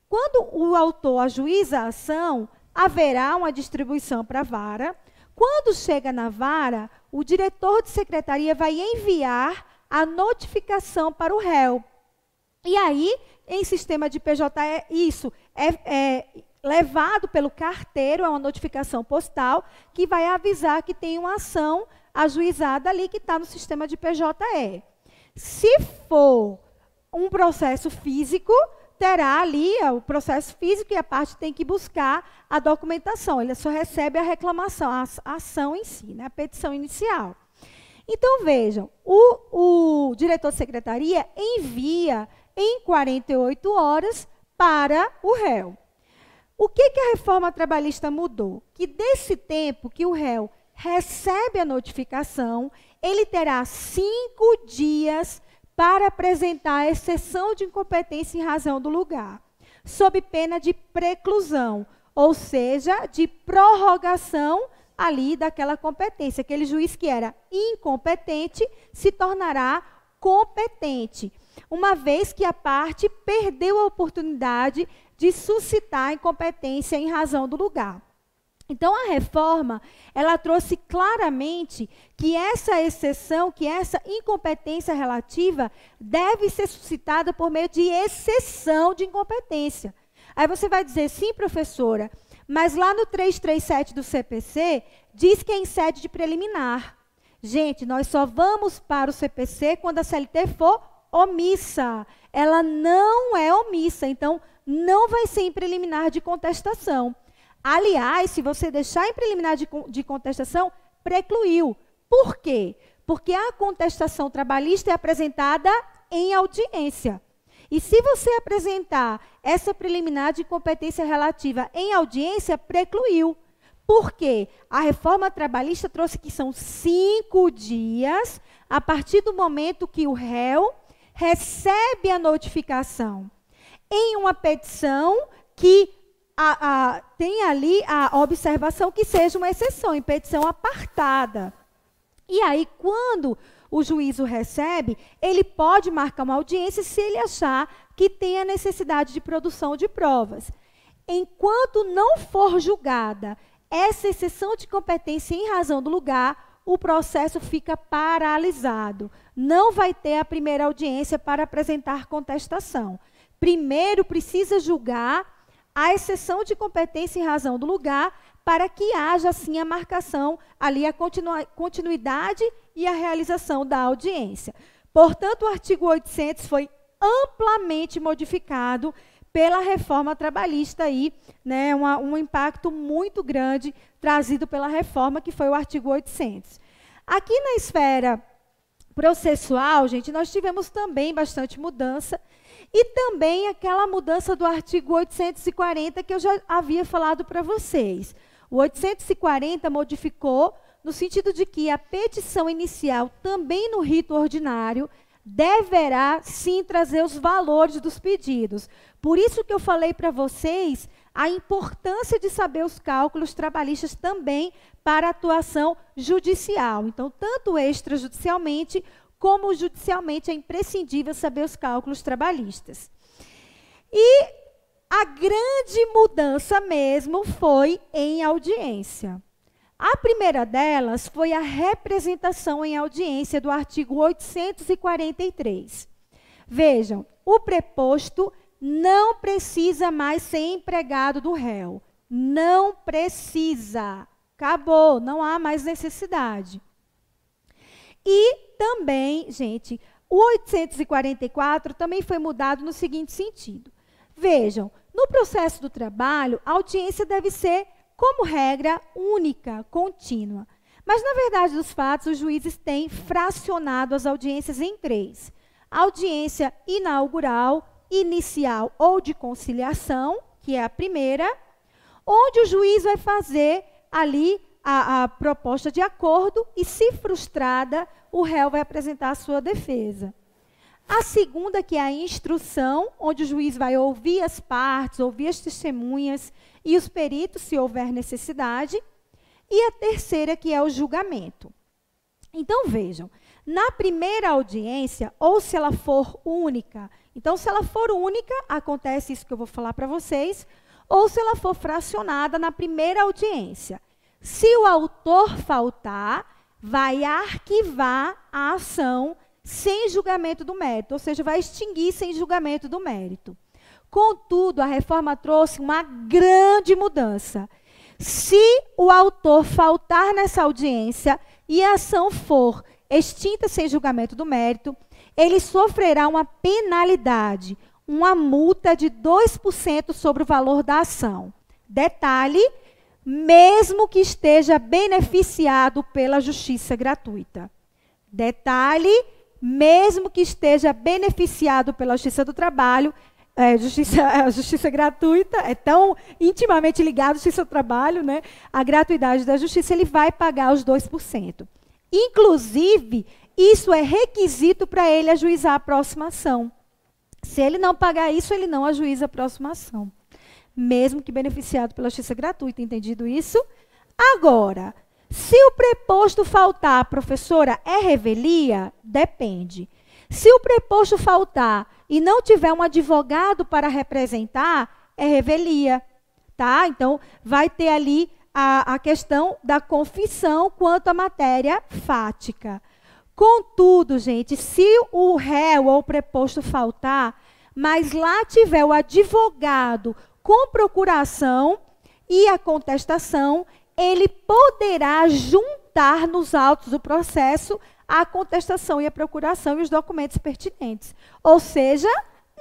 Quando o autor ajuiza a ação, haverá uma distribuição para a vara, quando chega na vara, o diretor de secretaria vai enviar a notificação para o réu. E aí, em sistema de PJ, é isso. É, é levado pelo carteiro é uma notificação postal que vai avisar que tem uma ação ajuizada ali que está no sistema de PJE. Se for um processo físico, terá ali o processo físico e a parte tem que buscar a documentação. Ele só recebe a reclamação, a ação em si, né, a petição inicial. Então, vejam, o, o diretor de secretaria envia em 48 horas para o réu. O que, que a reforma trabalhista mudou? Que desse tempo que o réu recebe a notificação, ele terá cinco dias para apresentar exceção de incompetência em razão do lugar, sob pena de preclusão, ou seja, de prorrogação ali daquela competência. Aquele juiz que era incompetente se tornará competente, uma vez que a parte perdeu a oportunidade de suscitar incompetência em razão do lugar. Então a reforma, ela trouxe claramente que essa exceção, que essa incompetência relativa deve ser suscitada por meio de exceção de incompetência. Aí você vai dizer, sim, professora, mas lá no 337 do CPC diz que é em sede de preliminar. Gente, nós só vamos para o CPC quando a CLT for omissa. Ela não é omissa, então não vai ser em preliminar de contestação. Aliás, se você deixar em preliminar de, de contestação, precluiu. Por quê? Porque a contestação trabalhista é apresentada em audiência. E se você apresentar essa preliminar de competência relativa em audiência, precluiu. Por quê? A reforma trabalhista trouxe que são cinco dias a partir do momento que o réu recebe a notificação em uma petição que a, a, tem ali a observação que seja uma exceção, impedição apartada. E aí, quando o juízo recebe, ele pode marcar uma audiência se ele achar que tem a necessidade de produção de provas. Enquanto não for julgada essa exceção de competência em razão do lugar, o processo fica paralisado. Não vai ter a primeira audiência para apresentar contestação. Primeiro precisa julgar a exceção de competência em razão do lugar, para que haja, assim, a marcação, ali a continuidade e a realização da audiência. Portanto, o artigo 800 foi amplamente modificado pela reforma trabalhista aí, né, uma, um impacto muito grande trazido pela reforma, que foi o artigo 800. Aqui na esfera processual, gente, nós tivemos também bastante mudança, e também aquela mudança do artigo 840 que eu já havia falado para vocês. O 840 modificou no sentido de que a petição inicial, também no rito ordinário, deverá sim trazer os valores dos pedidos. Por isso que eu falei para vocês a importância de saber os cálculos trabalhistas também para atuação judicial. Então, tanto extrajudicialmente como judicialmente é imprescindível saber os cálculos trabalhistas. E a grande mudança mesmo foi em audiência. A primeira delas foi a representação em audiência do artigo 843. Vejam, o preposto não precisa mais ser empregado do réu. Não precisa. Acabou, não há mais necessidade. E também, gente, o 844 também foi mudado no seguinte sentido. Vejam, no processo do trabalho, a audiência deve ser, como regra, única, contínua. Mas, na verdade dos fatos, os juízes têm fracionado as audiências em três: audiência inaugural, inicial ou de conciliação, que é a primeira, onde o juiz vai fazer ali a, a proposta de acordo e, se frustrada, o réu vai apresentar a sua defesa. A segunda, que é a instrução, onde o juiz vai ouvir as partes, ouvir as testemunhas e os peritos, se houver necessidade. E a terceira, que é o julgamento. Então vejam, na primeira audiência, ou se ela for única, então se ela for única, acontece isso que eu vou falar para vocês, ou se ela for fracionada na primeira audiência. Se o autor faltar, vai arquivar a ação sem julgamento do mérito, ou seja, vai extinguir sem julgamento do mérito. Contudo, a reforma trouxe uma grande mudança. Se o autor faltar nessa audiência e a ação for extinta sem julgamento do mérito, ele sofrerá uma penalidade, uma multa de 2% sobre o valor da ação. Detalhe mesmo que esteja beneficiado pela justiça gratuita. Detalhe, mesmo que esteja beneficiado pela justiça do trabalho, é, justiça, a justiça gratuita é tão intimamente ligada à justiça do trabalho, né? A gratuidade da justiça, ele vai pagar os 2%. Inclusive, isso é requisito para ele ajuizar a próxima ação. Se ele não pagar isso, ele não ajuiza a próxima ação mesmo que beneficiado pela justiça gratuita, entendido isso? Agora, se o preposto faltar, professora, é revelia? Depende. Se o preposto faltar e não tiver um advogado para representar, é revelia, tá? Então, vai ter ali a, a questão da confissão quanto à matéria fática. Contudo, gente, se o réu ou o preposto faltar, mas lá tiver o advogado com procuração e a contestação, ele poderá juntar nos autos do processo a contestação e a procuração e os documentos pertinentes. Ou seja,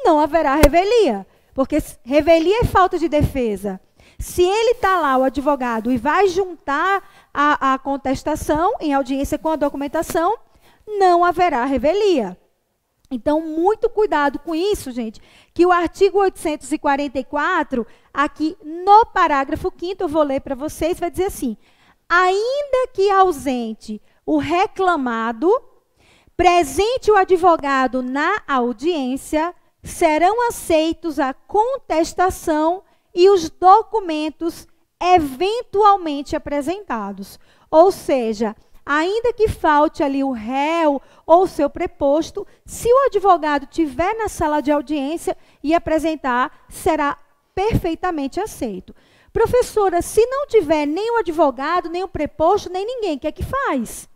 não haverá revelia, porque revelia é falta de defesa. Se ele está lá, o advogado, e vai juntar a, a, contestação em audiência com a documentação, não haverá revelia. Então, muito cuidado com isso, gente que o artigo 844, aqui no parágrafo 5, eu vou ler para vocês, vai dizer assim: ainda que ausente o reclamado, presente o advogado na audiência, serão aceitos a contestação e os documentos eventualmente apresentados. Ou seja, ainda que falte ali o réu ou o seu preposto, se o advogado tiver na sala de audiência e apresentar, será perfeitamente aceito. Professora, se não tiver nem o advogado, nem o preposto, nem ninguém, o que é que faz?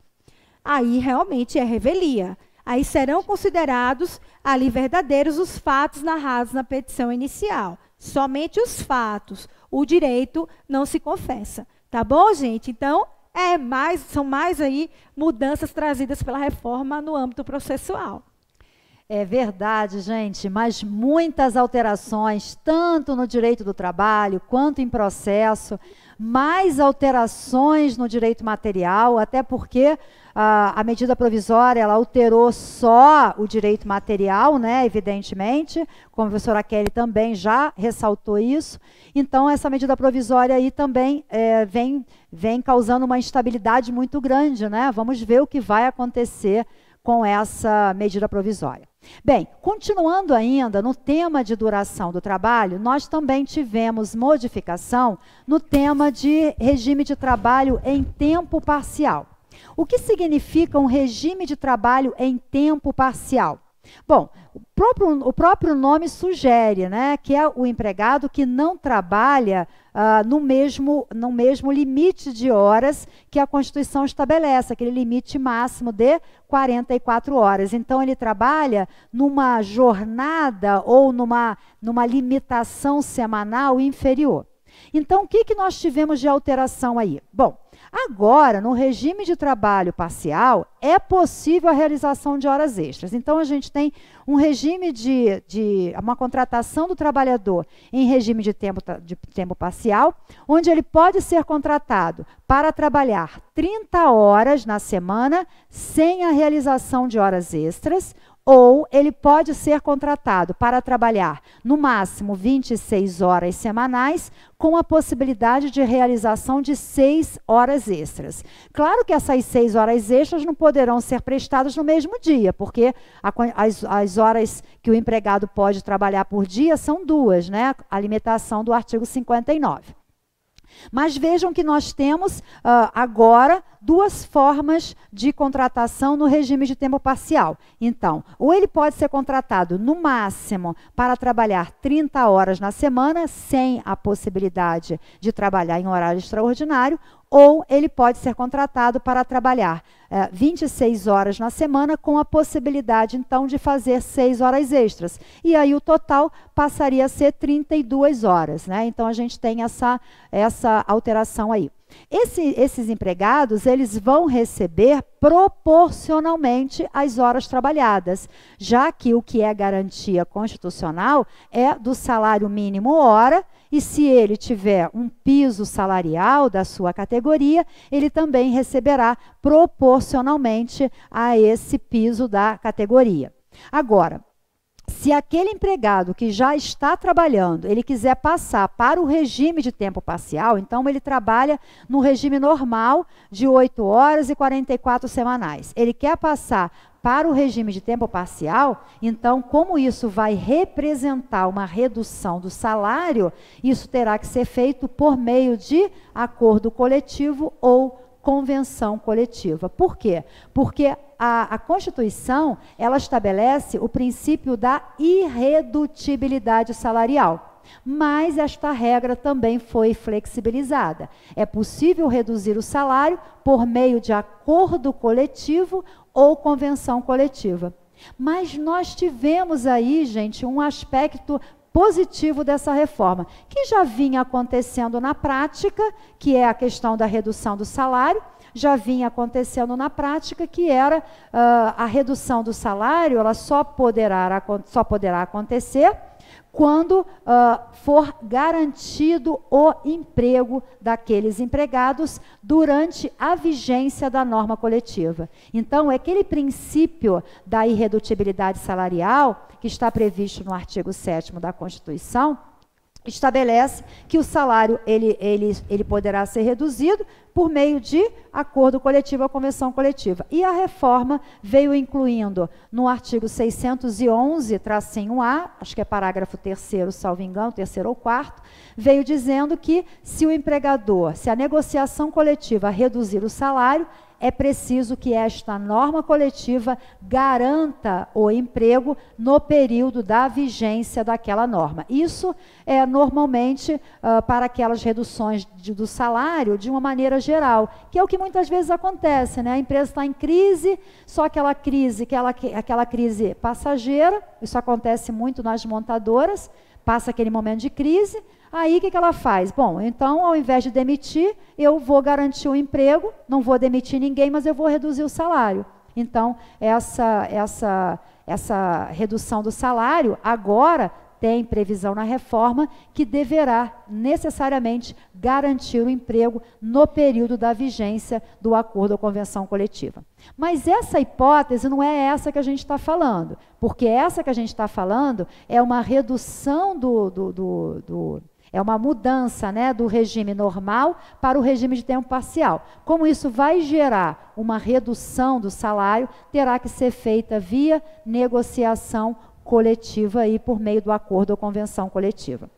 Aí realmente é revelia. Aí serão considerados ali verdadeiros os fatos narrados na petição inicial. Somente os fatos. O direito não se confessa. Tá bom, gente? Então, é mais, são mais aí mudanças trazidas pela reforma no âmbito processual. É verdade, gente, mas muitas alterações, tanto no direito do trabalho quanto em processo, mais alterações no direito material, até porque a, ah, a medida provisória ela alterou só o direito material, né, evidentemente, como a professora Kelly também já ressaltou isso. Então, essa medida provisória aí também é, vem vem causando uma instabilidade muito grande, né? Vamos ver o que vai acontecer com essa medida provisória. Bem, continuando ainda no tema de duração do trabalho, nós também tivemos modificação no tema de regime de trabalho em tempo parcial. O que significa um regime de trabalho em tempo parcial? Bom, o próprio, o próprio nome sugere né, que é o empregado que não trabalha ah, no, mesmo, no mesmo limite de horas que a Constituição estabelece, aquele limite máximo de 44 horas. Então, ele trabalha numa jornada ou numa, numa limitação semanal inferior. Então, o que, que nós tivemos de alteração aí? Bom, Agora, no regime de trabalho parcial, é possível a realização de horas extras. Então, a gente tem um regime de, de uma contratação do trabalhador em regime de tempo, de tempo parcial, onde ele pode ser contratado para trabalhar 30 horas na semana sem a realização de horas extras, ou ele pode ser contratado para trabalhar no máximo 26 horas semanais, com a possibilidade de realização de 6 horas extras. Claro que essas 6 horas extras não poderão ser prestadas no mesmo dia, porque a, as, as horas que o empregado pode trabalhar por dia são duas, né? A limitação do artigo 59. Mas vejam que nós temos uh, agora duas formas de contratação no regime de tempo parcial. Então, ou ele pode ser contratado no máximo para trabalhar 30 horas na semana, sem a possibilidade de trabalhar em horário extraordinário, ou ele pode ser contratado para trabalhar é, 26 horas na semana, com a possibilidade, então, de fazer 6 horas extras. E aí o total passaria a ser 32 horas. Né? Então, a gente tem essa, essa alteração aí. Esse, esses empregados, eles vão receber proporcionalmente as horas trabalhadas, já que o que é garantia constitucional é do salário mínimo hora e se ele tiver um piso salarial da sua categoria, ele também receberá proporcionalmente a esse piso da categoria. Agora, se aquele empregado que já está trabalhando, ele quiser passar para o regime de tempo parcial, então ele trabalha no regime normal de 8 horas e 44 semanais. Ele quer passar para o regime de tempo parcial, então, como isso vai representar uma redução do salário, isso terá que ser feito por meio de acordo coletivo ou convenção coletiva. Por quê? Porque a, a Constituição, ela estabelece o princípio da irredutibilidade salarial mas esta regra também foi flexibilizada. É possível reduzir o salário por meio de acordo coletivo ou convenção coletiva. Mas nós tivemos aí, gente, um aspecto positivo dessa reforma, que já vinha acontecendo na prática, que é a questão da redução do salário, já vinha acontecendo na prática, que era uh, a redução do salário, ela só poderá, só poderá acontecer quando uh, for garantido o emprego daqueles empregados durante a vigência da norma coletiva. Então, é aquele princípio da irredutibilidade salarial que está previsto no artigo 7 da Constituição, estabelece que o salário ele, ele, ele poderá ser reduzido por meio de acordo coletivo ou convenção coletiva. E a reforma veio incluindo no artigo 611, tracinho A, acho que é parágrafo terceiro, salvo engano, terceiro ou quarto, veio dizendo que se o empregador, se a negociação coletiva reduzir o salário, é preciso que esta norma coletiva garanta o emprego no período da vigência daquela norma. Isso é normalmente uh, para aquelas reduções de, do salário de uma maneira geral, que é o que muitas vezes acontece, né? A empresa está em crise, só aquela crise, aquela, aquela crise passageira, isso acontece muito nas montadoras, passa aquele momento de crise, Aí o que, que ela faz? Bom, então ao invés de demitir, eu vou garantir o um emprego, não vou demitir ninguém, mas eu vou reduzir o salário. Então, essa, essa, essa redução do salário agora tem previsão na reforma que deverá necessariamente garantir o emprego no período da vigência do acordo ou convenção coletiva. Mas essa hipótese não é essa que a gente está falando, porque essa que a gente está falando é uma redução do, do, do, do é uma mudança né, do regime normal para o regime de tempo parcial. Como isso vai gerar uma redução do salário, terá que ser feita via negociação coletiva e por meio do acordo ou convenção coletiva.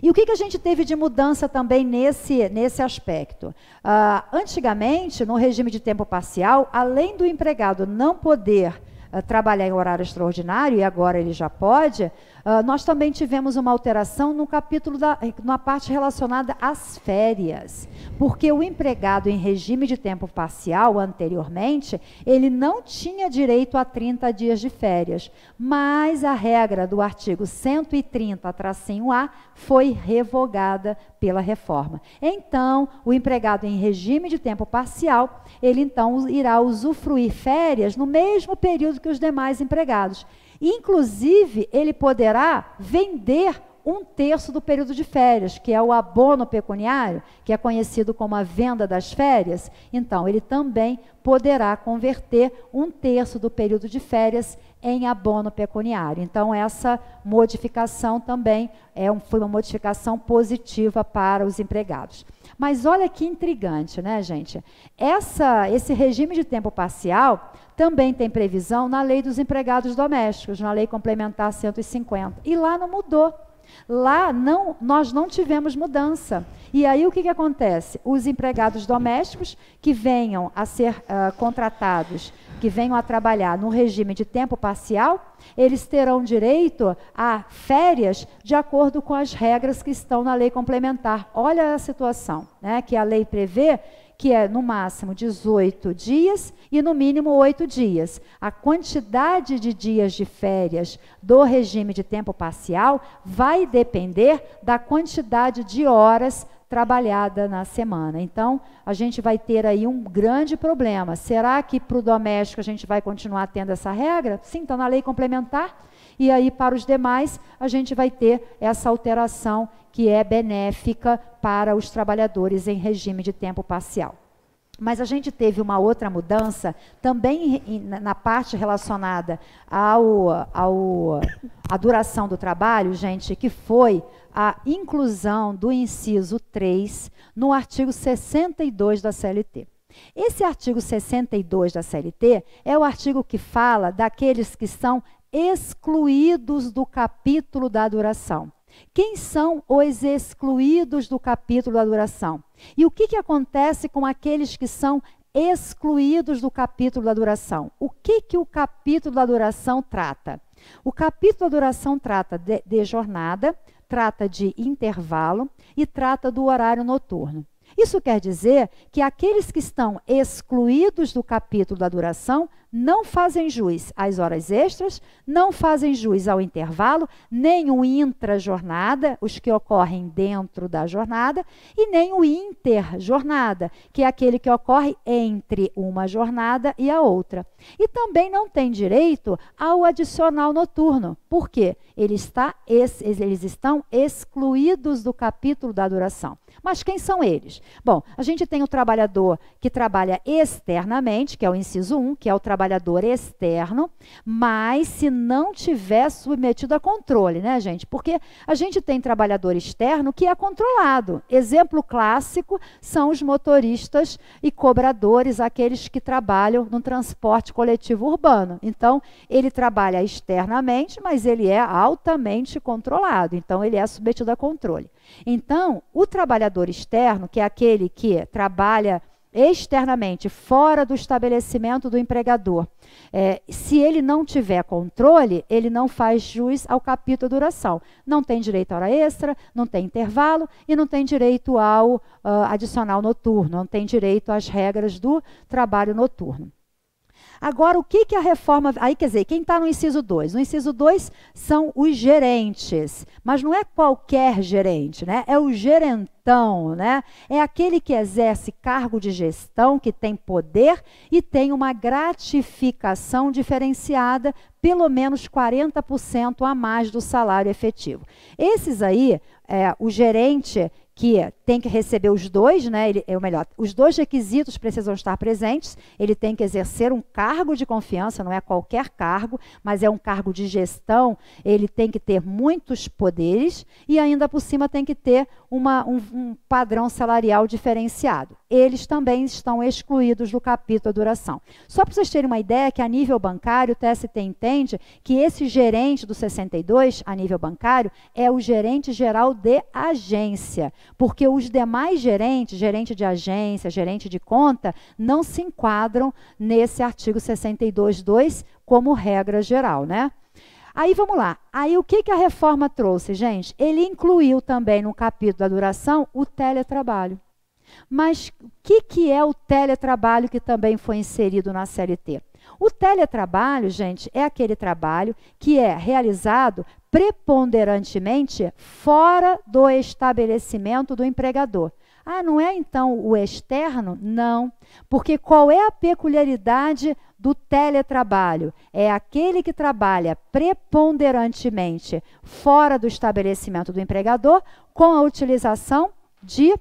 E o que, que a gente teve de mudança também nesse, nesse aspecto? Uh, antigamente, no regime de tempo parcial, além do empregado não poder uh, trabalhar em horário extraordinário, e agora ele já pode, ah, nós também tivemos uma alteração no capítulo da, na parte relacionada às férias, porque o empregado em regime de tempo parcial anteriormente, ele não tinha direito a 30 dias de férias, mas a regra do artigo 130, tracinho A, foi revogada pela reforma. Então, o empregado em regime de tempo parcial, ele então irá usufruir férias no mesmo período que os demais empregados. Inclusive, ele poderá vender um terço do período de férias, que é o abono pecuniário, que é conhecido como a venda das férias. Então, ele também poderá converter um terço do período de férias em abono pecuniário. Então, essa modificação também é um, foi uma modificação positiva para os empregados. Mas olha que intrigante, né, gente? Essa, esse regime de tempo parcial também tem previsão na lei dos empregados domésticos, na lei complementar 150. E lá não mudou. Lá não, nós não tivemos mudança. E aí o que, que acontece? Os empregados domésticos que venham a ser uh, contratados, que venham a trabalhar no regime de tempo parcial, eles terão direito a férias de acordo com as regras que estão na lei complementar. Olha a situação, né? Que a lei prevê que é no máximo 18 dias e no mínimo 8 dias. A quantidade de dias de férias do regime de tempo parcial vai depender da quantidade de horas trabalhada na semana. Então, a gente vai ter aí um grande problema. Será que para o doméstico a gente vai continuar tendo essa regra? Sim, está na lei complementar e aí, para os demais, a gente vai ter essa alteração que é benéfica para os trabalhadores em regime de tempo parcial. Mas a gente teve uma outra mudança, também na parte relacionada ao, ao, à duração do trabalho, gente, que foi a inclusão do inciso 3 no artigo 62 da CLT. Esse artigo 62 da CLT é o artigo que fala daqueles que são excluídos do capítulo da adoração. Quem são os excluídos do capítulo da adoração? E o que, que acontece com aqueles que são excluídos do capítulo da adoração? O que, que o capítulo da adoração trata? O capítulo da adoração trata de, de jornada, trata de intervalo e trata do horário noturno. Isso quer dizer que aqueles que estão excluídos do capítulo da adoração não fazem jus às horas extras, não fazem jus ao intervalo, nem o intra-jornada, os que ocorrem dentro da jornada, e nem o inter-jornada, que é aquele que ocorre entre uma jornada e a outra. E também não tem direito ao adicional noturno, porque ele está, eles estão excluídos do capítulo da duração. Mas quem são eles? Bom, a gente tem o trabalhador que trabalha externamente, que é o inciso 1, que é o trabalhador trabalhador externo, mas se não tiver submetido a controle, né, gente? Porque a gente tem trabalhador externo que é controlado. Exemplo clássico são os motoristas e cobradores, aqueles que trabalham no transporte coletivo urbano. Então, ele trabalha externamente, mas ele é altamente controlado. Então, ele é submetido a controle. Então, o trabalhador externo, que é aquele que trabalha externamente, fora do estabelecimento do empregador, é, se ele não tiver controle, ele não faz jus ao capítulo de duração. Não tem direito à hora extra, não tem intervalo e não tem direito ao uh, adicional noturno, não tem direito às regras do trabalho noturno. Agora, o que, que a reforma. Aí, quer dizer, quem está no inciso 2? No inciso 2 são os gerentes. Mas não é qualquer gerente, né? É o gerentão, né? É aquele que exerce cargo de gestão, que tem poder e tem uma gratificação diferenciada, pelo menos 40% a mais do salário efetivo. Esses aí, é, o gerente que tem que receber os dois, né? Ele, é o melhor. Os dois requisitos precisam estar presentes. Ele tem que exercer um cargo de confiança, não é qualquer cargo, mas é um cargo de gestão. Ele tem que ter muitos poderes e ainda por cima tem que ter uma, um, um padrão salarial diferenciado. Eles também estão excluídos do capítulo duração. Só para vocês terem uma ideia que a nível bancário o TST entende que esse gerente do 62 a nível bancário é o gerente geral de agência porque os demais gerentes, gerente de agência, gerente de conta, não se enquadram nesse artigo 62.2 como regra geral, né? Aí vamos lá. Aí o que, que a reforma trouxe, gente? Ele incluiu também no capítulo da duração o teletrabalho. Mas o que, que é o teletrabalho que também foi inserido na CLT? O teletrabalho, gente, é aquele trabalho que é realizado preponderantemente fora do estabelecimento do empregador. Ah, não é então o externo? Não. Porque qual é a peculiaridade do teletrabalho? É aquele que trabalha preponderantemente fora do estabelecimento do empregador com a utilização de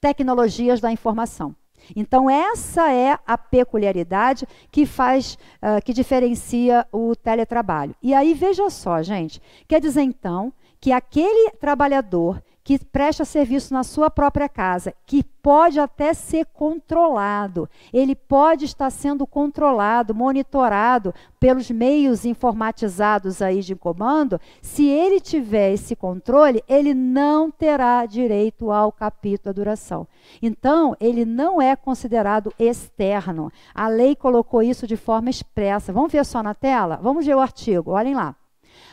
tecnologias da informação. Então, essa é a peculiaridade que faz, uh, que diferencia o teletrabalho. E aí, veja só, gente, quer dizer então que aquele trabalhador que presta serviço na sua própria casa, que pode até ser controlado, ele pode estar sendo controlado, monitorado pelos meios informatizados aí de comando, se ele tiver esse controle, ele não terá direito ao capítulo à duração. Então, ele não é considerado externo. A lei colocou isso de forma expressa. Vamos ver só na tela? Vamos ver o artigo, olhem lá.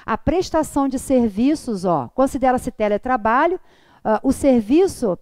A prestação de serviços, ó, considera-se teletrabalho, uh, o serviço,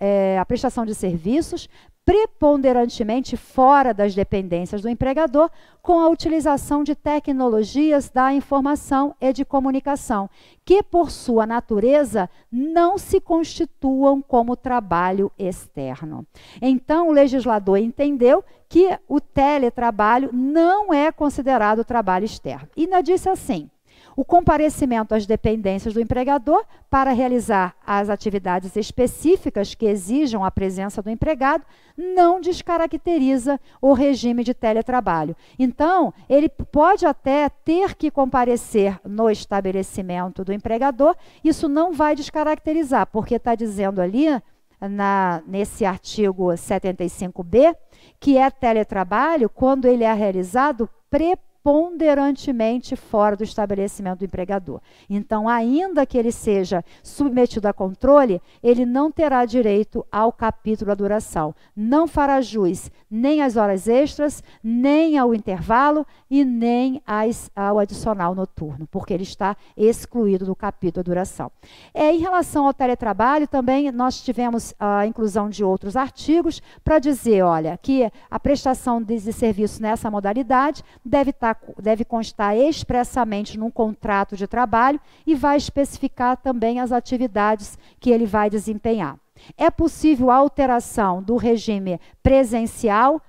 é, a prestação de serviços, preponderantemente fora das dependências do empregador, com a utilização de tecnologias da informação e de comunicação, que por sua natureza não se constituam como trabalho externo. Então, o legislador entendeu que o teletrabalho não é considerado trabalho externo. E ainda disse assim: o comparecimento às dependências do empregador para realizar as atividades específicas que exijam a presença do empregado não descaracteriza o regime de teletrabalho. Então, ele pode até ter que comparecer no estabelecimento do empregador, isso não vai descaracterizar, porque está dizendo ali. Na, nesse artigo 75B, que é teletrabalho quando ele é realizado pre preponderantemente fora do estabelecimento do empregador. Então, ainda que ele seja submetido a controle, ele não terá direito ao capítulo da duração. Não fará jus nem às horas extras, nem ao intervalo e nem às, ao adicional noturno, porque ele está excluído do capítulo da duração. É, em relação ao teletrabalho, também nós tivemos ah, a inclusão de outros artigos para dizer, olha, que a prestação desse serviço nessa modalidade deve estar deve constar expressamente num contrato de trabalho e vai especificar também as atividades que ele vai desempenhar. É possível a alteração do regime presencial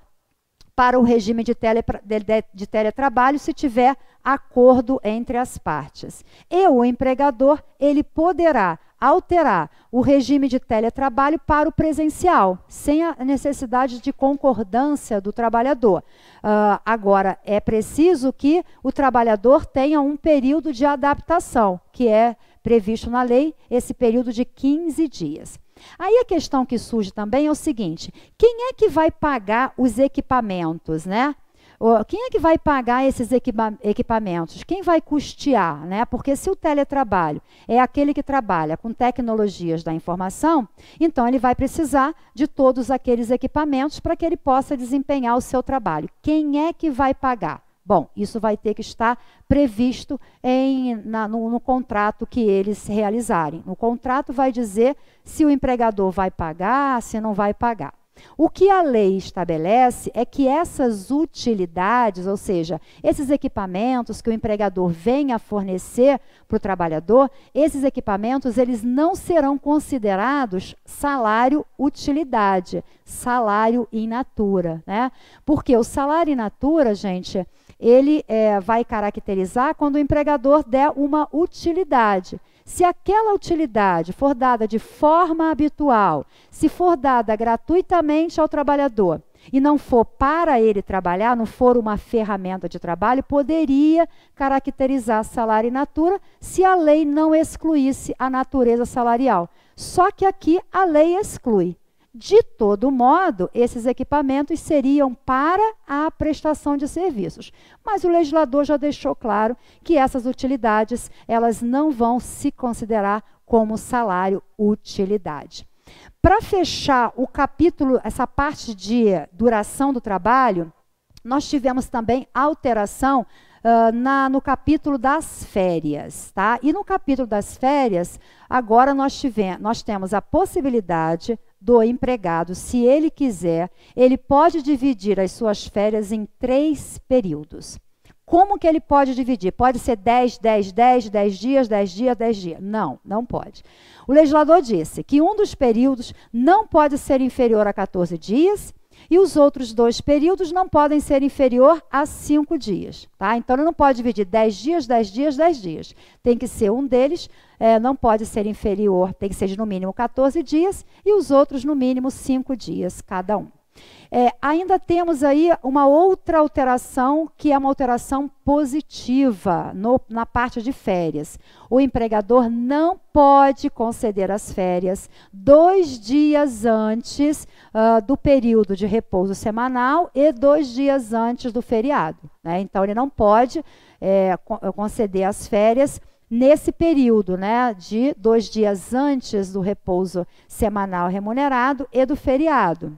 para o regime de, tele, de, de, teletrabalho se tiver acordo entre as partes. E o empregador, ele poderá alterar o regime de teletrabalho para o presencial, sem a necessidade de concordância do trabalhador. Uh, agora, é preciso que o trabalhador tenha um período de adaptação, que é previsto na lei, esse período de 15 dias. Aí a questão que surge também é o seguinte: quem é que vai pagar os equipamentos, né? Quem é que vai pagar esses equipamentos? Quem vai custear? Né? Porque se o teletrabalho é aquele que trabalha com tecnologias da informação, então ele vai precisar de todos aqueles equipamentos para que ele possa desempenhar o seu trabalho. Quem é que vai pagar? Bom, isso vai ter que estar previsto em, na, no, no, contrato que eles realizarem. O contrato vai dizer se o empregador vai pagar, se não vai pagar. O que a lei estabelece é que essas utilidades, ou seja, esses equipamentos que o empregador vem a fornecer para o trabalhador, esses equipamentos eles não serão considerados salário utilidade, salário in natura, né? Porque o salário in natura, gente, ele é, vai caracterizar quando o empregador der uma utilidade. Se aquela utilidade for dada de forma habitual, se for dada gratuitamente ao trabalhador e não for para ele trabalhar, não for uma ferramenta de trabalho, poderia caracterizar salário in natura se a lei não excluísse a natureza salarial. Só que aqui a lei exclui. De todo modo, esses equipamentos seriam para a prestação de serviços. Mas o legislador já deixou claro que essas utilidades, elas não vão se considerar como salário utilidade. Para fechar o capítulo, essa parte de duração do trabalho, nós tivemos também alteração uh, na, no capítulo das férias. Tá? E no capítulo das férias, agora nós, tivemos, nós temos a possibilidade do empregado, se ele quiser, ele pode dividir as suas férias em três períodos. Como que ele pode dividir? Pode ser 10, 10, 10, 10 dias, 10 dias, 10 dias. Não, não pode. O legislador disse que um dos períodos não pode ser inferior a 14 dias e os outros dois períodos não podem ser inferior a cinco dias. Tá? Então, não pode dividir dez dias, dez dias, dez dias. Tem que ser um deles, é, não pode ser inferior, tem que ser de no mínimo 14 dias, e os outros, no mínimo, cinco dias cada um. É, ainda temos aí uma outra alteração, que é uma alteração positiva no, na parte de férias. O empregador não pode conceder as férias dois dias antes uh, do período de repouso semanal e dois dias antes do feriado. Né? Então, ele não pode é, eh, conceder as férias nesse período, né, de dois dias antes do repouso semanal remunerado e do feriado.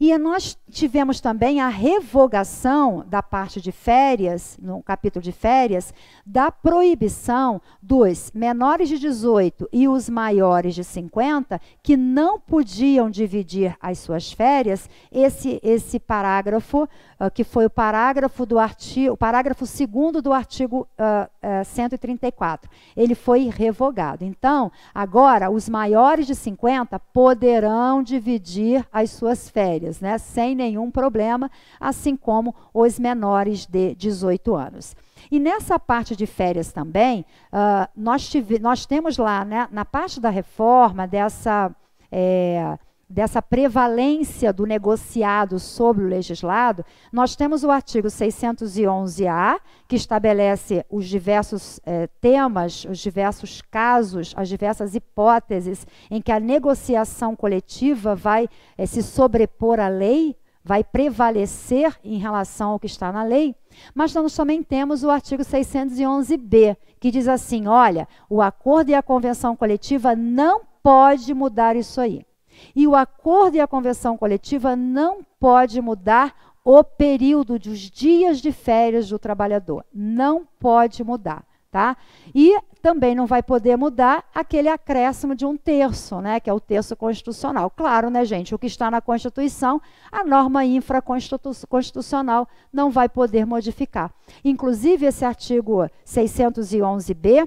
E nós tivemos também a revogação da parte de férias, no capítulo de férias, da proibição dos menores de 18 e os maiores de 50 que não podiam dividir as suas férias. Esse esse parágrafo, uh, que foi o parágrafo do artigo, o parágrafo segundo do artigo uh, uh, 134, ele foi revogado. Então, agora os maiores de 50 poderão dividir as suas férias famílias, né, sem nenhum problema, assim como os menores de 18 anos. E nessa parte de férias também, uh, nós, tive, nós temos lá, né, na parte da reforma dessa. É, dessa prevalência do negociado sobre o legislado, nós temos o artigo 611-A, que estabelece os diversos eh, temas, os diversos casos, as diversas hipóteses em que a negociação coletiva vai eh, se sobrepor à lei, vai prevalecer em relação ao que está na lei, mas nós também temos o artigo 611-B, que diz assim, olha, o acordo e a convenção coletiva não pode mudar isso aí. E o acordo e a convenção coletiva não pode mudar o período dos dias de férias do trabalhador. Não pode mudar, tá? E também não vai poder mudar aquele acréscimo de um terço, né, que é o terço constitucional. Claro, né, gente, o que está na Constituição, a norma infraconstitucional não vai poder modificar. Inclusive esse artigo 611-B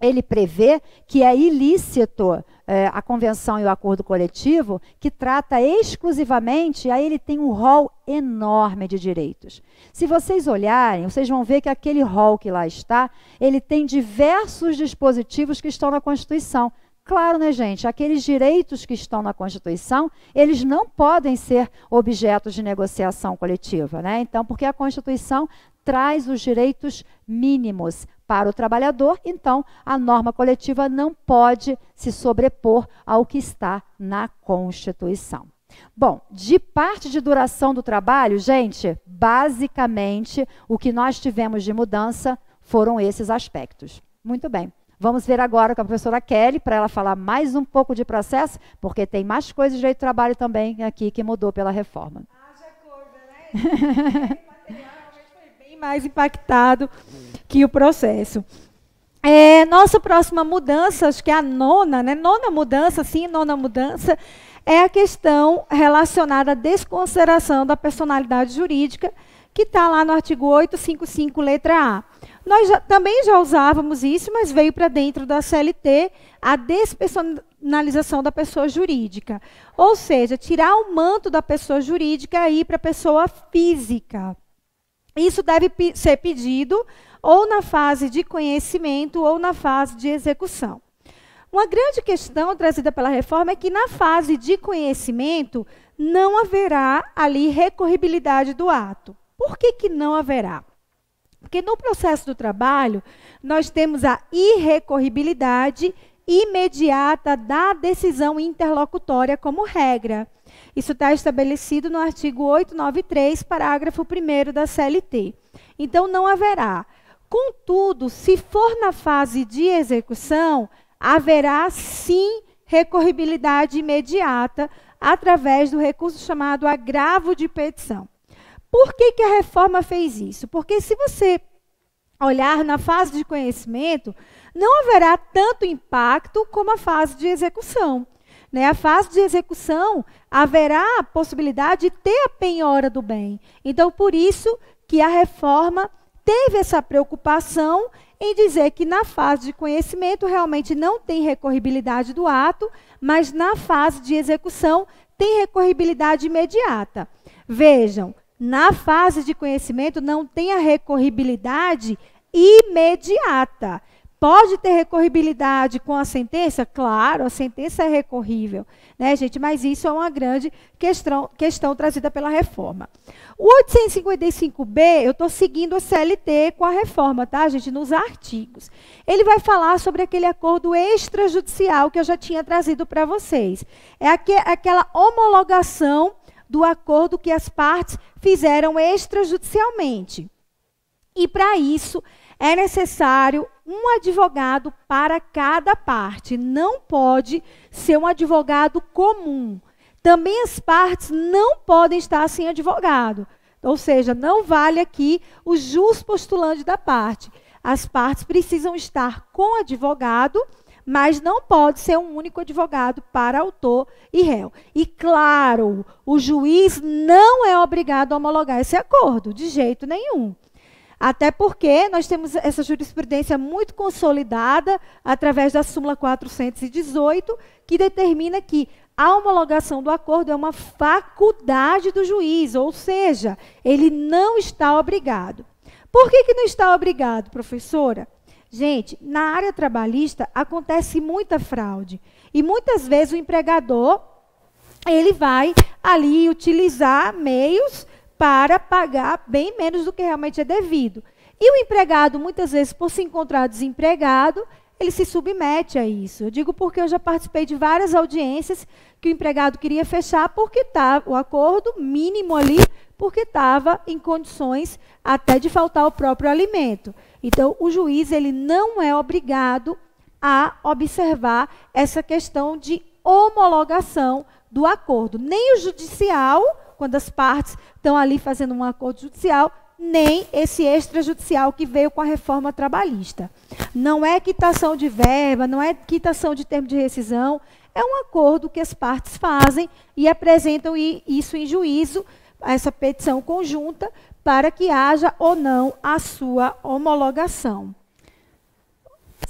ele prevê que é ilícito é, a convenção e o acordo coletivo, que trata exclusivamente, aí ele tem um rol enorme de direitos. Se vocês olharem, vocês vão ver que aquele rol que lá está, ele tem diversos dispositivos que estão na Constituição. Claro, né, gente? Aqueles direitos que estão na Constituição, eles não podem ser objetos de negociação coletiva, né? Então, porque a Constituição traz os direitos mínimos para o trabalhador, então a norma coletiva não pode se sobrepor ao que está na Constituição. Bom, de parte de duração do trabalho, gente, basicamente o que nós tivemos de mudança foram esses aspectos. Muito bem. Vamos ver agora com a professora Kelly para ela falar mais um pouco de processo, porque tem mais coisas de direito do trabalho também aqui que mudou pela reforma. Haja ah, corda, né? mais impactado que o processo. É, nossa próxima mudança, acho que é a nona, né? Nona mudança, sim, nona mudança, é a questão relacionada à desconsideração da personalidade jurídica, que está lá no artigo 855, letra A. Nós já, também já usávamos isso, mas veio para dentro da CLT a despersonalização da pessoa jurídica. Ou seja, tirar o manto da pessoa jurídica e ir para a pessoa física. Isso deve ser pedido ou na fase de conhecimento ou na fase de execução. Uma grande questão trazida pela reforma é que na fase de conhecimento não haverá ali recorribilidade do ato. Por que, que não haverá? Porque no processo do trabalho, nós temos a irrecorribilidade imediata da decisão interlocutória como regra. Isso está estabelecido no artigo 893, parágrafo 1 da CLT. Então, não haverá. Contudo, se for na fase de execução, haverá sim recorribilidade imediata através do recurso chamado agravo de petição. Por que, que a reforma fez isso? Porque se você olhar na fase de conhecimento, não haverá tanto impacto como a fase de execução. Né? A fase de execução haverá a possibilidade de ter a penhora do bem. Então, por isso que a reforma teve essa preocupação em dizer que na fase de conhecimento realmente não tem recorribilidade do ato, mas na fase de execução tem recorribilidade imediata. Vejam, na fase de conhecimento não tem a recorribilidade imediata. Pode ter recorribilidade com a sentença? Claro, a sentença é recorrível, né, gente? Mas isso é uma grande questão, questão trazida pela reforma. O 855B, eu estou seguindo a CLT com a reforma, tá, gente? Nos artigos. Ele vai falar sobre aquele acordo extrajudicial que eu já tinha trazido para vocês. É aqu aquela homologação do acordo que as partes fizeram extrajudicialmente. E para isso é necessário um advogado para cada parte. Não pode ser um advogado comum. Também as partes não podem estar sem advogado. Ou seja, não vale aqui o jus postulante da parte. As partes precisam estar com advogado, mas não pode ser um único advogado para autor e réu. E claro, o juiz não é obrigado a homologar esse acordo, de jeito nenhum. Até porque nós temos essa jurisprudência muito consolidada através da súmula 418, que determina que a homologação do acordo é uma faculdade do juiz, ou seja, ele não está obrigado. Por que, que não está obrigado, professora? Gente, na área trabalhista acontece muita fraude. E muitas vezes o empregador ele vai ali utilizar meios para pagar bem menos do que realmente é devido. E o empregado, muitas vezes, por se encontrar desempregado, ele se submete a isso. Eu digo porque eu já participei de várias audiências que o empregado queria fechar porque tá, o acordo mínimo ali, porque estava em condições até de faltar o próprio alimento. Então, o juiz ele não é obrigado a observar essa questão de homologação do acordo, nem o judicial quando as partes estão ali fazendo um acordo judicial, nem esse extrajudicial que veio com a reforma trabalhista. Não é quitação de verba, não é quitação de termo de rescisão, é um acordo que as partes fazem e apresentam isso em juízo, essa petição conjunta, para que haja ou não a sua homologação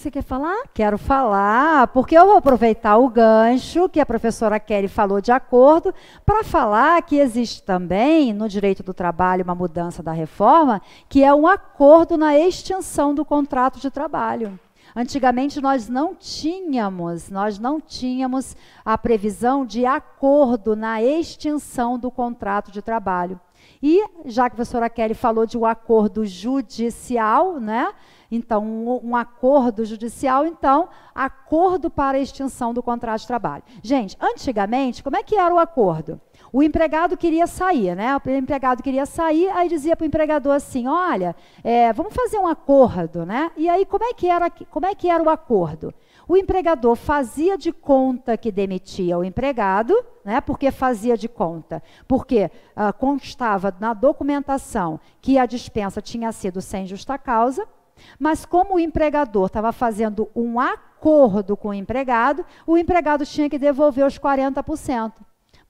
que você quer falar? Quero falar, porque eu vou aproveitar o gancho que a professora Kelly falou de acordo para falar que existe também no direito do trabalho uma mudança da reforma, que é um acordo na extinção do contrato de trabalho. Antigamente nós não tínhamos, nós não tínhamos a previsão de acordo na extinção do contrato de trabalho. E já que a professora Kelly falou de um acordo judicial, né? então um, um acordo judicial, então acordo para a extinção do contrato de trabalho. Gente, antigamente, como é que era o acordo? O empregado queria sair, né? O empregado queria sair, aí dizia para o empregador assim: olha, é, vamos fazer um acordo, né? E aí, como é, que era, como é que era o acordo? O empregador fazia de conta que demitia o empregado, né? Porque fazia de conta, porque ah, constava na documentação que a dispensa tinha sido sem justa causa, mas como o empregador estava fazendo um acordo com o empregado, o empregado tinha que devolver os 40%.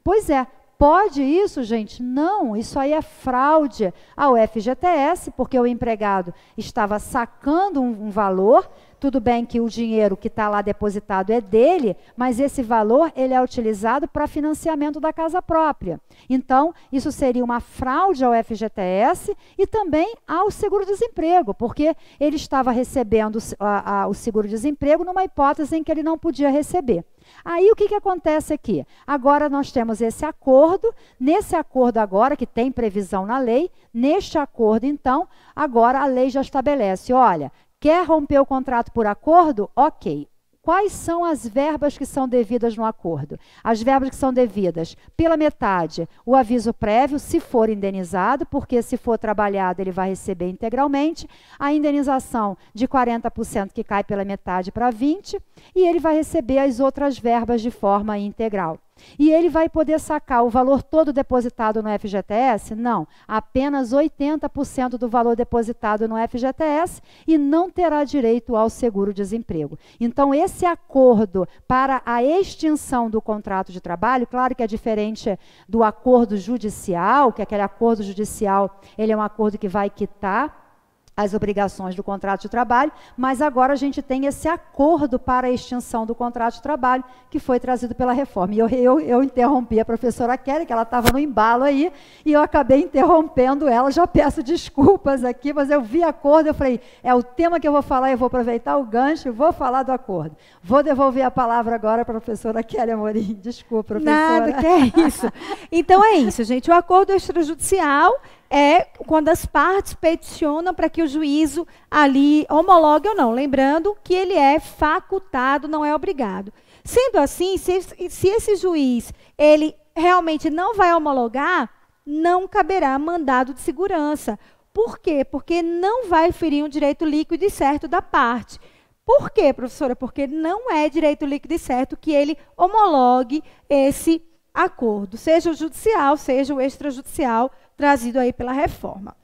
Pois é, pode isso, gente? Não, isso aí é fraude ao FGTS, porque o empregado estava sacando um, um valor tudo bem que o dinheiro que está lá depositado é dele, mas esse valor ele é utilizado para financiamento da casa própria. Então, isso seria uma fraude ao FGTS e também ao seguro-desemprego, porque ele estava recebendo a, a, o seguro-desemprego numa hipótese em que ele não podia receber. Aí o que, que acontece aqui? Agora nós temos esse acordo, nesse acordo agora, que tem previsão na lei, neste acordo, então, agora a lei já estabelece: olha, Quer romper o contrato por acordo? Ok. Quais são as verbas que são devidas no acordo? As verbas que são devidas pela metade, o aviso prévio, se for indenizado, porque se for trabalhado ele vai receber integralmente, a indenização de 40% que cai pela metade para 20%, e ele vai receber as outras verbas de forma integral. E ele vai poder sacar o valor todo depositado no FGTS? Não, apenas 80% do valor depositado no FGTS e não terá direito ao seguro-desemprego. Então, esse acordo para a extinção do contrato de trabalho, claro que é diferente do acordo judicial, que é aquele acordo judicial ele é um acordo que vai quitar as obrigações do contrato de trabalho, mas agora a gente tem esse acordo para a extinção do contrato de trabalho que foi trazido pela reforma. E eu, eu, eu interrompi a professora Kelly, que ela estava no embalo aí, e eu acabei interrompendo ela, já peço desculpas aqui, mas eu vi acordo, eu falei, é o tema que eu vou falar, eu vou aproveitar o gancho e vou falar do acordo. Vou devolver a palavra agora para a professora Kelly Amorim. Desculpa, professora. Nada, que é isso. Então é isso, gente. O acordo é extrajudicial é quando as partes peticionam para que o juízo ali homologue ou não. Lembrando que ele é facultado, não é obrigado. Sendo assim, se, se esse juiz ele realmente não vai homologar, não caberá mandado de segurança. Por quê? Porque não vai ferir um direito líquido e certo da parte. Por quê, professora? Porque não é direito líquido e certo que ele homologue esse acordo, seja o judicial, seja o extrajudicial, trazido aí pela reforma.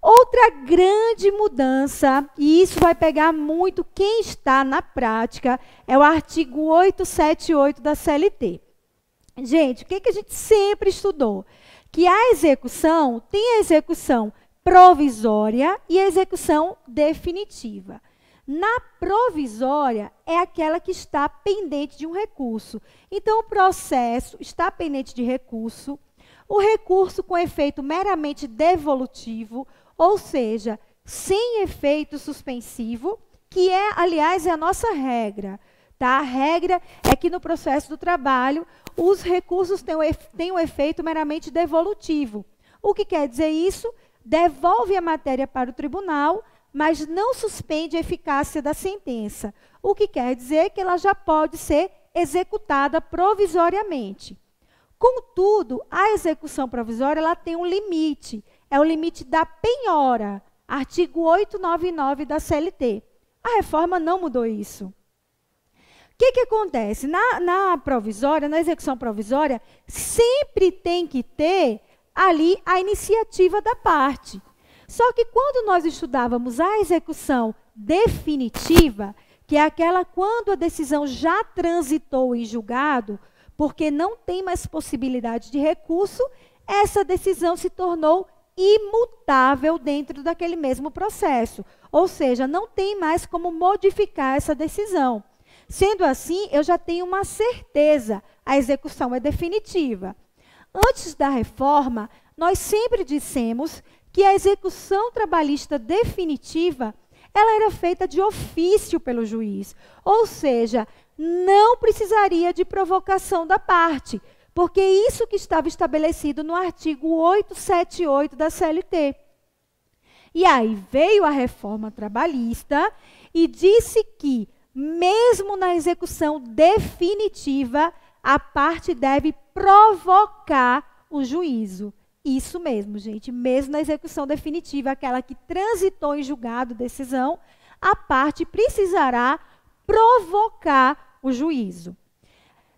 Outra grande mudança, e isso vai pegar muito quem está na prática, é o artigo 878 da CLT. Gente, o que, que a gente sempre estudou? Que a execução tem a execução provisória e a execução definitiva. Na provisória é aquela que está pendente de um recurso. Então, o processo está pendente de recurso, o recurso com efeito meramente devolutivo, ou seja, sem efeito suspensivo, que é, aliás, é a nossa regra. Tá? A regra é que no processo do trabalho, os recursos têm têm um efeito meramente devolutivo. O que quer dizer isso? Devolve a matéria para o tribunal, mas não suspende a eficácia da sentença. O que quer dizer que ela já pode ser executada provisoriamente. Contudo, a execução provisória ela tem um limite, é o limite da penhora, artigo 899 da CLT. A reforma não mudou isso. O que, que acontece? Na, na provisória, na execução provisória, sempre tem que ter ali a iniciativa da parte. Só que quando nós estudávamos a execução definitiva, que é aquela quando a decisão já transitou em julgado, porque não tem mais possibilidade de recurso, essa decisão se tornou imutável dentro daquele mesmo processo. Ou seja, não tem mais como modificar essa decisão. Sendo assim, eu já tenho uma certeza, a execução é definitiva. Antes da reforma, nós sempre dissemos que a execução trabalhista definitiva ela era feita de ofício pelo juiz, ou seja, não precisaria de provocação da parte, porque isso que estava estabelecido no artigo 878 da CLT. E aí veio a reforma trabalhista e disse que, mesmo na execução definitiva, a parte deve provocar o juízo. Isso mesmo, gente. Mesmo na execução definitiva, aquela que transitou em julgado decisão, a parte precisará provocar o juízo.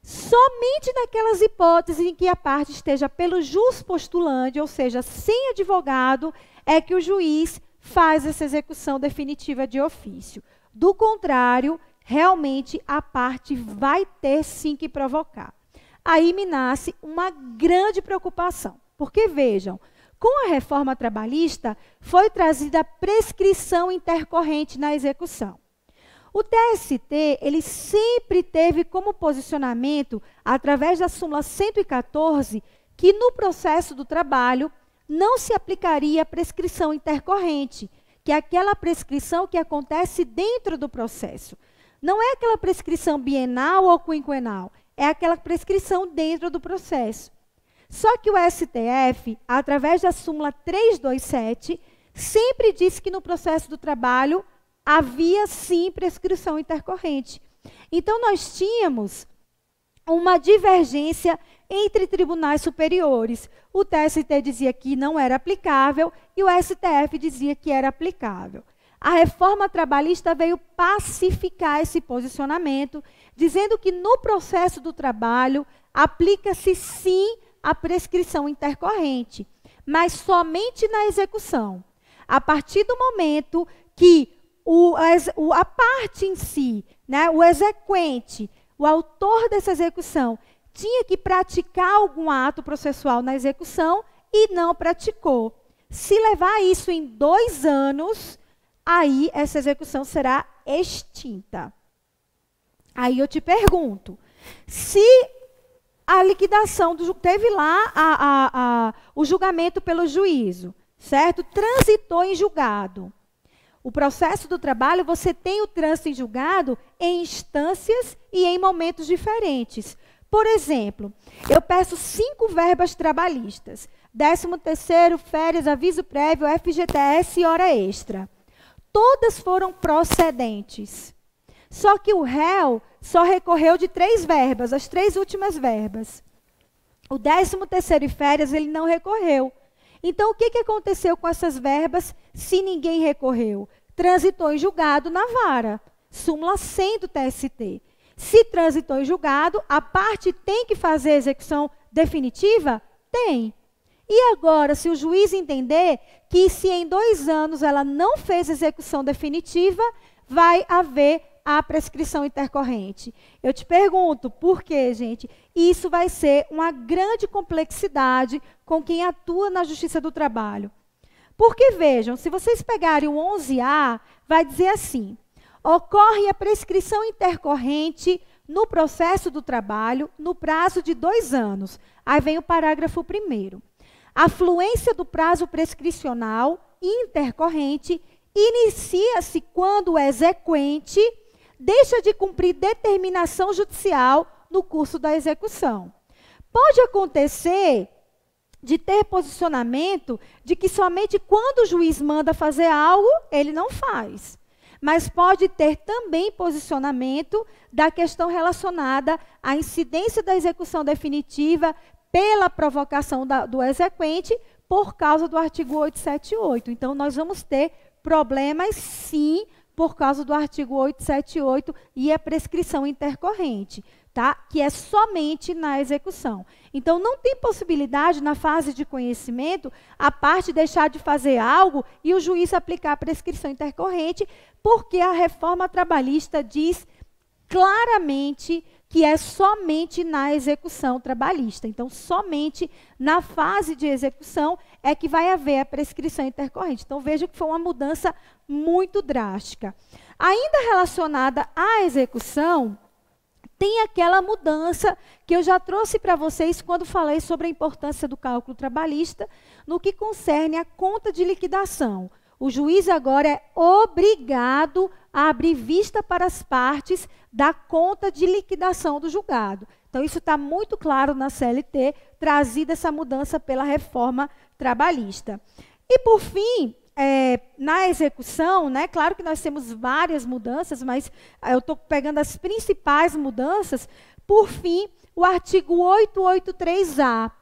Somente naquelas hipóteses em que a parte esteja pelo jus postulante, ou seja, sem advogado, é que o juiz faz essa execução definitiva de ofício. Do contrário, realmente a parte vai ter sim que provocar. Aí me nasce uma grande preocupação, porque vejam, com a reforma trabalhista foi trazida a prescrição intercorrente na execução. O TST, ele sempre teve como posicionamento, através da súmula 114, que no processo do trabalho não se aplicaria a prescrição intercorrente, que é aquela prescrição que acontece dentro do processo. Não é aquela prescrição bienal ou quinquenal, é aquela prescrição dentro do processo. Só que o STF, através da súmula 327, sempre disse que no processo do trabalho havia sim prescrição intercorrente. Então nós tínhamos uma divergência entre tribunais superiores. O TST dizia que não era aplicável e o STF dizia que era aplicável. A reforma trabalhista veio pacificar esse posicionamento, dizendo que no processo do trabalho aplica-se sim a prescrição intercorrente, mas somente na execução. A partir do momento que o, a, a parte em si, né, o exequente, o autor dessa execução, tinha que praticar algum ato processual na execução e não praticou. Se levar isso em dois anos, aí essa execução será extinta. Aí eu te pergunto, se a liquidação do, teve lá a, a, a, o julgamento pelo juízo, certo? Transitou em julgado. O processo do trabalho, você tem o trânsito em julgado em instâncias e em momentos diferentes. Por exemplo, eu peço cinco verbas trabalhistas: 13 terceiro, férias, aviso prévio, FGTS e hora extra. Todas foram procedentes. Só que o réu só recorreu de três verbas, as três últimas verbas. O 13 terceiro e férias ele não recorreu. Então, o que, que aconteceu com essas verbas se ninguém recorreu? Transitou em julgado na vara, súmula 100 do TST. Se transitou em julgado, a parte tem que fazer a execução definitiva? Tem. E agora, se o juiz entender que se em dois anos ela não fez execução definitiva, vai haver a prescrição intercorrente. Eu te pergunto, por quê, gente? Isso vai ser uma grande complexidade com quem atua na justiça do trabalho. Porque vejam, se vocês pegarem o 11A, vai dizer assim: ocorre a prescrição intercorrente no processo do trabalho no prazo de dois anos. Aí vem o parágrafo primeiro. A fluência do prazo prescricional intercorrente inicia-se quando o é exequente deixa de cumprir determinação judicial no curso da execução. Pode acontecer de ter posicionamento de que somente quando o juiz manda fazer algo, ele não faz. Mas pode ter também posicionamento da questão relacionada à incidência da execução definitiva pela provocação da, do exequente por causa do artigo 878. Então, nós vamos ter problemas, sim, por causa do artigo 878 e a é prescrição intercorrente, tá? Que é somente na execução. Então não tem possibilidade na fase de conhecimento a parte deixar de fazer algo e o juiz aplicar a prescrição intercorrente, porque a reforma trabalhista diz claramente que é somente na execução trabalhista. Então, somente na fase de execução é que vai haver a prescrição intercorrente. Então, veja que foi uma mudança muito drástica. Ainda relacionada à execução, tem aquela mudança que eu já trouxe para vocês quando falei sobre a importância do cálculo trabalhista no que concerne a conta de liquidação. O juiz agora é obrigado a abrir vista para as partes da conta de liquidação do julgado. Então, isso está muito claro na CLT, trazida essa mudança pela reforma trabalhista. E, por fim, é, na execução, né, claro que nós temos várias mudanças, mas é, eu estou pegando as principais mudanças. Por fim, o artigo 883A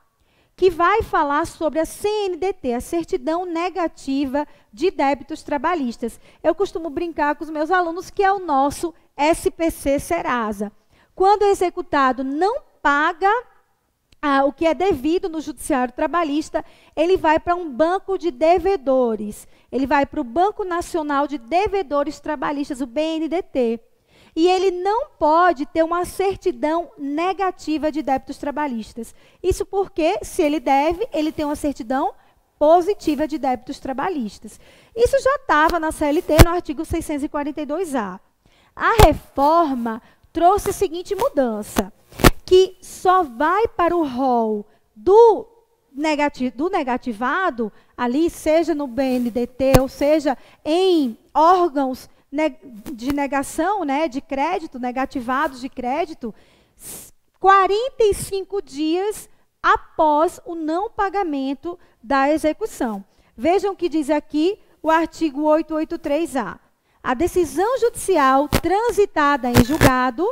que vai falar sobre a CNDT, a certidão negativa de débitos trabalhistas. Eu costumo brincar com os meus alunos que é o nosso SPC Serasa. Quando o executado não paga ah, o que é devido no judiciário trabalhista, ele vai para um banco de devedores. Ele vai para o Banco Nacional de Devedores Trabalhistas, o BNDT e ele não pode ter uma certidão negativa de débitos trabalhistas. Isso porque, se ele deve, ele tem uma certidão positiva de débitos trabalhistas. Isso já estava na CLT, no artigo 642A. A reforma trouxe a seguinte mudança, que só vai para o rol do do negativado, ali, seja no BNDT, ou seja, em órgãos de negação, né, de crédito, negativados de crédito, 45 dias após o não pagamento da execução. Vejam o que diz aqui o artigo 883-A. A decisão judicial transitada em julgado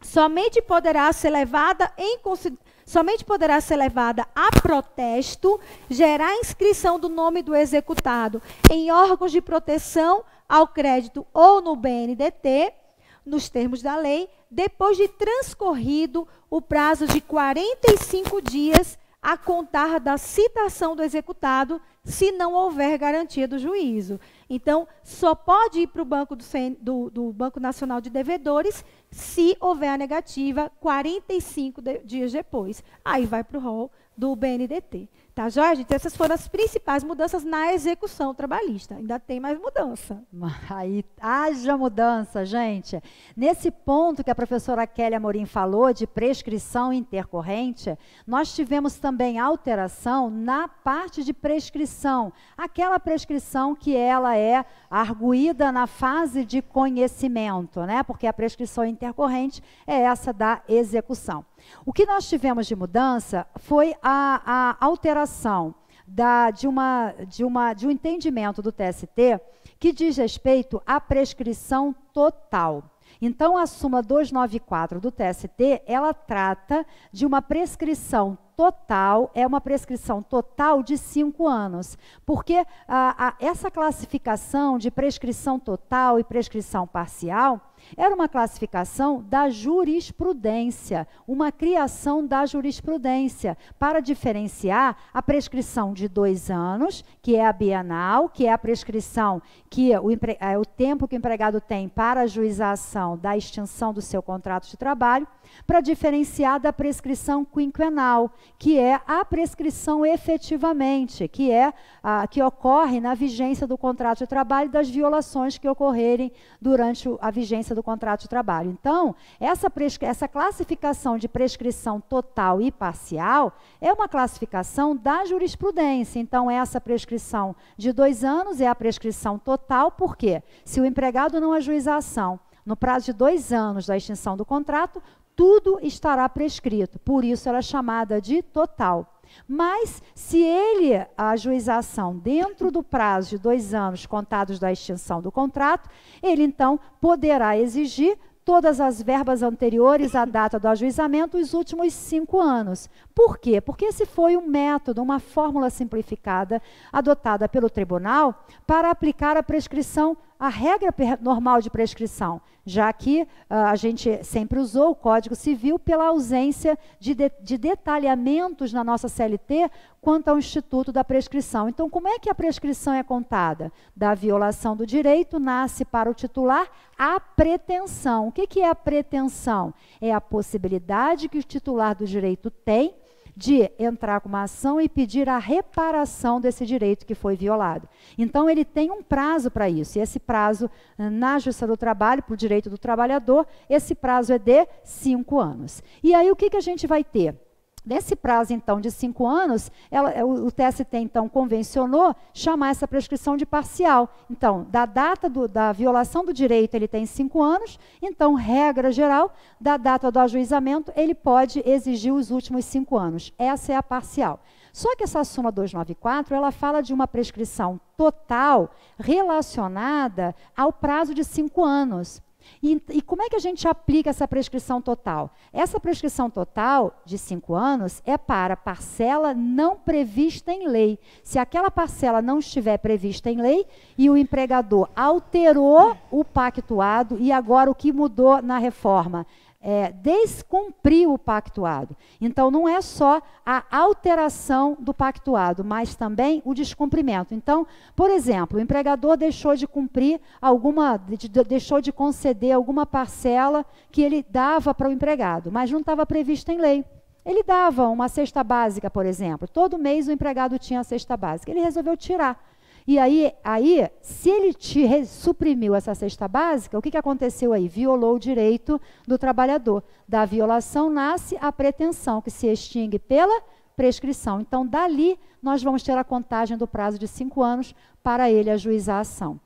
somente poderá ser levada em consideração somente poderá ser levada a protesto, gerar inscrição do nome do executado em órgãos de proteção ao crédito ou no BNDT, nos termos da lei, depois de transcorrido o prazo de 45 dias a contar da citação do executado, se não houver garantia do juízo. Então, só pode ir para o banco do, do, do, Banco Nacional de Devedores se houver a negativa 45 de, dias depois. Aí vai para o rol do BNDT. Tá Jorge. Então Essas foram as principais mudanças na execução trabalhista. Ainda tem mais mudança. Aí, haja mudança, gente. Nesse ponto que a professora Kelly Amorim falou de prescrição intercorrente, nós tivemos também alteração na parte de prescrição. Aquela prescrição que ela é arguída na fase de conhecimento, né? Porque a prescrição intercorrente é essa da execução. O que nós tivemos de mudança foi a, a alteração da, de, uma, de, uma, de um entendimento do TST que diz respeito à prescrição total. Então, a súmula 294 do TST, ela trata de uma prescrição total, é uma prescrição total de cinco anos. Porque a, ah, a, essa classificação de prescrição total e prescrição parcial era uma classificação da jurisprudência, uma criação da jurisprudência, para diferenciar a prescrição de dois anos, que é a bienal, que é a prescrição que o, é o tempo que o empregado tem para a juização da extinção do seu contrato de trabalho, para diferenciar da prescrição quinquenal, que é a prescrição efetivamente, que é a que ocorre na vigência do contrato de trabalho das violações que ocorrerem durante a vigência do contrato de trabalho. Então, essa, essa classificação de prescrição total e parcial é uma classificação da jurisprudência. Então, essa prescrição de dois anos é a prescrição total, por quê? Se o empregado não ajuizar a ação no prazo de dois anos da extinção do contrato, tudo estará prescrito. Por isso ela é chamada de total. Mas, se ele ajuizar a ação dentro do prazo de dois anos contados da extinção do contrato, ele então poderá exigir todas as verbas anteriores à data do ajuizamento os últimos cinco anos, por quê? Porque esse foi um método, uma fórmula simplificada adotada pelo tribunal para aplicar a prescrição, a regra normal de prescrição, já que uh, a gente sempre usou o Código Civil pela ausência de, de, de detalhamentos na nossa CLT quanto ao instituto da prescrição. Então, como é que a prescrição é contada? Da violação do direito nasce para o titular a pretensão. O que, que é a pretensão? É a possibilidade que o titular do direito tem de entrar com uma ação e pedir a reparação desse direito que foi violado. Então, ele tem um prazo para isso, e esse prazo eh, na Justiça do Trabalho, por direito do trabalhador, esse prazo é de cinco anos. E aí, o que, que a gente vai ter? Nesse prazo, então, de cinco anos, ela, o, TST, então, convencionou chamar essa prescrição de parcial. Então, da data do, da violação do direito, ele tem cinco anos, então, regra geral, da data do ajuizamento, ele pode exigir os últimos cinco anos. Essa é a parcial. Só que essa suma 294, ela fala de uma prescrição total relacionada ao prazo de cinco anos. E, e, como é que a gente aplica essa prescrição total? Essa prescrição total de cinco anos é para parcela não prevista em lei. Se aquela parcela não estiver prevista em lei e o empregador alterou o pactuado e agora o que mudou na reforma? é, descumpriu o pactuado. Então, não é só a alteração do pactuado, mas também o descumprimento. Então, por exemplo, o empregador deixou de cumprir alguma, deixou de conceder alguma parcela que ele dava para o empregado, mas não estava prevista em lei. Ele dava uma cesta básica, por exemplo. Todo mês o empregado tinha a cesta básica. Ele resolveu tirar. E aí, aí se ele te suprimiu essa cesta básica, o que, que aconteceu aí? Violou o direito do trabalhador. Da violação nasce a pretensão, que se extingue pela prescrição. Então, dali, nós vamos ter a contagem do prazo de cinco anos para ele ajuizar a ação.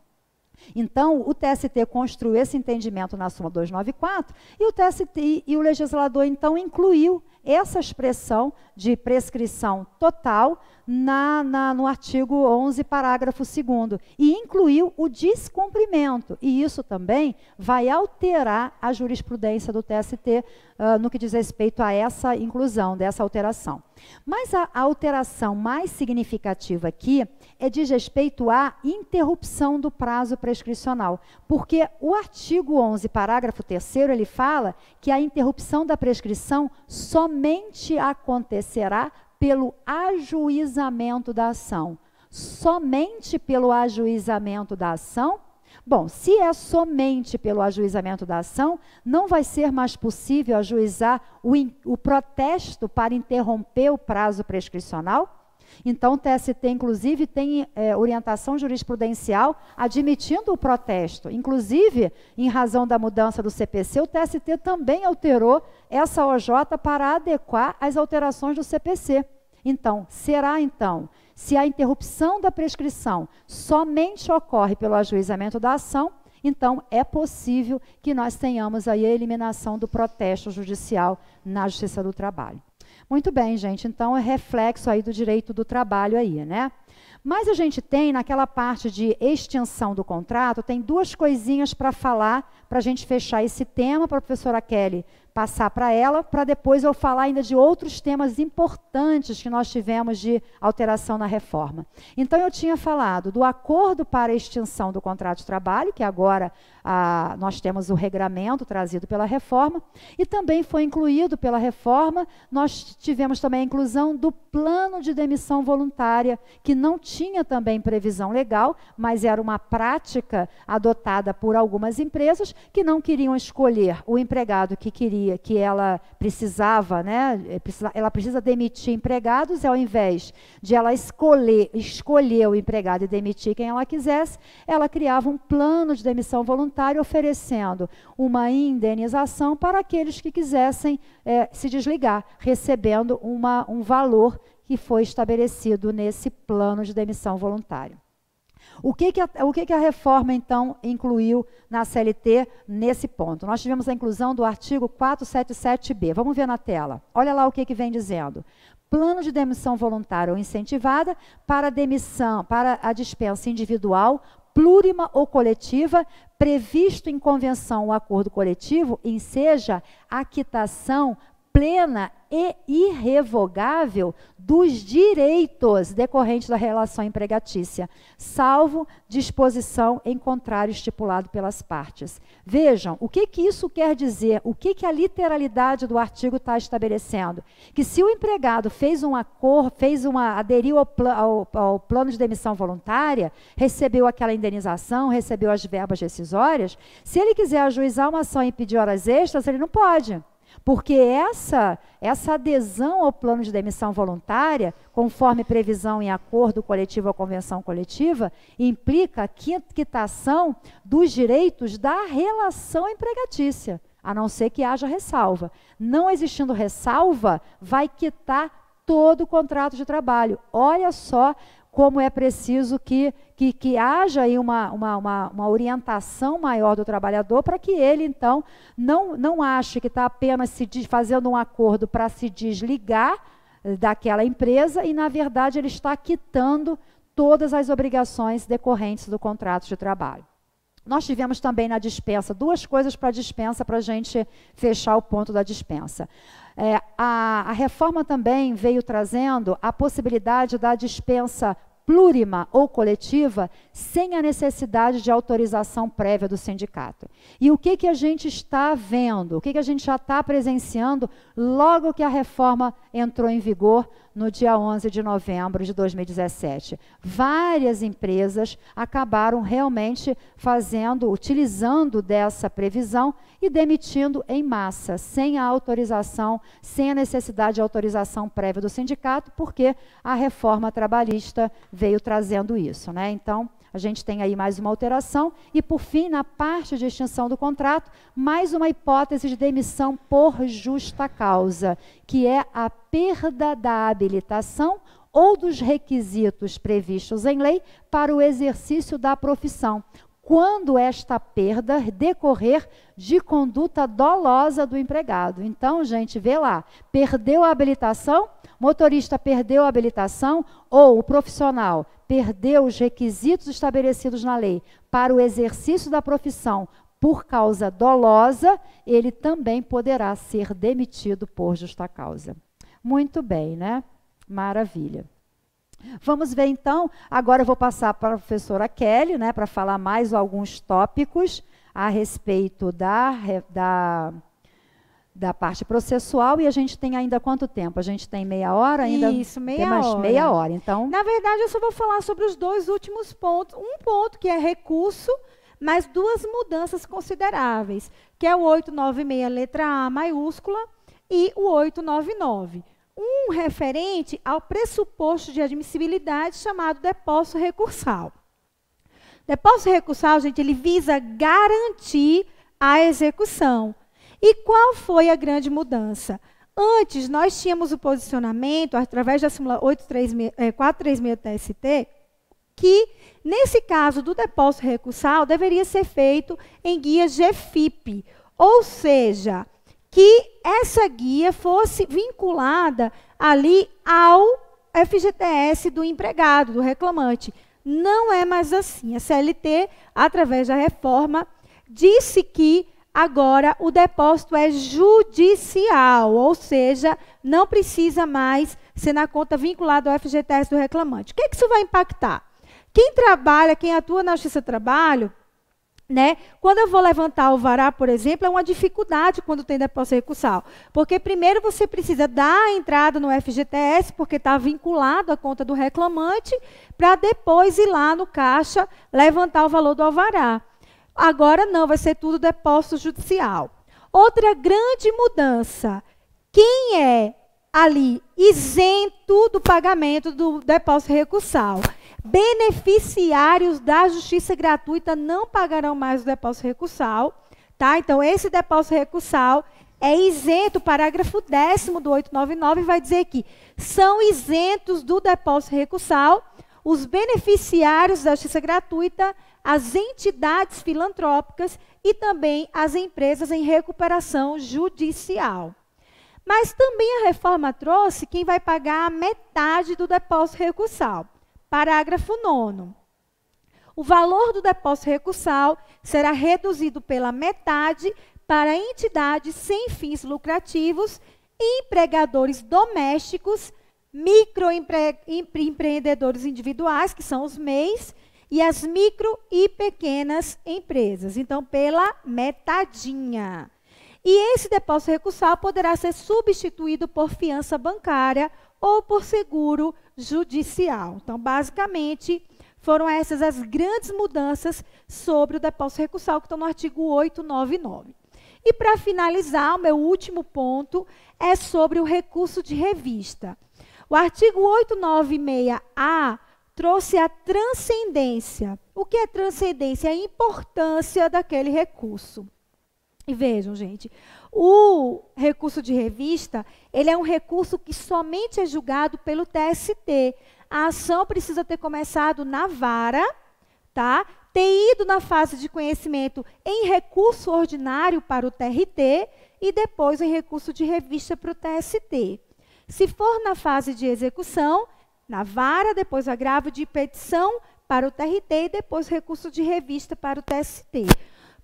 Então, o TST construiu esse entendimento na súmula 294 e o TST e o legislador então incluiu essa expressão de prescrição total na, na, no artigo 11, parágrafo 2, e incluiu o descumprimento. E isso também vai alterar a jurisprudência do TST uh, ah, no que diz respeito a essa inclusão, dessa alteração. Mas a, a alteração mais significativa aqui é de respeito à interrupção do prazo prescricional, porque o artigo 11, parágrafo 3, ele fala que a interrupção da prescrição somente acontecerá pelo ajuizamento da ação. Somente pelo ajuizamento da ação? Bom, se é somente pelo ajuizamento da ação, não vai ser mais possível ajuizar o, o protesto para interromper o prazo prescricional? Então, o TST, inclusive, tem é, orientação jurisprudencial admitindo o protesto. Inclusive, em razão da mudança do CPC, o TST também alterou essa OJ para adequar as alterações do CPC. Então, será então, se a interrupção da prescrição somente ocorre pelo ajuizamento da ação, então é possível que nós tenhamos aí a eliminação do protesto judicial na Justiça do Trabalho. Muito bem, gente, então é reflexo aí do direito do trabalho aí, né? Mas a gente tem, naquela parte de extinção do contrato, tem duas coisinhas para falar, para a gente fechar esse tema, para a professora Kelly passar para ela, para depois eu falar ainda de outros temas importantes que nós tivemos de alteração na reforma. Então, eu tinha falado do acordo para extinção do contrato de trabalho, que agora ah, nós temos o regramento trazido pela reforma, e também foi incluído pela reforma, nós tivemos também a inclusão do plano de demissão voluntária, que não tinha também previsão legal, mas era uma prática adotada por algumas empresas que não queriam escolher o empregado que queria que, que ela precisava, né? Eh, ela precisa demitir empregados, e ao invés de ela escolher, escolher o empregado e demitir quem ela quisesse, ela criava um plano de demissão voluntária oferecendo uma indenização para aqueles que quisessem é, se desligar, recebendo uma, um valor que foi estabelecido nesse plano de demissão voluntária. O que que a, o que, que a reforma, então, incluiu na CLT nesse ponto? Nós tivemos a inclusão do artigo 477B. Vamos ver na tela. Olha lá o que, que vem dizendo. Plano de demissão voluntária ou incentivada para demissão, para a dispensa individual, plurima ou coletiva, previsto em convenção ou acordo coletivo, enseja a quitação plena irrevogável dos direitos decorrentes da relação empregatícia, salvo disposição em contrário estipulado pelas partes. Vejam, o que, que isso quer dizer? O que, que a literalidade do artigo está estabelecendo? Que se o empregado fez um acordo, fez uma, aderiu ao, pl ao, ao plano de demissão voluntária, recebeu aquela indenização, recebeu as verbas rescisórias, se ele quiser ajuizar uma ação e pedir horas extras, ele não pode. Porque essa, essa adesão ao plano de demissão voluntária, conforme previsão em acordo coletivo ou convenção coletiva, implica a quitação dos direitos da relação empregatícia, a não ser que haja ressalva. Não existindo ressalva, vai quitar todo o contrato de trabalho. Olha só como é preciso que, que, que haja aí uma, uma, uma, uma orientação maior do trabalhador para que ele, então, não, não ache que está apenas se diz, fazendo um acordo para se desligar eh, daquela empresa e, na verdade, ele está quitando todas as obrigações decorrentes do contrato de trabalho. Nós tivemos também na dispensa duas coisas para a dispensa, para a gente fechar o ponto da dispensa. É, a, a reforma também veio trazendo a possibilidade da dispensa plurima ou coletiva sem a necessidade de autorização prévia do sindicato. E o que, que a gente está vendo, o que, que a gente já está presenciando logo que a reforma entrou em vigor no dia 11 de novembro de 2017. Várias empresas acabaram realmente fazendo, utilizando dessa previsão e demitindo em massa, sem a autorização, sem a necessidade de autorização prévia do sindicato, porque a reforma trabalhista veio trazendo isso, né? Então, a gente tem aí mais uma alteração. E, por fim, na parte de extinção do contrato, mais uma hipótese de demissão por justa causa, que é a perda da habilitação ou dos requisitos previstos em lei para o exercício da profissão, quando esta perda decorrer de conduta dolosa do empregado. Então, gente, vê lá, perdeu a habilitação, motorista perdeu a habilitação ou o profissional perdeu os requisitos estabelecidos na lei para o exercício da profissão por causa dolosa, ele também poderá ser demitido por justa causa. Muito bem, né? Maravilha. Vamos ver então, agora eu vou passar para a professora Kelly, né, para falar mais alguns tópicos a respeito da, da da parte processual e a gente tem ainda quanto tempo? A gente tem meia hora ainda? Isso, meia mais hora. meia hora, então... Na verdade, eu só vou falar sobre os dois últimos pontos. Um ponto que é recurso, mas duas mudanças consideráveis, que é o 896, letra A maiúscula, e o 899. Um referente ao pressuposto de admissibilidade chamado depósito recursal. Depósito recursal, gente, ele visa garantir a execução. E qual foi a grande mudança? Antes, nós tínhamos o posicionamento, através da súmula 436 TST, que, nesse caso do depósito recursal, deveria ser feito em guia GFIP, ou seja, que essa guia fosse vinculada ali ao FGTS do empregado, do reclamante. Não é mais assim. A CLT, através da reforma, disse que Agora, o depósito é judicial, ou seja, não precisa mais ser na conta vinculada ao FGTS do reclamante. O que, é que isso vai impactar? Quem trabalha, quem atua na Justiça do Trabalho, né? Quando eu vou levantar o vará, por exemplo, é uma dificuldade quando tem depósito recursal. Porque primeiro você precisa dar a entrada no FGTS, porque está vinculado à conta do reclamante, para depois ir lá no caixa levantar o valor do alvará. Agora não, vai ser tudo depósito judicial. Outra grande mudança: quem é ali isento do pagamento do depósito recursal? Beneficiários da justiça gratuita não pagarão mais o depósito recursal, tá? Então, esse depósito recursal é isento, parágrafo décimo do 899 vai dizer que são isentos do depósito recursal os beneficiários da justiça gratuita as entidades filantrópicas e também as empresas em recuperação judicial. Mas também a reforma trouxe quem vai pagar a metade do depósito recursal. Parágrafo 9. O valor do depósito recursal será reduzido pela metade para entidades sem fins lucrativos, empregadores domésticos, microempreendedores individuais, que são os MEIs, e as micro e pequenas empresas. Então, pela metadinha. E esse depósito recursal poderá ser substituído por fiança bancária ou por seguro judicial. Então, basicamente, foram essas as grandes mudanças sobre o depósito recursal que estão no artigo 899. E para finalizar, o meu último ponto é sobre o recurso de revista. O artigo 896A trouxe a transcendência. O que é transcendência? A importância daquele recurso. E vejam, gente, o recurso de revista, ele é um recurso que somente é julgado pelo TST. A ação precisa ter começado na vara, tá? Ter ido na fase de conhecimento em recurso ordinário para o TRT e depois em recurso de revista para o TST. Se for na fase de execução, na vara, depois agravo de petição para o TRT e depois recurso de revista para o TST.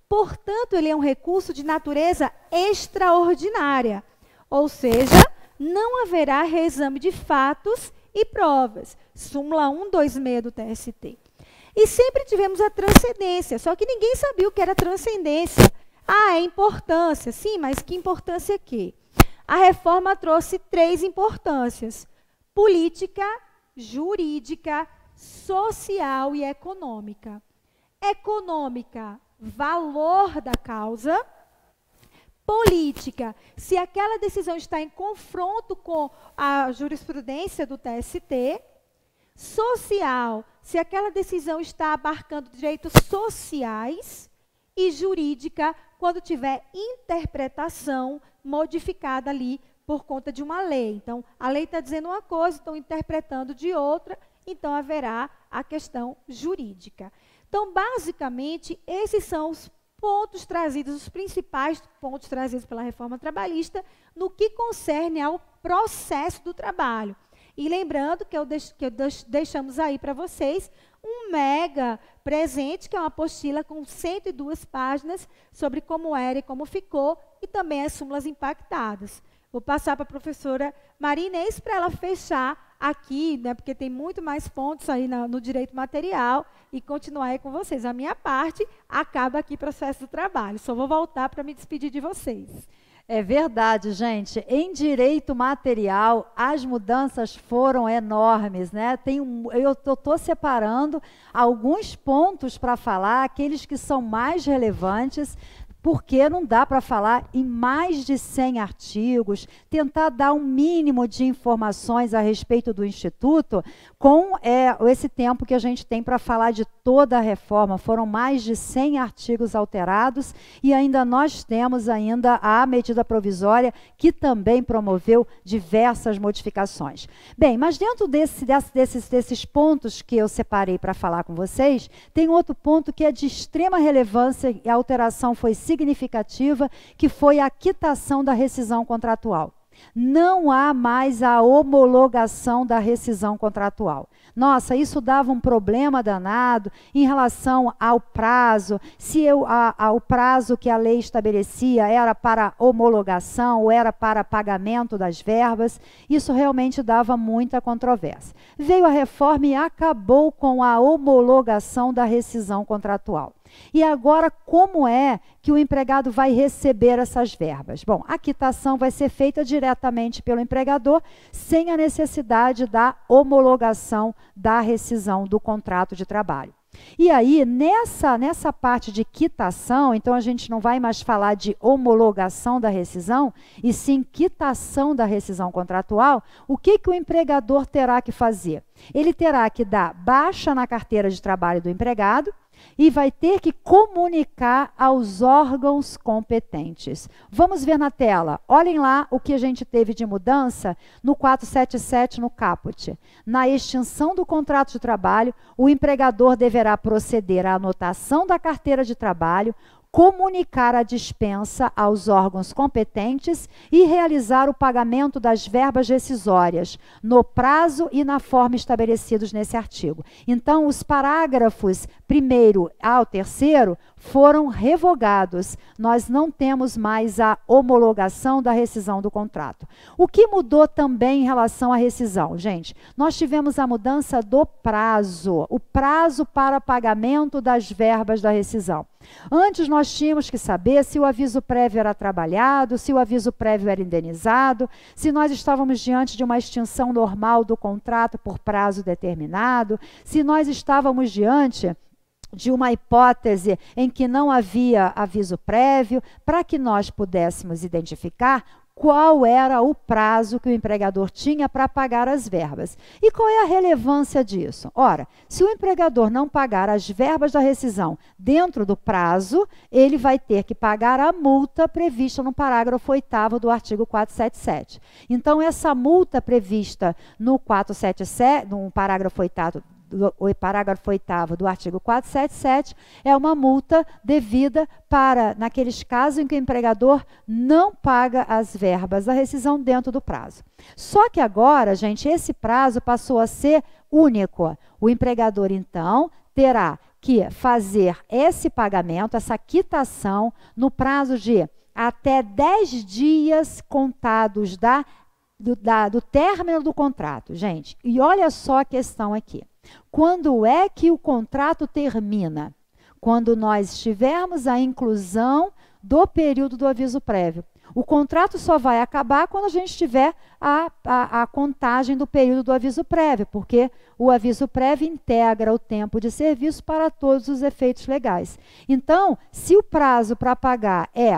Portanto, ele é um recurso de natureza extraordinária, ou seja, não haverá reexame de fatos e provas. Súmula 126 do TST. E sempre tivemos a transcendência, só que ninguém sabia o que era transcendência. Ah, é importância. Sim, mas que importância é que? A reforma trouxe três importâncias: política, jurídica, social e econômica. Econômica, valor da causa. Política, se aquela decisão está em confronto com a jurisprudência do TST. Social, se aquela decisão está abarcando direitos sociais. E jurídica, quando tiver interpretação modificada ali por conta de uma lei. Então, a lei está dizendo uma coisa, estão interpretando de outra, então haverá a questão jurídica. Então, basicamente, esses são os pontos trazidos, os principais pontos trazidos pela reforma trabalhista no que concerne ao processo do trabalho. E lembrando que, eu que eu deixamos aí para vocês um mega presente, que é uma apostila com 102 páginas sobre como era e como ficou, e também as súmulas impactadas. Vou passar para a professora Maria Inês para ela fechar aqui, né, porque tem muito mais pontos aí na, no direito material, e continuar aí com vocês. A minha parte acaba aqui processo do trabalho. Só vou voltar para me despedir de vocês. É verdade, gente. Em direito material, as mudanças foram enormes, né? Tem um, eu estou separando alguns pontos para falar, aqueles que são mais relevantes, porque não dá para falar em mais de 100 artigos, tentar dar um mínimo de informações a respeito do Instituto, com é, esse tempo que a gente tem para falar de toda a reforma. Foram mais de 100 artigos alterados e ainda nós temos ainda a medida provisória, que também promoveu diversas modificações. Bem, mas dentro desse, desse, desses, desses pontos que eu separei para falar com vocês, tem outro ponto que é de extrema relevância e a alteração foi significativa, que foi a quitação da rescisão contratual. Não há mais a homologação da rescisão contratual. Nossa, isso dava um problema danado em relação ao prazo, se eu, a, ao prazo que a lei estabelecia era para homologação ou era para pagamento das verbas, isso realmente dava muita controvérsia. Veio a reforma e acabou com a homologação da rescisão contratual. E agora, como é que o empregado vai receber essas verbas? Bom, a quitação vai ser feita diretamente pelo empregador, sem a necessidade da homologação da rescisão do contrato de trabalho. E aí, nessa, nessa parte de quitação, então a gente não vai mais falar de homologação da rescisão, e sim quitação da rescisão contratual, o que, que o empregador terá que fazer? Ele terá que dar baixa na carteira de trabalho do empregado, e vai ter que comunicar aos órgãos competentes. Vamos ver na tela. Olhem lá o que a gente teve de mudança no 477 no caput. Na extinção do contrato de trabalho, o empregador deverá proceder à anotação da carteira de trabalho, comunicar a dispensa aos órgãos competentes e realizar o pagamento das verbas rescisórias no prazo e na forma estabelecidos nesse artigo. Então, os parágrafos primeiro ao terceiro foram revogados. Nós não temos mais a homologação da rescisão do contrato. O que mudou também em relação à rescisão, gente? Nós tivemos a mudança do prazo, o prazo para pagamento das verbas da rescisão. Antes nós tínhamos que saber se o aviso prévio era trabalhado, se o aviso prévio era indenizado, se nós estávamos diante de uma extinção normal do contrato por prazo determinado, se nós estávamos diante de uma hipótese em que não havia aviso prévio, para que nós pudéssemos identificar qual era o prazo que o empregador tinha para pagar as verbas. E qual é a relevância disso? Ora, se o empregador não pagar as verbas da rescisão dentro do prazo, ele vai ter que pagar a multa prevista no parágrafo 8 do artigo 477. Então, essa multa prevista no 477, no parágrafo 8 do, o parágrafo 8 do artigo 477, é uma multa devida para, naqueles casos em que o empregador não paga as verbas da rescisão dentro do prazo. Só que agora, gente, esse prazo passou a ser único. O empregador, então, terá que fazer esse pagamento, essa quitação, no prazo de até 10 dias contados da do, da, do término do contrato, gente. E olha só a questão aqui. Quando é que o contrato termina? Quando nós tivermos a inclusão do período do aviso prévio. O contrato só vai acabar quando a gente tiver a, a, a, contagem do período do aviso prévio, porque o aviso prévio integra o tempo de serviço para todos os efeitos legais. Então, se o prazo para pagar é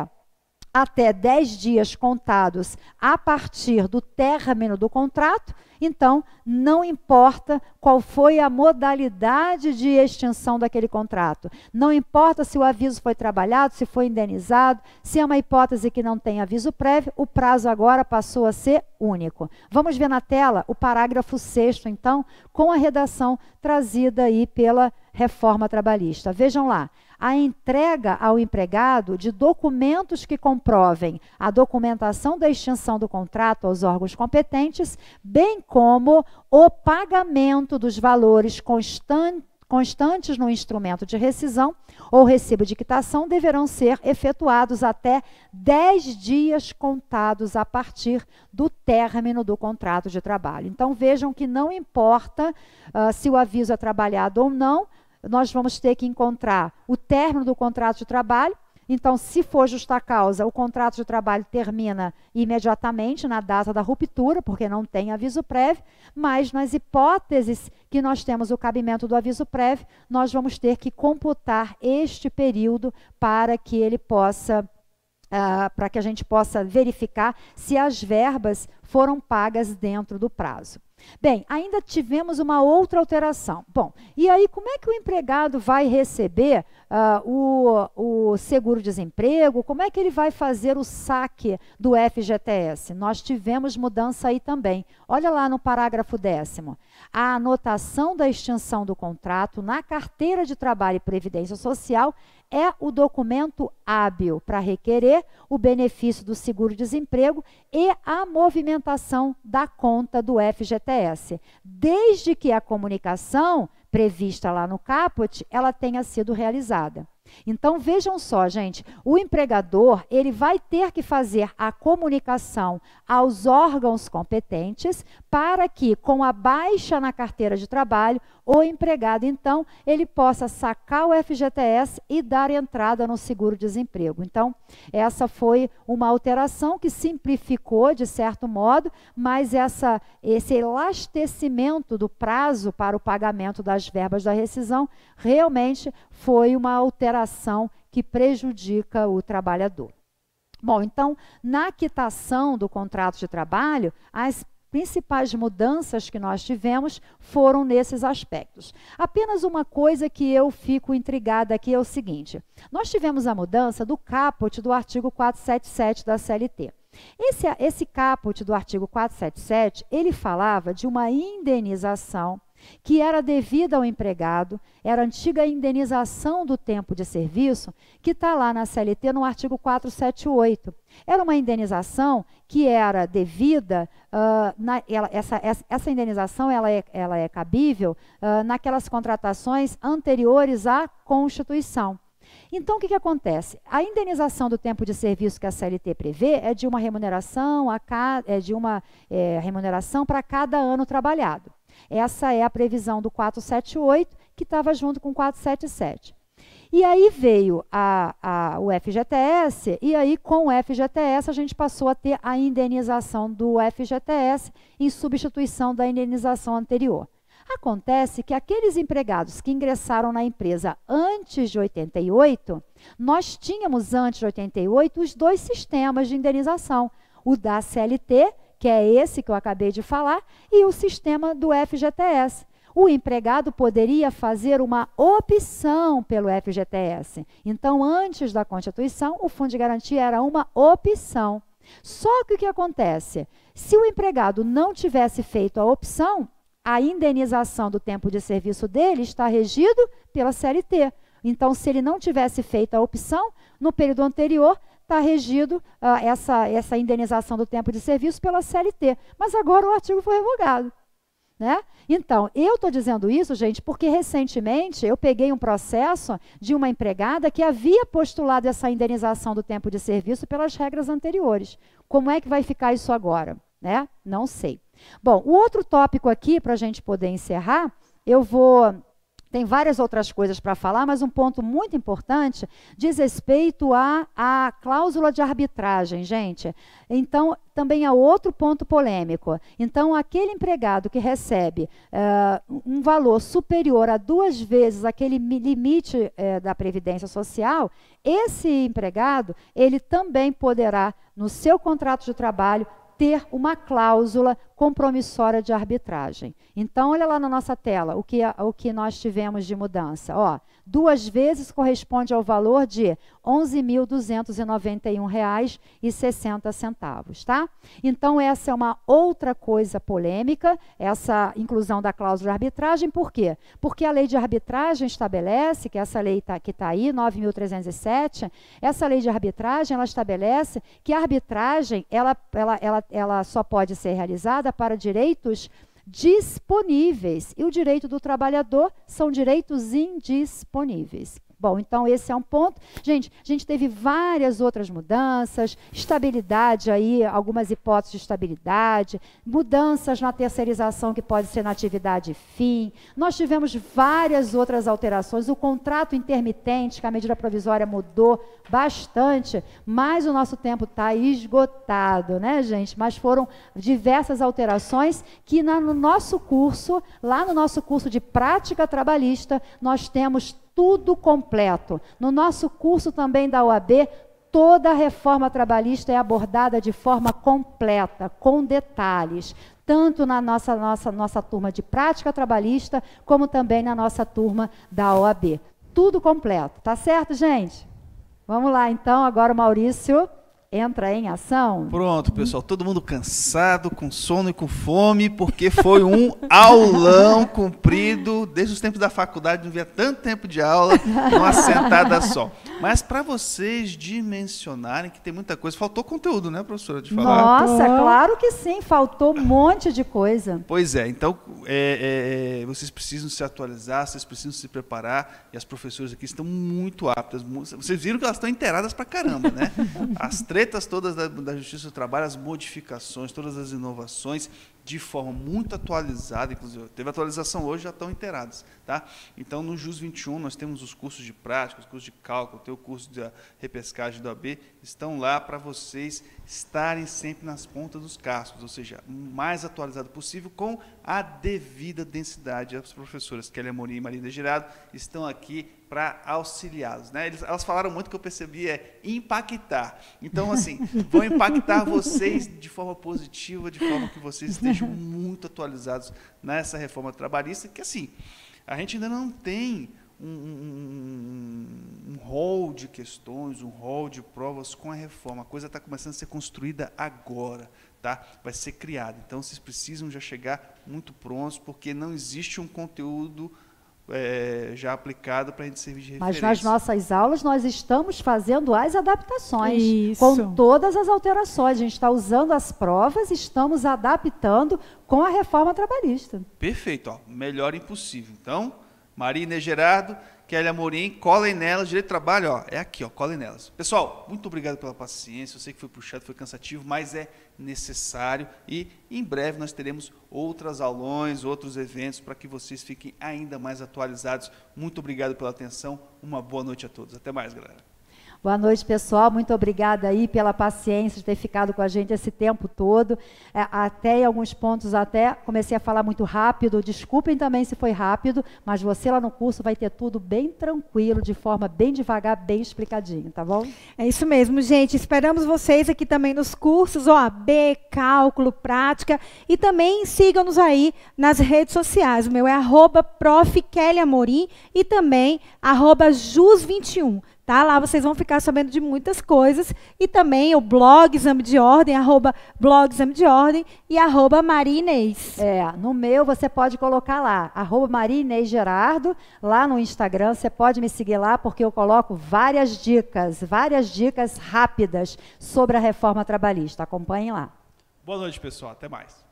até 10 dias contados a partir do término do contrato, então não importa qual foi a modalidade de extinção daquele contrato. Não importa se o aviso foi trabalhado, se foi indenizado, se é uma hipótese que não tem aviso prévio, o prazo agora passou a ser único. Vamos ver na tela o parágrafo 6 então, com a redação trazida aí pela reforma trabalhista. Vejam lá a entrega ao empregado de documentos que comprovem a documentação da extinção do contrato aos órgãos competentes, bem como o pagamento dos valores constantes constantes no instrumento de rescisão ou recibo de quitação deverão ser efetuados até 10 dias contados a partir do término do contrato de trabalho. Então vejam que não importa uh, se o aviso é trabalhado ou não, nós vamos ter que encontrar o término do contrato de trabalho. Então, se for justa causa, o contrato de trabalho termina imediatamente na data da ruptura, porque não tem aviso prévio, mas nas hipóteses que nós temos o cabimento do aviso prévio, nós vamos ter que computar este período para que ele possa Uh, para que a gente possa verificar se as verbas foram pagas dentro do prazo. Bem, ainda tivemos uma outra alteração. Bom, e aí como é que o empregado vai receber uh, o, o seguro-desemprego? Como é que ele vai fazer o saque do FGTS? Nós tivemos mudança aí também. Olha lá no parágrafo décimo. A anotação da extinção do contrato na carteira de trabalho e previdência social é o documento hábil para requerer o benefício do seguro-desemprego e a movimentação da conta do FGTS, desde que a comunicação prevista lá no caput ela tenha sido realizada. Então vejam só, gente, o empregador, ele vai ter que fazer a comunicação aos órgãos competentes para que com a baixa na carteira de trabalho, o empregado então ele possa sacar o FGTS e dar entrada no seguro-desemprego. Então, essa foi uma alteração que simplificou de certo modo, mas essa esse elastecimento do prazo para o pagamento das verbas da rescisão realmente foi uma alteração operação que prejudica o trabalhador. Bom, então, na quitação do contrato de trabalho, as principais mudanças que nós tivemos foram nesses aspectos. Apenas uma coisa que eu fico intrigada aqui é o seguinte: nós tivemos a mudança do caput do artigo 477 da CLT. Esse, esse caput do artigo 477, ele falava de uma indenização que era devida ao empregado, era a antiga indenização do tempo de serviço, que está lá na CLT no artigo 478. Era uma indenização que era devida, uh, na, ela, essa, essa, essa, indenização ela é, ela é cabível uh, naquelas contratações anteriores à Constituição. Então, o que, que acontece? A indenização do tempo de serviço que a CLT prevê é de uma remuneração, é de uma é, remuneração para cada ano trabalhado. Essa é a previsão do 478, que estava junto com o 477. E aí veio a, a, o FGTS, e aí com o FGTS a gente passou a ter a indenização do FGTS em substituição da indenização anterior. Acontece que aqueles empregados que ingressaram na empresa antes de 88, nós tínhamos antes de 88 os dois sistemas de indenização, o da CLT que é esse que eu acabei de falar, e o sistema do FGTS. O empregado poderia fazer uma opção pelo FGTS. Então, antes da Constituição, o Fundo de Garantia era uma opção. Só que o que acontece? Se o empregado não tivesse feito a opção, a indenização do tempo de serviço dele está regido pela CLT. Então, se ele não tivesse feito a opção, no período anterior, está regido ah, essa, essa indenização do tempo de serviço pela CLT. Mas agora o artigo foi revogado. Né? Então, eu estou dizendo isso, gente, porque recentemente eu peguei um processo de uma empregada que havia postulado essa indenização do tempo de serviço pelas regras anteriores. Como é que vai ficar isso agora? Né? Não sei. Bom, o outro tópico aqui, para a gente poder encerrar, eu vou tem várias outras coisas para falar, mas um ponto muito importante diz respeito à, à cláusula de arbitragem, gente. Então, também há outro ponto polêmico. Então, aquele empregado que recebe uh, um valor superior a duas vezes aquele limite uh, da Previdência Social, esse empregado, ele também poderá, no seu contrato de trabalho, ter uma cláusula compromissória de arbitragem. Então, olha lá na nossa tela o que, o que nós tivemos de mudança. Ó, duas vezes corresponde ao valor de R$ 11.291,60, tá? Então, essa é uma outra coisa polêmica, essa inclusão da cláusula de arbitragem. Por quê? Porque a lei de arbitragem estabelece, que essa lei tá, que está aí, 9.307, essa lei de arbitragem, ela estabelece que a arbitragem, ela, ela, ela ela só pode ser realizada para direitos disponíveis. E o direito do trabalhador são direitos indisponíveis. Bom, então esse é um ponto. Gente, a gente teve várias outras mudanças, estabilidade aí, algumas hipóteses de estabilidade, mudanças na terceirização que pode ser na atividade fim. Nós tivemos várias outras alterações, o contrato intermitente, que a medida provisória mudou bastante, mas o nosso tempo está esgotado, né, gente? Mas foram diversas alterações que na, no nosso curso, lá no nosso curso de prática trabalhista, nós temos tudo completo. No nosso curso também da OAB, toda a reforma trabalhista é abordada de forma completa, com detalhes, tanto na nossa, nossa, nossa turma de prática trabalhista, como também na nossa turma da OAB. Tudo completo, tá certo, gente? Vamos lá, então, agora o Maurício entra em ação. Pronto, pessoal, todo mundo cansado, com sono e com fome, porque foi um aulão cumprido Desde os tempos da faculdade não havia tanto tempo de aula uma sentada só. Mas para vocês dimensionarem que tem muita coisa, faltou conteúdo, né, professora, de falar? Nossa, Pô. claro que sim, faltou um monte de coisa. Pois é, então é, é, é, vocês precisam se atualizar, vocês precisam se preparar e as professoras aqui estão muito aptas. Vocês viram que elas estão inteiradas para caramba, né? As três tretas todas da, da Justiça do Trabalho, as modificações, todas as inovações, de forma muito atualizada, inclusive teve atualização hoje, já estão inteirados. Tá? Então, no JUS 21, nós temos os cursos de prática, os cursos de cálculo, tem o curso de repescagem do AB, estão lá para vocês estarem sempre nas pontas dos cascos, ou seja, o mais atualizado possível, com a devida densidade. As professoras Kelly Amorim e Marina Girado estão aqui para auxiliá-los. Né? elas falaram muito que eu percebi é impactar. Então, assim, vão impactar vocês de forma positiva, de forma que vocês estejam muito atualizados nessa reforma trabalhista, que assim, a gente ainda não tem um, um, um, um rol de questões, um rol de provas com a reforma. A coisa está começando a ser construída agora, tá? vai ser criada. Então, vocês precisam já chegar muito prontos, porque não existe um conteúdo é, já aplicado para a gente servir de referência. Mas nas nossas aulas nós estamos fazendo as adaptações, Isso. com todas as alterações. A gente está usando as provas, estamos adaptando com a reforma trabalhista. Perfeito, ó, melhor impossível. Então, Marina e Gerardo, Kelly Amorim, colem nelas, direito de trabalho, ó, é aqui, ó, colem nelas. Pessoal, muito obrigado pela paciência, eu sei que foi puxado, foi cansativo, mas é necessário e em breve nós teremos outras aulões, outros eventos para que vocês fiquem ainda mais atualizados. Muito obrigado pela atenção, uma boa noite a todos. Até mais, galera. Boa noite, pessoal. Muito obrigada aí pela paciência de ter ficado com a gente esse tempo todo. É, até em alguns pontos até comecei a falar muito rápido. Desculpem também se foi rápido, mas você lá no curso vai ter tudo bem tranquilo, de forma bem devagar, bem explicadinho, tá bom? É isso mesmo, gente. Esperamos vocês aqui também nos cursos OAB, cálculo, prática e também sigam-nos aí nas redes sociais. O meu é arroba e também arroba jus21. Tá? Lá vocês vão ficar sabendo de muitas coisas. E também o blog Exame de Ordem, arroba blog Exame de Ordem e arroba Marinês. É, no meu você pode colocar lá, arroba Marinês Gerardo, lá no Instagram. Você pode me seguir lá porque eu coloco várias dicas, várias dicas rápidas sobre a reforma trabalhista. Acompanhem lá. Boa noite, pessoal. Até mais.